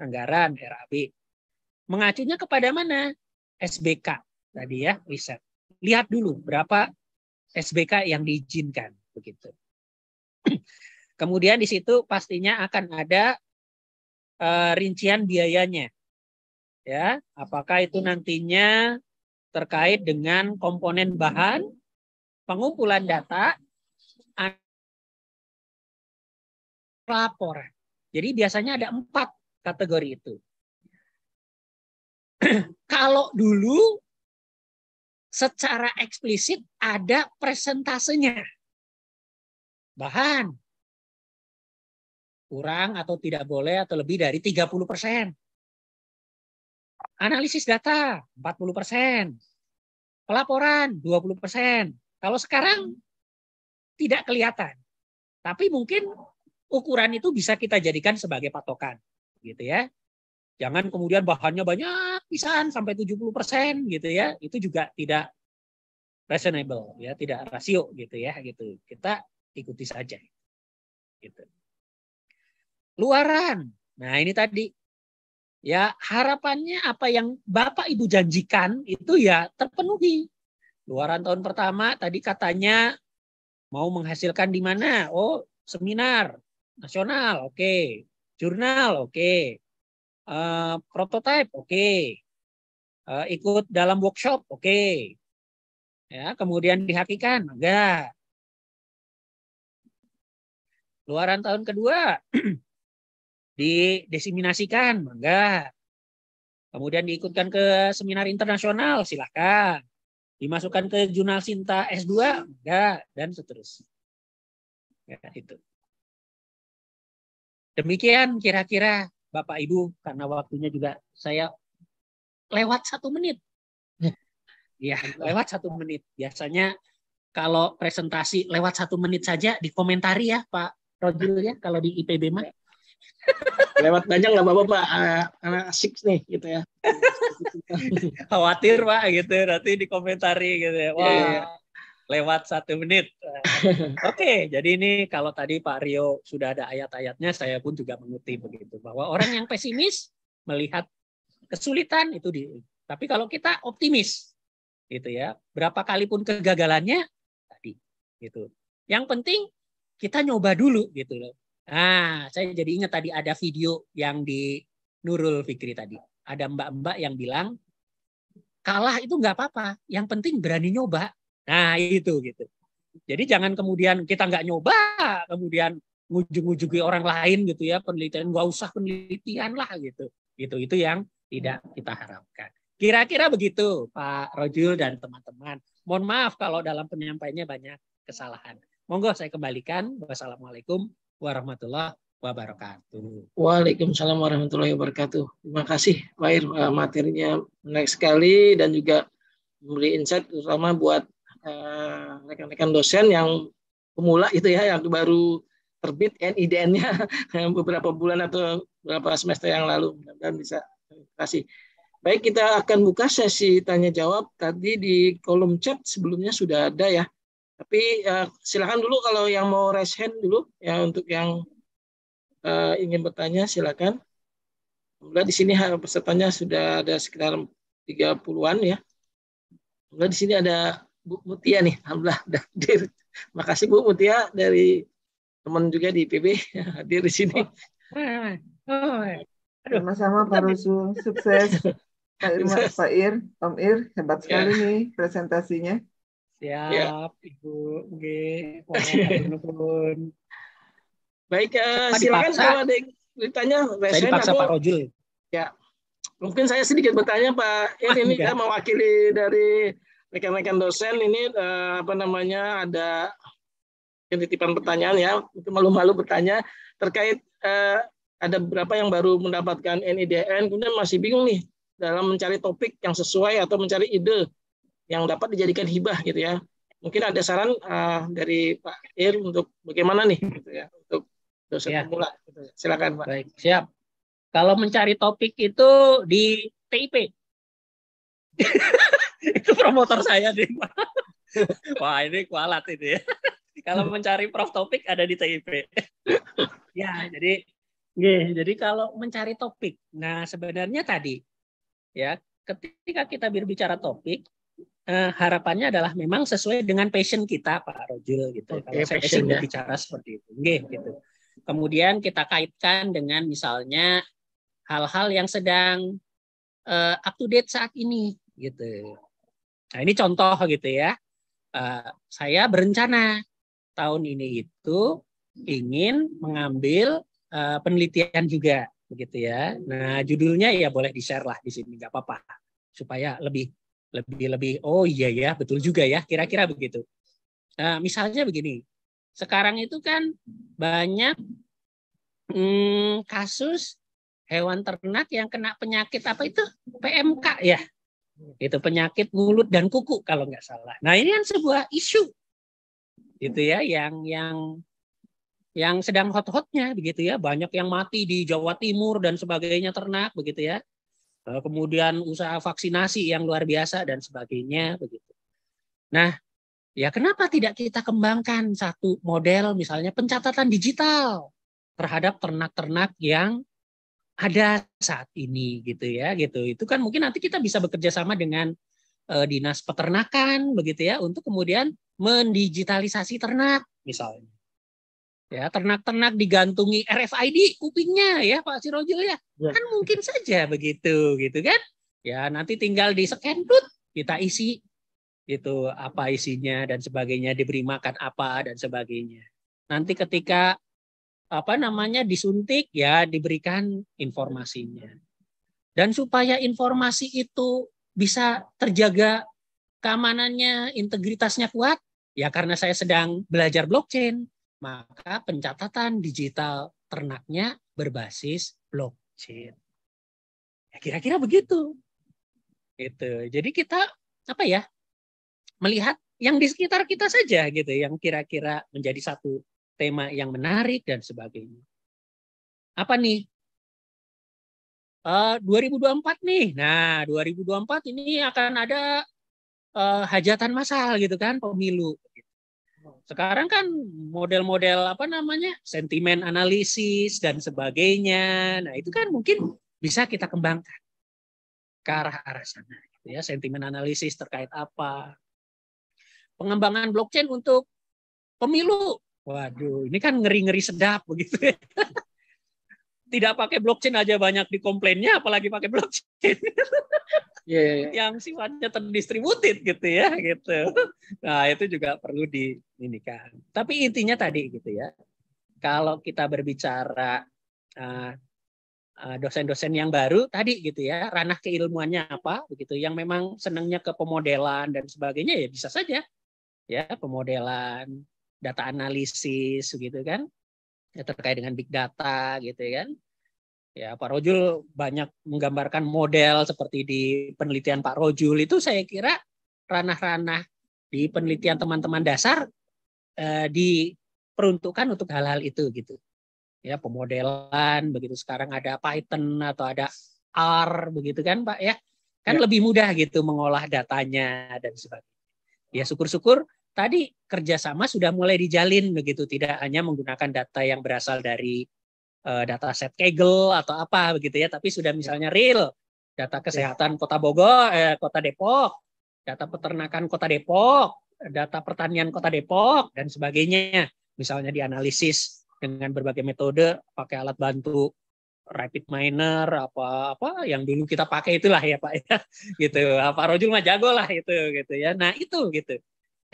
anggaran RAB Mengacunya kepada mana? SBK tadi ya, riset. Lihat dulu berapa SBK yang diizinkan begitu. Kemudian di situ pastinya akan ada uh, rincian biayanya. Ya, apakah itu nantinya terkait dengan komponen bahan, pengumpulan data, laporan. Jadi biasanya ada empat kategori itu. kalau dulu secara eksplisit ada presentasenya. Bahan. Kurang atau tidak boleh atau lebih dari 30 persen. Analisis data 40 persen. Pelaporan 20 persen. Kalau sekarang tidak kelihatan. Tapi mungkin ukuran itu bisa kita jadikan sebagai patokan. gitu ya. Jangan kemudian bahannya banyak pisan sampai 70% gitu ya. Itu juga tidak reasonable ya, tidak rasio gitu ya gitu. Kita ikuti saja. Gitu. Luaran. Nah, ini tadi ya harapannya apa yang Bapak Ibu janjikan itu ya terpenuhi. Luaran tahun pertama tadi katanya mau menghasilkan di mana? Oh, seminar nasional, oke. Okay. Jurnal, oke. Okay uh, eh, prototype, oke. Okay. Uh, eh, ikut dalam workshop, oke. Okay. Ya, kemudian dihakikan, enggak. Luaran tahun kedua didesiminasikan, enggak. Kemudian diikutkan ke seminar internasional, silahkan. Dimasukkan ke jurnal Sinta S2, enggak, dan seterusnya. Ya, itu. Demikian kira-kira Bapak Ibu karena waktunya juga saya lewat satu menit. Ya, iya, lewat satu menit. Biasanya kalau presentasi lewat satu menit saja dikomentari ya Pak Rodil ya kalau di IPB mah. Lewat panjang nggak bapak apa Pak, anak ah, asik nih gitu ya. Khawatir Pak gitu, nanti dikomentari gitu ya. Iya, iya. Wah, lewat satu menit. Oke, okay, jadi ini kalau tadi Pak Rio sudah ada ayat-ayatnya, saya pun juga mengutip begitu bahwa orang yang pesimis melihat kesulitan itu di. Tapi kalau kita optimis, gitu ya, berapa kali pun kegagalannya tadi, gitu. Yang penting kita nyoba dulu, gitu loh. Nah, saya jadi ingat tadi ada video yang di Nurul Fikri tadi. Ada mbak-mbak yang bilang kalah itu nggak apa-apa, yang penting berani nyoba Nah itu gitu. Jadi jangan kemudian kita nggak nyoba, kemudian ngujung-ngujungi orang lain gitu ya penelitian nggak usah penelitian lah gitu gitu itu yang tidak kita harapkan kira-kira begitu Pak Rojul dan teman-teman mohon maaf kalau dalam penyampaiannya banyak kesalahan monggo saya kembalikan wassalamualaikum warahmatullahi wabarakatuh waalaikumsalam warahmatullahi wabarakatuh terima kasih Pak Ir materinya menarik sekali dan juga memberi insight terutama buat Nah, rekan-rekan uh, dosen yang pemula itu ya yang baru terbit NIDN-nya beberapa bulan atau beberapa semester yang lalu dan bisa kasih. Baik kita akan buka sesi tanya jawab tadi di kolom chat sebelumnya sudah ada ya. Tapi uh, silakan dulu kalau yang mau raise hand dulu ya untuk yang uh, ingin bertanya silakan. enggak di sini pesertanya sudah ada sekitar 30-an ya. enggak di sini ada Bu Mutia nih, alhamdulillah udah hadir. Makasih Bu Mutia dari teman juga di PB hadir di sini. Oh, Sama-sama Pak Rusu, sukses. Pak Irma, Pak Ir, Om Ir, hebat ya. sekali ya. nih presentasinya. Siap, ya. Ibu. Oke, nuhun. Baik, uh, silakan kalau ada yang ditanya. Saya dipaksa aku, Pak Rojul. Ya, mungkin saya sedikit bertanya Pak Ir ini kan mewakili dari rekan-rekan dosen ini uh, apa namanya ada titipan pertanyaan ya itu malu-malu bertanya terkait uh, ada beberapa yang baru mendapatkan NIDN kemudian masih bingung nih dalam mencari topik yang sesuai atau mencari ide yang dapat dijadikan hibah gitu ya mungkin ada saran uh, dari Pak Ir untuk bagaimana nih gitu ya untuk dosen ya. pemula gitu ya. silakan Pak baik siap kalau mencari topik itu di TIP itu promotor saya deh wah ini kualat ini ya. kalau mencari prof topik ada di TIP ya jadi Yeah, jadi kalau mencari topik, nah sebenarnya tadi ya ketika kita berbicara topik eh, harapannya adalah memang sesuai dengan passion kita Pak Rojul gitu. Okay, kalau saya passion ya. bicara seperti itu, yeah, gitu. Kemudian kita kaitkan dengan misalnya hal-hal yang sedang eh, up to date saat ini gitu. Nah ini contoh gitu ya. Uh, saya berencana tahun ini itu ingin mengambil uh, penelitian juga begitu ya. Nah judulnya ya boleh di share lah di sini nggak apa-apa supaya lebih lebih lebih oh iya ya betul juga ya kira-kira begitu. Nah, misalnya begini, sekarang itu kan banyak hmm, kasus hewan ternak yang kena penyakit apa itu PMK ya itu penyakit mulut dan kuku kalau nggak salah. Nah ini kan sebuah isu gitu ya yang yang yang sedang hot-hotnya begitu ya banyak yang mati di Jawa Timur dan sebagainya ternak begitu ya eh, kemudian usaha vaksinasi yang luar biasa dan sebagainya begitu. Nah ya kenapa tidak kita kembangkan satu model misalnya pencatatan digital terhadap ternak-ternak yang ada saat ini gitu ya gitu itu kan mungkin nanti kita bisa bekerja sama dengan e, dinas peternakan begitu ya untuk kemudian mendigitalisasi ternak misalnya ya ternak-ternak digantungi RFID kupingnya ya Pak Sirojo ya. ya kan mungkin saja begitu gitu kan ya nanti tinggal di scan put kita isi gitu apa isinya dan sebagainya diberi makan apa dan sebagainya nanti ketika apa namanya disuntik ya diberikan informasinya. Dan supaya informasi itu bisa terjaga keamanannya, integritasnya kuat, ya karena saya sedang belajar blockchain, maka pencatatan digital ternaknya berbasis blockchain. Ya, kira-kira begitu. itu Jadi kita apa ya? melihat yang di sekitar kita saja gitu yang kira-kira menjadi satu tema yang menarik dan sebagainya. Apa nih? Eh, uh, 2024 nih. Nah, 2024 ini akan ada uh, hajatan masal gitu kan, pemilu. Sekarang kan model-model apa namanya? sentimen analisis dan sebagainya. Nah, itu kan mungkin bisa kita kembangkan ke arah-arah sana gitu ya, sentimen analisis terkait apa. Pengembangan blockchain untuk pemilu Waduh, ini kan ngeri-ngeri sedap begitu. Ya. Tidak pakai blockchain aja banyak dikomplainnya, apalagi pakai blockchain. Yeah, yeah, yeah. Yang sifatnya terdistributed gitu ya, gitu. Nah itu juga perlu di ini kan. Tapi intinya tadi gitu ya, kalau kita berbicara ah, ah, dosen-dosen yang baru tadi gitu ya ranah keilmuannya apa begitu yang memang senangnya ke pemodelan dan sebagainya ya bisa saja ya pemodelan data analisis gitu kan ya, terkait dengan big data gitu kan ya Pak Rojul banyak menggambarkan model seperti di penelitian Pak Rojul itu saya kira ranah-ranah di penelitian teman-teman dasar eh, diperuntukkan untuk hal-hal itu gitu ya pemodelan begitu sekarang ada Python atau ada R begitu kan Pak ya kan ya. lebih mudah gitu mengolah datanya dan sebagainya ya syukur-syukur tadi kerjasama sudah mulai dijalin begitu, tidak hanya menggunakan data yang berasal dari uh, set Kegel atau apa begitu ya, tapi sudah iya. misalnya real data kesehatan Kota Bogor, eh, Kota Depok, data peternakan Kota Depok, data pertanian Kota Depok dan sebagainya, misalnya dianalisis dengan berbagai metode pakai alat bantu rapid miner apa apa yang dulu kita pakai itulah ya pak ya gitu apa Rojul mah jago lah itu gitu ya nah itu gitu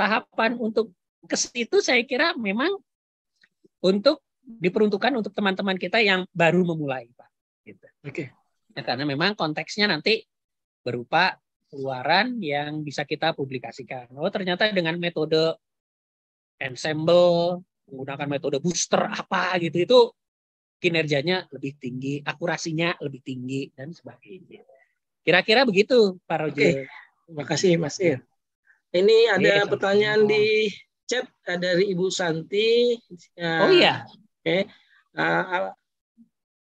tahapan untuk ke situ saya kira memang untuk diperuntukkan untuk teman-teman kita yang baru memulai, Pak. Gitu. Oke. Okay. Ya, karena memang konteksnya nanti berupa keluaran yang bisa kita publikasikan. Oh, ternyata dengan metode ensemble, menggunakan metode booster apa gitu itu kinerjanya lebih tinggi, akurasinya lebih tinggi dan sebagainya. Kira-kira begitu, Pak Roger. Okay. Terima kasih Mas Ir. Ini ada yeah, pertanyaan di oh. chat dari Ibu Santi. Ya. Oh iya. Oke. Okay. Ah, uh, ah,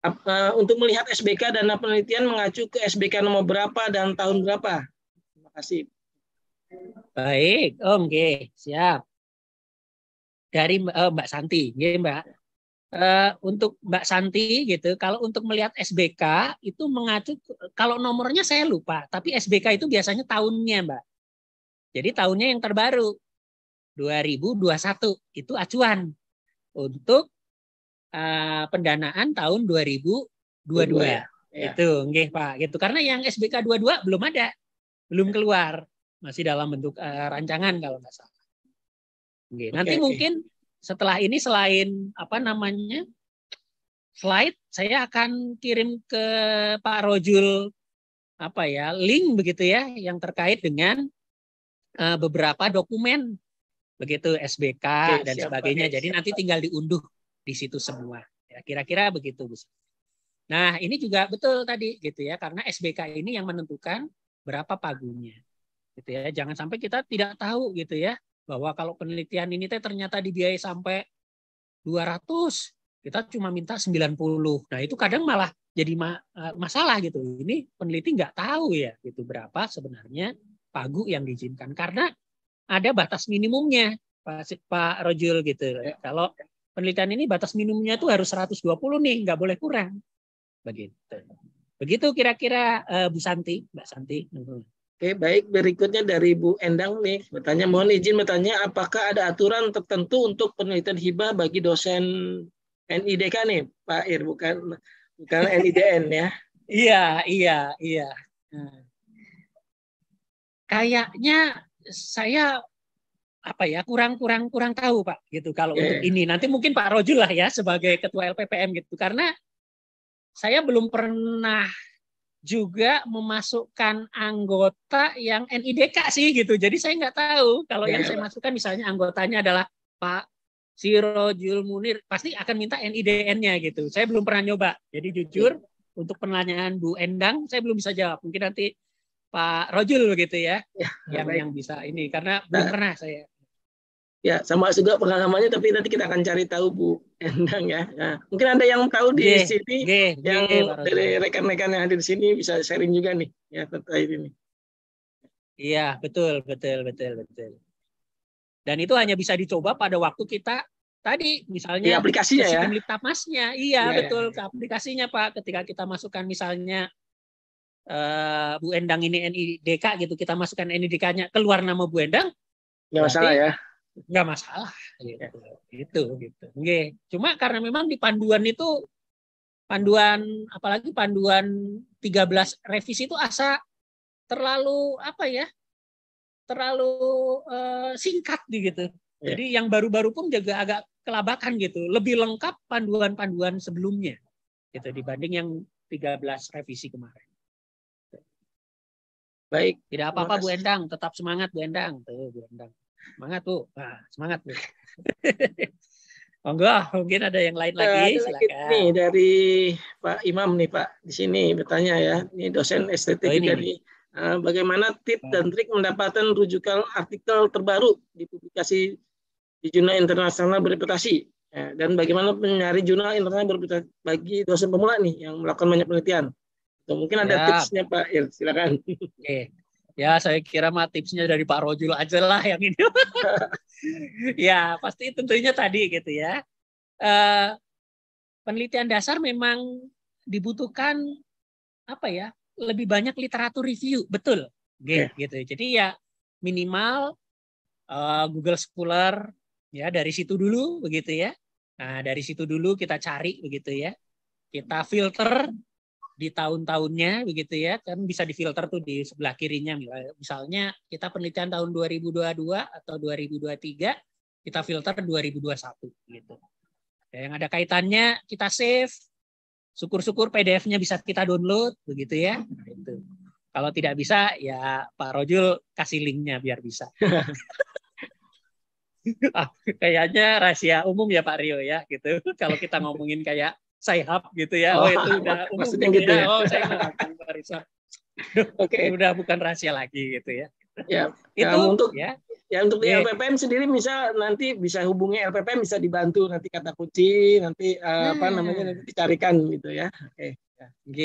apa, ah, untuk melihat SBK dana penelitian mengacu ke SBK nomor berapa dan tahun berapa? Terima kasih. Baik, oke, okay. siap. Dari uh, Mbak Santi, ya Mbak. Uh, untuk Mbak Santi gitu, kalau untuk melihat SBK itu mengacu kalau nomornya saya lupa, tapi SBK itu biasanya tahunnya Mbak. Jadi tahunnya yang terbaru 2021 itu acuan untuk uh, pendanaan tahun 2022. Ya? ya. Itu nggih Pak, gitu. Karena yang SBK 22 belum ada. Belum ya. keluar. Masih dalam bentuk uh, rancangan kalau nggak salah. Nggih. Okay, Nanti okay. mungkin setelah ini selain apa namanya? slide saya akan kirim ke Pak Rojul apa ya, link begitu ya yang terkait dengan uh, beberapa dokumen begitu SBK Oke, dan siap, sebagainya. Siap. Jadi nanti tinggal diunduh di situ semua. Ya, kira-kira begitu, Gus. Nah, ini juga betul tadi gitu ya, karena SBK ini yang menentukan berapa pagunya. Gitu ya. Jangan sampai kita tidak tahu gitu ya bahwa kalau penelitian ini teh ternyata dibiayai sampai 200, kita cuma minta 90. Nah, itu kadang malah jadi eh, masalah gitu. Ini peneliti nggak tahu ya gitu berapa sebenarnya pagu yang diizinkan karena ada batas minimumnya Pak, Pak Rojul gitu. Ya. Kalau penelitian ini batas minimumnya itu harus 120 nih, nggak boleh kurang. Begitu. Begitu kira-kira uh, Bu Santi, Mbak Santi. Hmm. Oke, baik. Berikutnya dari Bu Endang nih, bertanya mohon izin bertanya apakah ada aturan tertentu untuk penelitian hibah bagi dosen NIDK nih, Pak Ir, bukan bukan NIDN ya. Iya, iya, iya. Hmm kayaknya saya apa ya kurang kurang kurang tahu pak gitu kalau yeah. untuk iya, iya. ini nanti mungkin Pak Rojul lah ya sebagai ketua LPPM gitu karena saya belum pernah juga memasukkan anggota yang NIDK sih gitu jadi saya nggak tahu kalau yeah. yang iya, saya masukkan misalnya anggotanya adalah Pak Sirojul Munir pasti akan minta NIDN-nya gitu saya belum pernah nyoba jadi jujur yeah. untuk penanyaan Bu Endang saya belum bisa jawab mungkin nanti Pak Rojul begitu ya, ya yang baik. yang bisa ini karena nah, belum pernah saya. Ya sama juga pengalamannya tapi nanti kita akan cari tahu Bu Endang ya. Nah, mungkin ada yang tahu di sini yeah, yang dari rekan-rekan yang hadir di sini bisa sharing juga nih ya terkait ini. Iya betul betul betul betul. Dan itu hanya bisa dicoba pada waktu kita tadi misalnya ya, aplikasinya sistem Iya, ya, betul ya. ke aplikasinya Pak. Ketika kita masukkan misalnya uh, Bu Endang ini NIDK gitu, kita masukkan NIDK-nya keluar nama Bu Endang, nggak masalah ya? Nggak masalah, gitu, gitu, gitu. Oke. Cuma karena memang di panduan itu panduan apalagi panduan 13 revisi itu asa terlalu apa ya terlalu uh, singkat gitu Ya. jadi yang baru-baru pun juga agak kelabakan gitu lebih lengkap panduan-panduan sebelumnya gitu dibanding yang 13 revisi kemarin Baik. Tidak apa-apa Bu Endang, tetap semangat Bu Endang. Tuh Bu Endang. Semangat tuh Nah, semangat Bu. Monggo, mungkin ada yang lain lagi. Ada nih dari Pak Imam nih Pak di sini bertanya ya. Ini dosen estetik oh, dari eh, Bagaimana tips dan trik mendapatkan rujukan artikel terbaru di publikasi di jurnal internasional bereputasi? Ya, dan bagaimana mencari jurnal internasional berreputasi bagi dosen pemula nih yang melakukan banyak penelitian? Atau mungkin ada ya. tipsnya Pak Ir, ya, silakan. Oke. Ya, saya kira mah tipsnya dari Pak Rojul aja lah yang ini. ya, pasti tentunya tadi gitu ya. Eh, penelitian dasar memang dibutuhkan apa ya? Lebih banyak literatur review, betul. Gitu. ya. gitu. Jadi ya minimal eh, Google Scholar ya dari situ dulu begitu ya. Nah, dari situ dulu kita cari begitu ya. Kita filter di tahun-tahunnya begitu ya kan bisa difilter tuh di sebelah kirinya misalnya kita penelitian tahun 2022 atau 2023 kita filter 2021 gitu yang ada kaitannya kita save syukur-syukur PDF-nya bisa kita download begitu ya itu kalau tidak bisa ya Pak Rojul kasih linknya biar bisa ah, kayaknya rahasia umum ya Pak Rio ya gitu kalau kita ngomongin kayak sayap gitu ya. Oh, oh itu udah umum maksudnya gitu, gitu ya. ya. Oh, saya melakukan barisan. Oke. Okay. Ya udah bukan rahasia lagi gitu ya. Ya, itu ya, untuk ya. Ya untuk di iya. LPPM sendiri bisa nanti bisa hubungi LPPM bisa dibantu nanti kata kunci nanti uh, hmm. apa namanya nanti dicarikan gitu ya. Oke. Okay. Ya, G,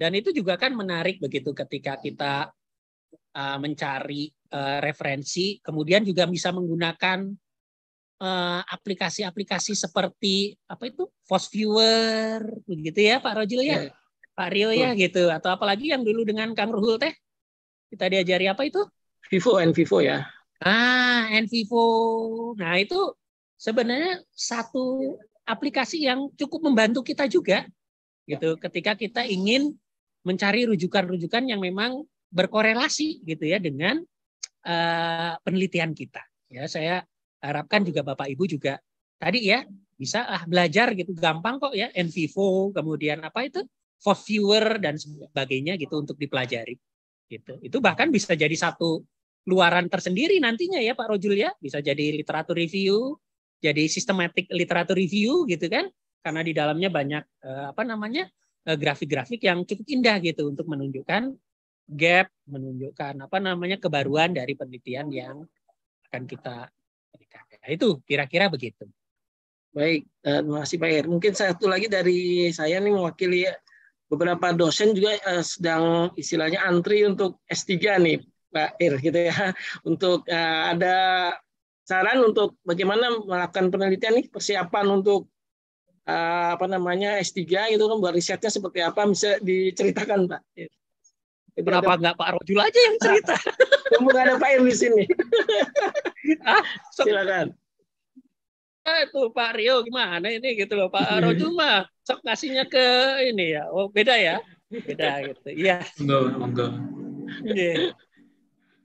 Dan itu juga kan menarik begitu ketika kita uh, mencari uh, referensi, kemudian juga bisa menggunakan Eh, aplikasi-aplikasi seperti apa itu Force Viewer begitu ya Pak Rojil ya, ya. Pak Rio ya gitu atau apalagi yang dulu dengan Kang Ruhul teh kita diajari apa itu Vivo and Vivo ya ah and Vivo nah itu sebenarnya satu aplikasi yang cukup membantu kita juga ya. gitu ketika kita ingin mencari rujukan-rujukan yang memang berkorelasi gitu ya dengan uh, penelitian kita ya saya harapkan juga Bapak Ibu juga tadi ya bisa ah belajar gitu gampang kok ya NVivo kemudian apa itu for viewer dan sebagainya gitu untuk dipelajari gitu itu bahkan bisa jadi satu luaran tersendiri nantinya ya Pak Rojul ya bisa jadi literatur review jadi sistematik literatur review gitu kan karena di dalamnya banyak eh, apa namanya eh, grafik-grafik yang cukup indah gitu untuk menunjukkan gap menunjukkan apa namanya kebaruan dari penelitian yang akan kita Nah, itu kira-kira begitu. Baik, eh, terima kasih Pak Ir. Mungkin satu lagi dari saya nih mewakili beberapa dosen juga eh, sedang istilahnya antri untuk S3 nih Pak Ir gitu ya. Untuk eh, ada saran untuk bagaimana melakukan penelitian nih persiapan untuk apa namanya S3 itu kan buat risetnya seperti apa bisa diceritakan Pak. Ir. Jadi Kenapa ada... nggak Pak Rojul aja yang cerita? Kamu ada Pak Im di sini. ah, so... Silakan. Eh itu Pak Rio gimana ini gitu loh Pak Rojul mah sok ngasihnya ke ini ya. Oh, beda ya. Beda gitu. Iya. Enggak, enggak. Iya. Yeah.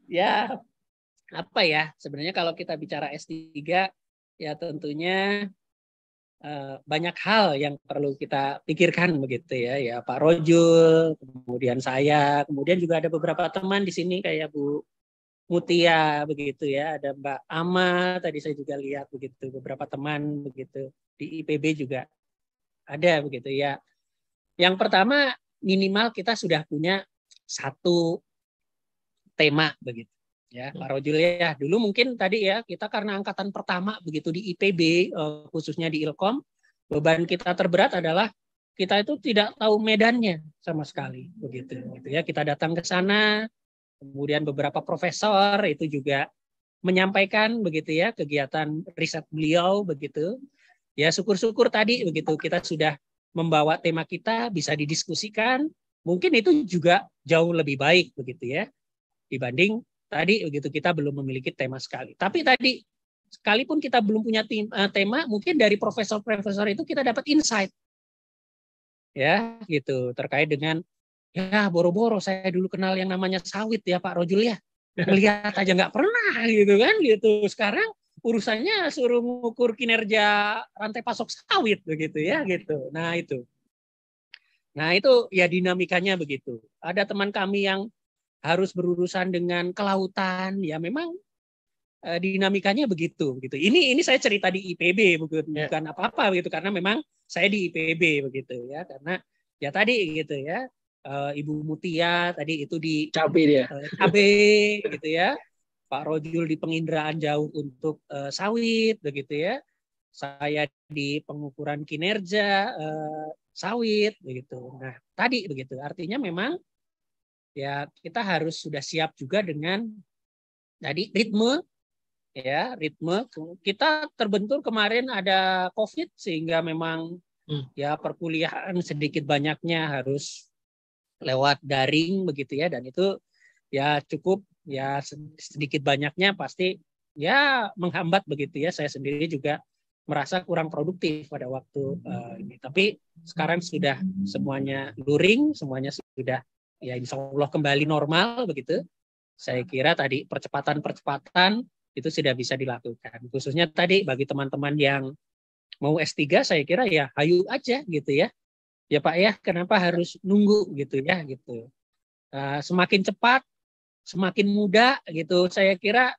Ya, apa ya? Sebenarnya kalau kita bicara S3 ya tentunya Eh, banyak hal yang perlu kita pikirkan begitu ya ya Pak Rojul kemudian saya kemudian juga ada beberapa teman di sini kayak Bu Mutia begitu ya ada Mbak Ama tadi saya juga lihat begitu beberapa teman begitu di IPB juga ada begitu ya yang pertama minimal kita sudah punya satu tema begitu ya Pak Rojul ya dulu mungkin tadi ya kita karena angkatan pertama begitu di IPB eh, khususnya di Ilkom beban kita terberat adalah kita itu tidak tahu medannya sama sekali begitu gitu ya kita datang ke sana kemudian beberapa profesor itu juga menyampaikan begitu ya kegiatan riset beliau begitu ya syukur-syukur tadi begitu kita sudah membawa tema kita bisa didiskusikan mungkin itu juga jauh lebih baik begitu ya dibanding Tadi begitu kita belum memiliki tema sekali. Tapi tadi sekalipun kita belum punya eh, tema, mungkin dari profesor-profesor itu kita dapat insight. Ya, gitu terkait dengan ya boro-boro saya dulu kenal yang namanya sawit ya Pak Rojul ya. Melihat aja nggak pernah gitu kan gitu. Sekarang urusannya suruh mengukur kinerja rantai pasok sawit begitu ya gitu. Nah itu. Nah itu ya dinamikanya begitu. Ada teman kami yang harus berurusan dengan kelautan ya memang uh, dinamikanya begitu gitu. Ini ini saya cerita di IPB bukan ya. bukan apa-apa gitu karena memang saya di IPB begitu ya karena ya tadi gitu ya uh, Ibu Mutia tadi itu di cabe dia. Uh, cabe gitu ya. Pak Rojul di penginderaan jauh untuk uh, sawit begitu ya. Saya di pengukuran kinerja uh, sawit begitu. Nah, tadi begitu. Artinya memang ya kita harus sudah siap juga dengan tadi ritme ya ritme kita terbentur kemarin ada covid sehingga memang hmm. ya perkuliahan sedikit banyaknya harus lewat daring begitu ya dan itu ya cukup ya sedikit banyaknya pasti ya menghambat begitu ya saya sendiri juga merasa kurang produktif pada waktu uh, ini tapi sekarang sudah semuanya luring semuanya sudah ya insya Allah kembali normal begitu. Saya hmm. kira tadi percepatan-percepatan itu sudah bisa dilakukan. Khususnya tadi bagi teman-teman yang mau S3 saya kira ya hayu aja gitu ya. Ya Pak ya, kenapa harus nunggu gitu ya gitu. Uh, semakin cepat, semakin muda gitu. Saya kira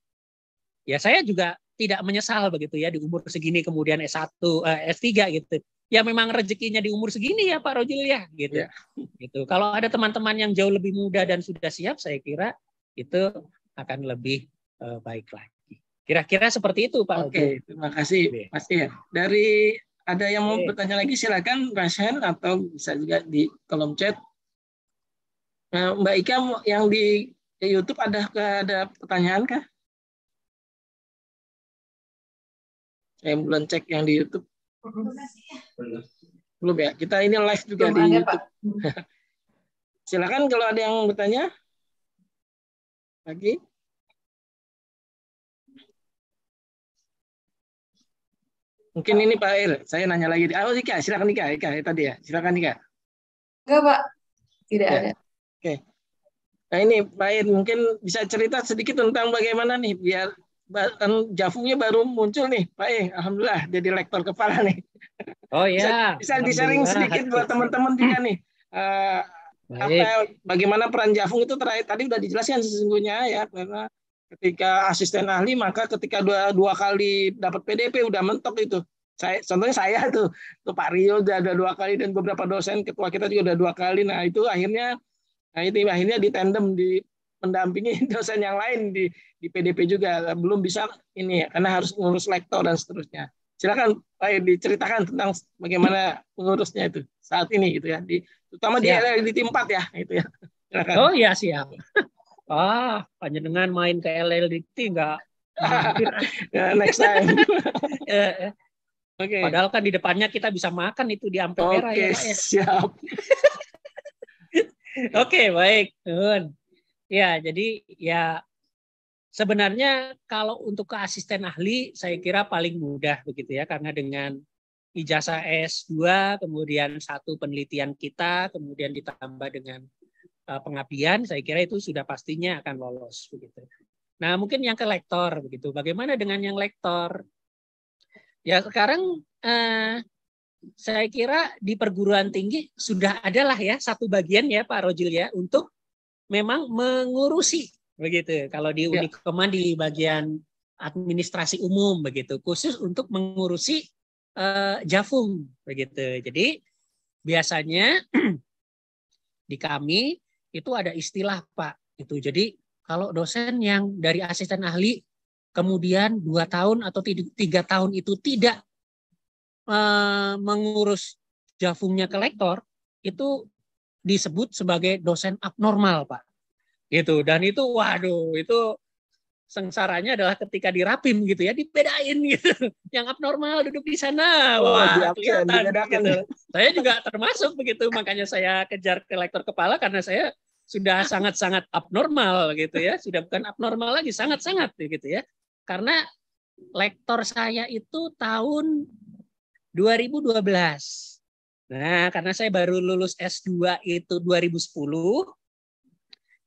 ya saya juga tidak menyesal begitu ya di umur segini kemudian S1 uh, S3 gitu ya memang rezekinya di umur segini ya Pak Rojil ya gitu. Yeah. Gitu. Kalau ada teman-teman yang jauh lebih muda dan sudah siap saya kira itu akan lebih uh, baik lagi. Kira-kira seperti itu Pak. Oke, okay, terima kasih Pasti ya. Dari ada yang mau okay. bertanya lagi silakan raise atau bisa juga di kolom chat. Nah, Mbak Ika yang di YouTube ada ada pertanyaan kah? Saya belum cek yang di YouTube. Mm-hmm. Belum ya? Kita ini live juga Belum di ada, YouTube. Pak. Silakan kalau ada yang bertanya. Lagi. Mungkin ini Pak Air, saya nanya lagi. Oh Ika, silakan Ika, Ika tadi ya. Silakan Ika. Enggak Pak, tidak ya. ada. Oke. Okay. Nah ini Pak Ir, mungkin bisa cerita sedikit tentang bagaimana nih biar Kan Jafungnya baru muncul nih, Pak E. Alhamdulillah jadi lektor kepala nih. Oh iya. Bisa, bisa sedikit buat teman-teman juga nih. Uh, apa, ya, bagaimana peran Jafung itu terakhir tadi sudah dijelaskan sesungguhnya ya karena ketika asisten ahli maka ketika dua, dua kali dapat PDP udah mentok itu. Saya contohnya saya tuh, tuh Pak Rio udah ada dua kali dan beberapa dosen ketua kita juga udah dua kali. Nah, itu akhirnya nah ini akhirnya di tandem di mendampingi dosen yang lain di di PDP juga belum bisa ini ya karena harus ngurus lektor dan seterusnya. Silakan Pak Edi ceritakan tentang bagaimana pengurusnya itu saat ini gitu ya di terutama siap. di LLD 4 ya itu ya. Silakan. Oh iya siap. Wah, dengan main ke LLD enggak? Nah, next time. Eh, eh. Okay. Padahal kan di depannya kita bisa makan itu di ampera okay, ya, ya oke siap. Oke, okay, baik. Ya, jadi ya sebenarnya kalau untuk ke asisten ahli saya kira paling mudah begitu ya karena dengan ijazah S2 kemudian satu penelitian kita kemudian ditambah dengan eh, pengabdian saya kira itu sudah pastinya akan lolos begitu. Nah, mungkin yang ke lektor begitu. Bagaimana dengan yang lektor? Ya, sekarang eh, saya kira di perguruan tinggi sudah adalah ya satu bagian ya Pak Rojil ya untuk memang mengurusi begitu. Kalau di ya. Unikoman di bagian administrasi umum begitu, khusus untuk mengurusi uh, Jafung begitu. Jadi biasanya di kami itu ada istilah Pak itu. Jadi kalau dosen yang dari asisten ahli kemudian dua tahun atau tiga tahun itu tidak uh, mengurus Jafungnya ke lektor itu disebut sebagai dosen abnormal, Pak. Gitu. Dan itu waduh, itu sengsaranya adalah ketika dirapim gitu ya dibedain gitu yang abnormal duduk di sana oh, wah diabsen, kelihatan gitu. saya juga termasuk begitu makanya saya kejar ke lektor kepala karena saya sudah sangat-sangat abnormal gitu ya sudah bukan abnormal lagi sangat-sangat gitu ya karena lektor saya itu tahun 2012 Nah, karena saya baru lulus S2 itu 2010,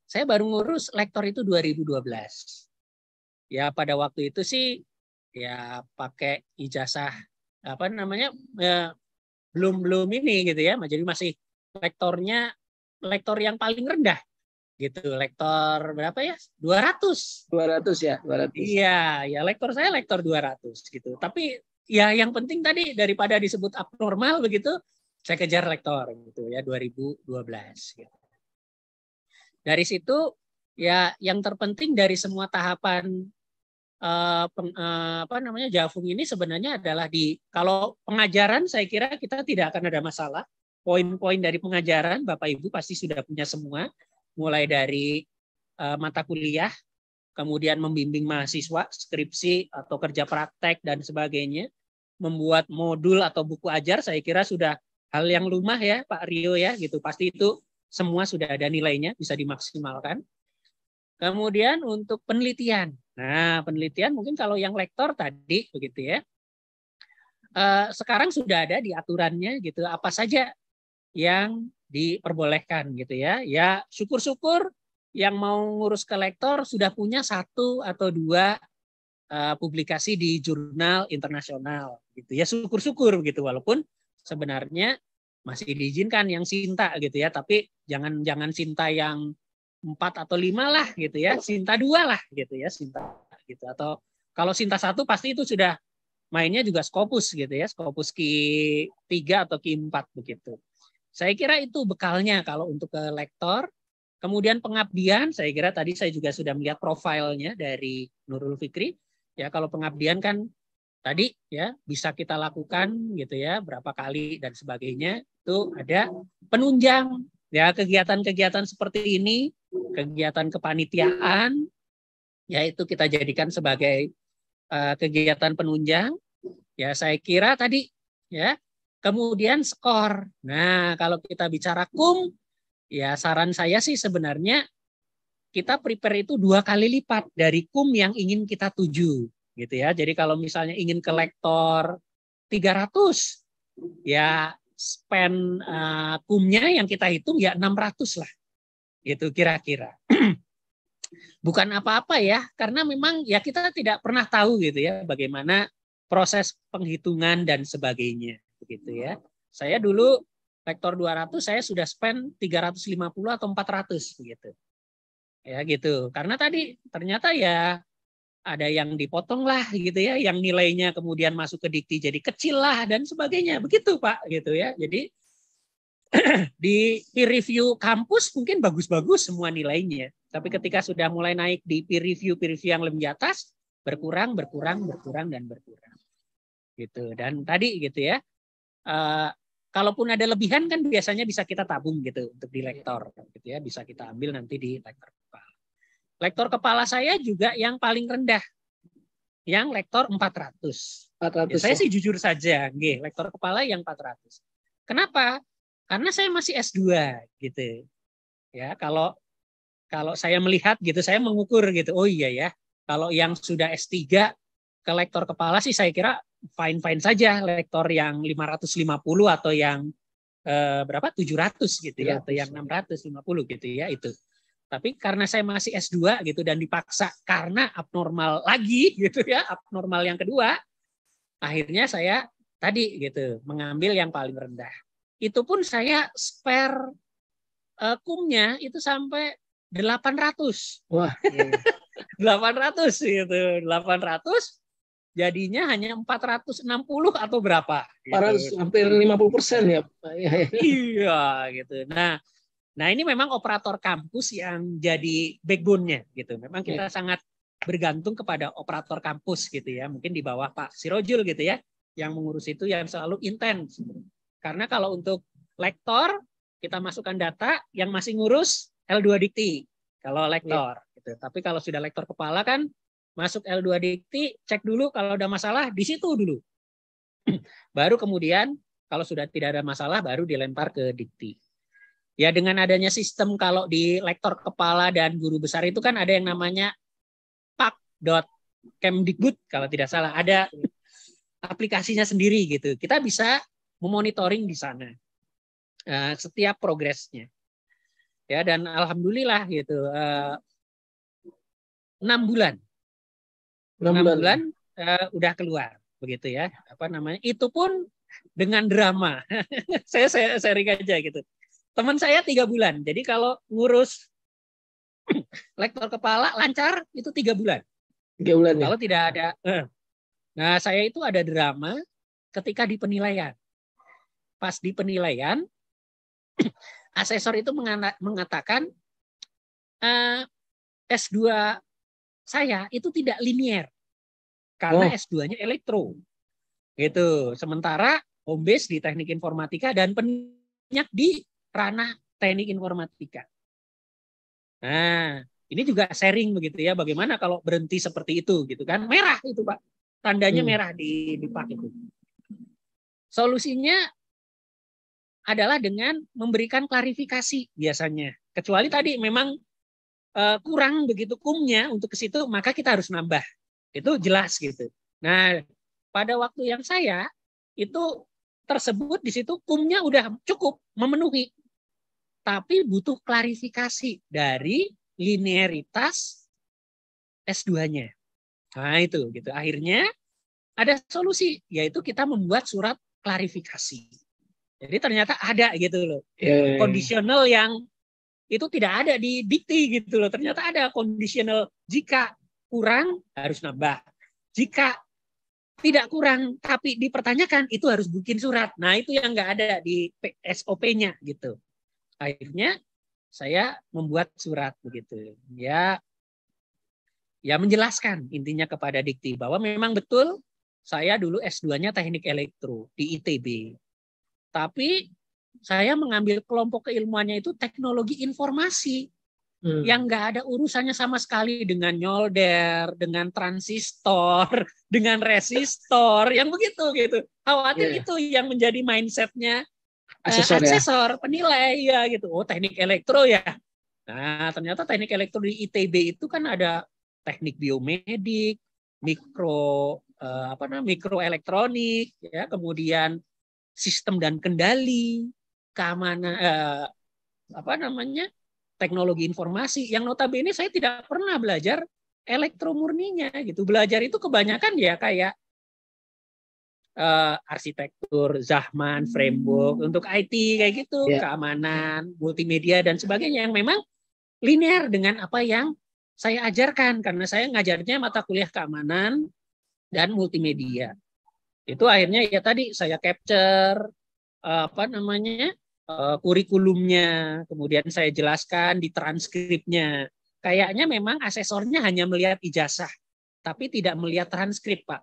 saya baru ngurus lektor itu 2012. Ya, pada waktu itu sih ya pakai ijazah apa namanya belum ya, belum belum ini gitu ya, jadi masih lektornya lektor yang paling rendah gitu lektor berapa ya 200 200 ya 200 iya ya lektor saya lektor 200 gitu tapi ya yang penting tadi daripada disebut abnormal begitu saya kejar rektor gitu ya 2012 gitu. Dari situ ya yang terpenting dari semua tahapan eh, peng, eh, apa namanya jafung ini sebenarnya adalah di kalau pengajaran saya kira kita tidak akan ada masalah poin-poin dari pengajaran Bapak Ibu pasti sudah punya semua mulai dari eh, mata kuliah kemudian membimbing mahasiswa skripsi atau kerja praktek dan sebagainya membuat modul atau buku ajar saya kira sudah hal yang lumah ya Pak Rio ya gitu. Pasti itu semua sudah ada nilainya bisa dimaksimalkan. Kemudian untuk penelitian. Nah, penelitian mungkin kalau yang lektor tadi begitu ya. Eh, sekarang sudah ada di aturannya gitu apa saja yang diperbolehkan gitu ya. Ya syukur-syukur yang mau ngurus ke lektor sudah punya satu atau dua eh, publikasi di jurnal internasional gitu ya syukur-syukur gitu walaupun sebenarnya masih diizinkan yang Sinta gitu ya, tapi jangan jangan Sinta yang empat atau lima lah gitu ya, Sinta dua lah gitu ya, Sinta gitu atau kalau Sinta satu pasti itu sudah mainnya juga Scopus gitu ya, Scopus Ki tiga atau Ki empat begitu. Saya kira itu bekalnya kalau untuk ke lektor. Kemudian pengabdian, saya kira tadi saya juga sudah melihat profilnya dari Nurul Fikri. Ya kalau pengabdian kan tadi ya bisa kita lakukan gitu ya berapa kali dan sebagainya itu ada penunjang ya kegiatan-kegiatan seperti ini kegiatan kepanitiaan yaitu kita jadikan sebagai uh, kegiatan penunjang ya saya kira tadi ya kemudian skor nah kalau kita bicara kum ya saran saya sih sebenarnya kita prepare itu dua kali lipat dari kum yang ingin kita tuju gitu ya. Jadi kalau misalnya ingin ke lektor 300 ya spend uh, kumnya yang kita hitung ya 600 lah. Gitu kira-kira. Bukan apa-apa ya, karena memang ya kita tidak pernah tahu gitu ya bagaimana proses penghitungan dan sebagainya gitu ya. Saya dulu vektor 200 saya sudah spend 350 atau 400 gitu Ya gitu. Karena tadi ternyata ya ada yang dipotong lah gitu ya, yang nilainya kemudian masuk ke dikti jadi kecil lah dan sebagainya. Begitu Pak gitu ya. Jadi di peer review kampus mungkin bagus-bagus semua nilainya. Tapi ketika sudah mulai naik di peer review peer review yang lebih atas berkurang, berkurang, berkurang dan berkurang. Gitu. Dan tadi gitu ya. Uh, kalaupun ada lebihan kan biasanya bisa kita tabung gitu untuk di lektor gitu ya, bisa kita ambil nanti di lektor. Lektor kepala saya juga yang paling rendah, yang lektor 400. 400 ya, saya ya? sih jujur saja, nggih, lektor kepala yang 400. Kenapa? Karena saya masih S2 gitu. Ya, kalau kalau saya melihat gitu, saya mengukur gitu. Oh iya ya, kalau yang sudah S3 ke lektor kepala sih saya kira fine-fine saja lektor yang 550 atau yang eh, berapa 700 gitu 700. ya atau yang 650 ya. gitu ya itu. Tapi karena saya masih S2 gitu dan dipaksa karena abnormal lagi gitu ya, abnormal yang kedua, akhirnya saya tadi gitu mengambil yang paling rendah. Itu pun saya spare uh, kumnya itu sampai 800. Wah, iya. 800 gitu, 800 jadinya hanya 460 atau berapa. Gitu. Para hampir 50 persen ya, ya. iya gitu. Nah Nah ini memang operator kampus yang jadi backbone-nya gitu. Memang kita yeah. sangat bergantung kepada operator kampus gitu ya. Mungkin di bawah Pak Sirojul gitu ya yang mengurus itu yang selalu intens. Karena kalau untuk lektor kita masukkan data yang masih ngurus L2 Dikti kalau iya. lektor yeah. gitu. Tapi kalau sudah lektor kepala kan masuk L2 Dikti cek dulu kalau ada masalah di situ dulu. Baru kemudian kalau sudah tidak ada masalah baru dilempar ke Dikti. Ya dengan adanya sistem kalau di lektor kepala dan guru besar itu kan ada yang namanya pak kemdikbud kalau tidak salah ada aplikasinya sendiri gitu. Kita bisa memonitoring di sana uh, setiap progresnya. Ya dan alhamdulillah gitu uh, eh, 6 bulan. enam bulan, 6 bulan uh, udah keluar begitu ya. Apa namanya? Itu pun dengan drama. saya, saya sering aja gitu. Teman saya tiga bulan. Jadi kalau ngurus lektor kepala lancar itu tiga bulan. Tiga bulan. Ya? Kalau ya? tidak ada. Eh. Nah saya itu ada drama ketika di penilaian. Pas di penilaian, asesor itu mengatakan eh, S2 saya itu tidak linier karena oh. S2-nya elektro. Gitu. Sementara home base di teknik informatika dan penyak di ranah teknik informatika. Nah, ini juga sharing begitu ya, bagaimana kalau berhenti seperti itu gitu kan? Merah itu pak, tandanya hmm. merah di di pak itu. Solusinya adalah dengan memberikan klarifikasi biasanya. Kecuali tadi memang uh, kurang begitu kumnya untuk ke situ, maka kita harus nambah. Itu jelas gitu. Nah, pada waktu yang saya itu tersebut di situ kumnya udah cukup memenuhi tapi butuh klarifikasi dari linearitas S2-nya. Nah, itu gitu. Akhirnya ada solusi yaitu kita membuat surat klarifikasi. Jadi ternyata ada gitu loh. Yeah. Iya, iya. yang itu tidak ada di dikti gitu loh. Ternyata ada kondisional jika kurang harus nambah. Jika tidak kurang tapi dipertanyakan itu harus bikin surat. Nah, itu yang nggak ada di SOP-nya gitu akhirnya saya membuat surat begitu ya ya menjelaskan intinya kepada Dikti bahwa memang betul saya dulu S2-nya teknik elektro di ITB. Tapi saya mengambil kelompok keilmuannya itu teknologi informasi hmm. yang nggak ada urusannya sama sekali dengan nyolder, dengan transistor, dengan resistor, yang begitu gitu. Khawatir yeah. itu yang menjadi mindsetnya aksesor, uh, aksesor ya? penilai ya gitu. Oh, teknik elektro ya. Nah, ternyata teknik elektro di ITB itu kan ada teknik biomedik, mikro eh, apa namanya? mikroelektronik ya, kemudian sistem dan kendali, keamanan eh, apa namanya? teknologi informasi yang notabene saya tidak pernah belajar elektro gitu. Belajar itu kebanyakan ya kayak uh, arsitektur, Zahman, hmm. framework untuk IT kayak gitu, yeah. keamanan, multimedia dan sebagainya yang memang linear dengan apa yang saya ajarkan karena saya ngajarnya mata kuliah keamanan dan multimedia. Itu akhirnya ya tadi saya capture uh, apa namanya? Eh, kurikulumnya, kemudian saya jelaskan di transkripnya. Kayaknya memang asesornya hanya melihat ijazah, tapi tidak melihat transkrip, Pak.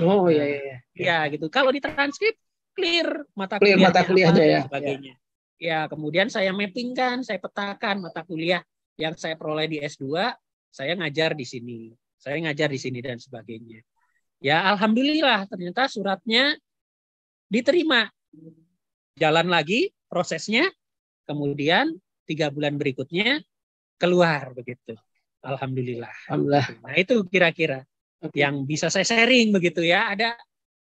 Oh iya nah, iya. Iya ya, iya. gitu. Kalau di transkrip clear mata clear kuliahnya, mata kuliahnya ya, ya. Sebagainya. Ya. ya kemudian saya mappingkan, saya petakan mata kuliah yang saya peroleh di S2, saya ngajar di sini, saya ngajar di sini dan sebagainya. Ya alhamdulillah ternyata suratnya diterima. Jalan lagi prosesnya, kemudian tiga bulan berikutnya keluar begitu. Alhamdulillah. Alhamdulillah. Nah itu kira-kira okay. yang bisa saya sharing begitu ya. Ada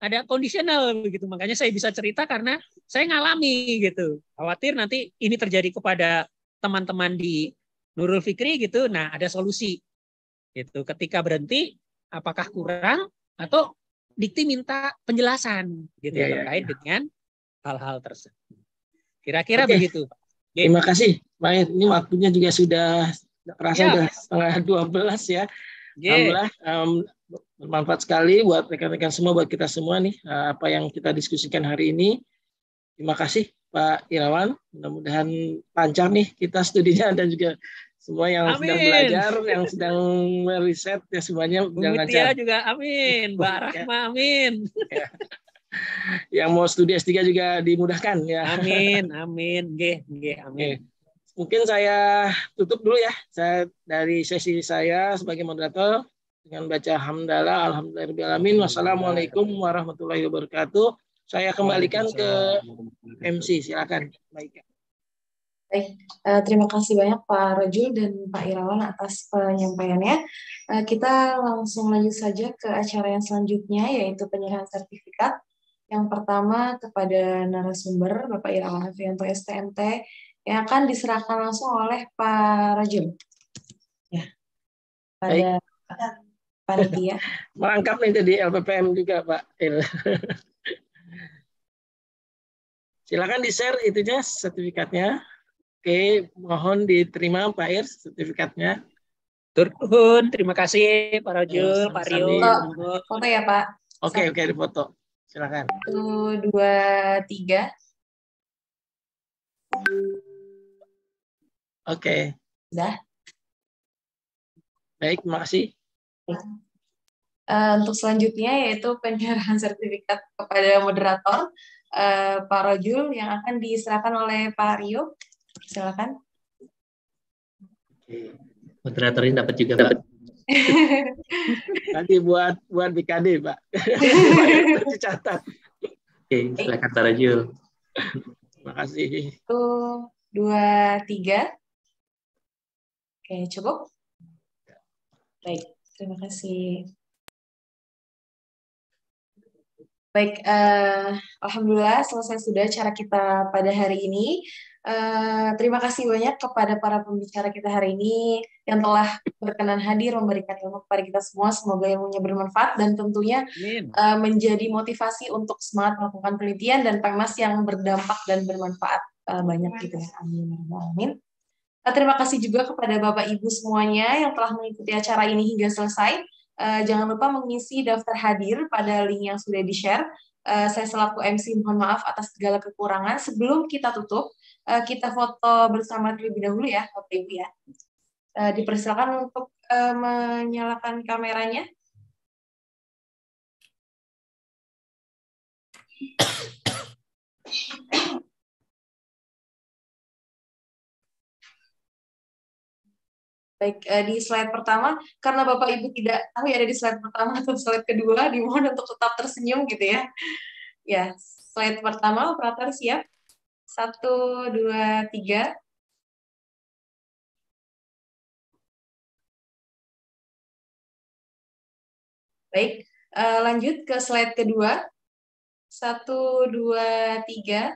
ada kondisional begitu. Makanya saya bisa cerita karena saya ngalami gitu. Khawatir nanti ini terjadi kepada teman-teman di Nurul Fikri gitu. Nah, ada solusi. Gitu. Ketika berhenti apakah kurang atau Dikti minta penjelasan gitu yeah, ya iya, iya, terkait yeah. dengan hal-hal tersebut. Kira-kira okay. begitu. Okay. Terima kasih, Pak. Ini waktunya juga sudah terasa yeah. sudah setengah dua belas ya. Yeah. Alhamdulillah um, bermanfaat sekali buat rekan-rekan semua, buat kita semua nih eh, apa yang kita diskusikan hari ini. Terima kasih Pak Irawan. Mudah-mudahan lancar nih kita studinya dan juga semua yang amin. sedang belajar, yang sedang meriset, ya semuanya jangan lancar. juga amin, Mbak ya. Rahma amin. Ya. yang mau studi S3 juga dimudahkan ya. Amin, amin, G, G, amin. Mungkin saya tutup dulu ya. Saya dari sesi saya sebagai moderator dengan baca hamdalah alhamdulillahirobbilalamin wassalamualaikum warahmatullahi wabarakatuh saya kembalikan ke MC silakan baik Baik, uh, eh, eh, terima kasih banyak Pak Rajul dan Pak Irawan atas penyampaiannya. Uh, kita langsung lanjut saja ke acara yang selanjutnya, yaitu penyerahan sertifikat. Yang pertama kepada narasumber, Bapak Irawan Afrianto STMT, yang akan diserahkan langsung oleh Pak Rajul Ya, pada Baik panitia. Ya. Merangkap nih jadi LPPM juga Pak. Silakan di-share itunya sertifikatnya. Oke, mohon diterima Pak Ir sertifikatnya. Turun, terima kasih Pak Rajo, ya, oh, Pak Rio. Foto, ya Pak. Oke, oke difoto. foto. Silakan. Satu, dua, tiga. Oke. Okay. Sudah. Baik, terima kasih. Uh, untuk selanjutnya yaitu penyerahan sertifikat kepada moderator uh, Pak Rojul yang akan diserahkan oleh Pak Rio. Silakan. Moderator ini dapat juga dapat. Nanti buat buat BKD Pak. Dicatat. Oke, okay, silakan Pak Rojul. Terima kasih. Satu, dua, tiga. Oke, okay, cukup? Baik. Terima kasih. Baik, uh, alhamdulillah selesai sudah cara kita pada hari ini. Uh, terima kasih banyak kepada para pembicara kita hari ini yang telah berkenan hadir memberikan ilmu kepada kita semua. Semoga ilmunya bermanfaat dan tentunya uh, menjadi motivasi untuk semangat melakukan penelitian dan PEMAS yang berdampak dan bermanfaat uh, banyak gitu ya. Amin. Amin. Eh, terima kasih juga kepada Bapak Ibu semuanya yang telah mengikuti acara ini hingga selesai. Eh, jangan lupa mengisi daftar hadir pada link yang sudah di-share. Eh, saya selaku MC mohon maaf atas segala kekurangan. Sebelum kita tutup, kita foto bersama terlebih dahulu ya, Bapak Ibu ya. dipersilakan untuk menyalakan kameranya. Baik, eh, di slide pertama, karena Bapak Ibu tidak tahu ya ada di slide pertama atau slide kedua, dimohon untuk tetap tersenyum gitu ya. Ya, slide pertama, operator siap. Satu, dua, tiga. Baik, eh, lanjut ke slide kedua. Satu, dua, tiga.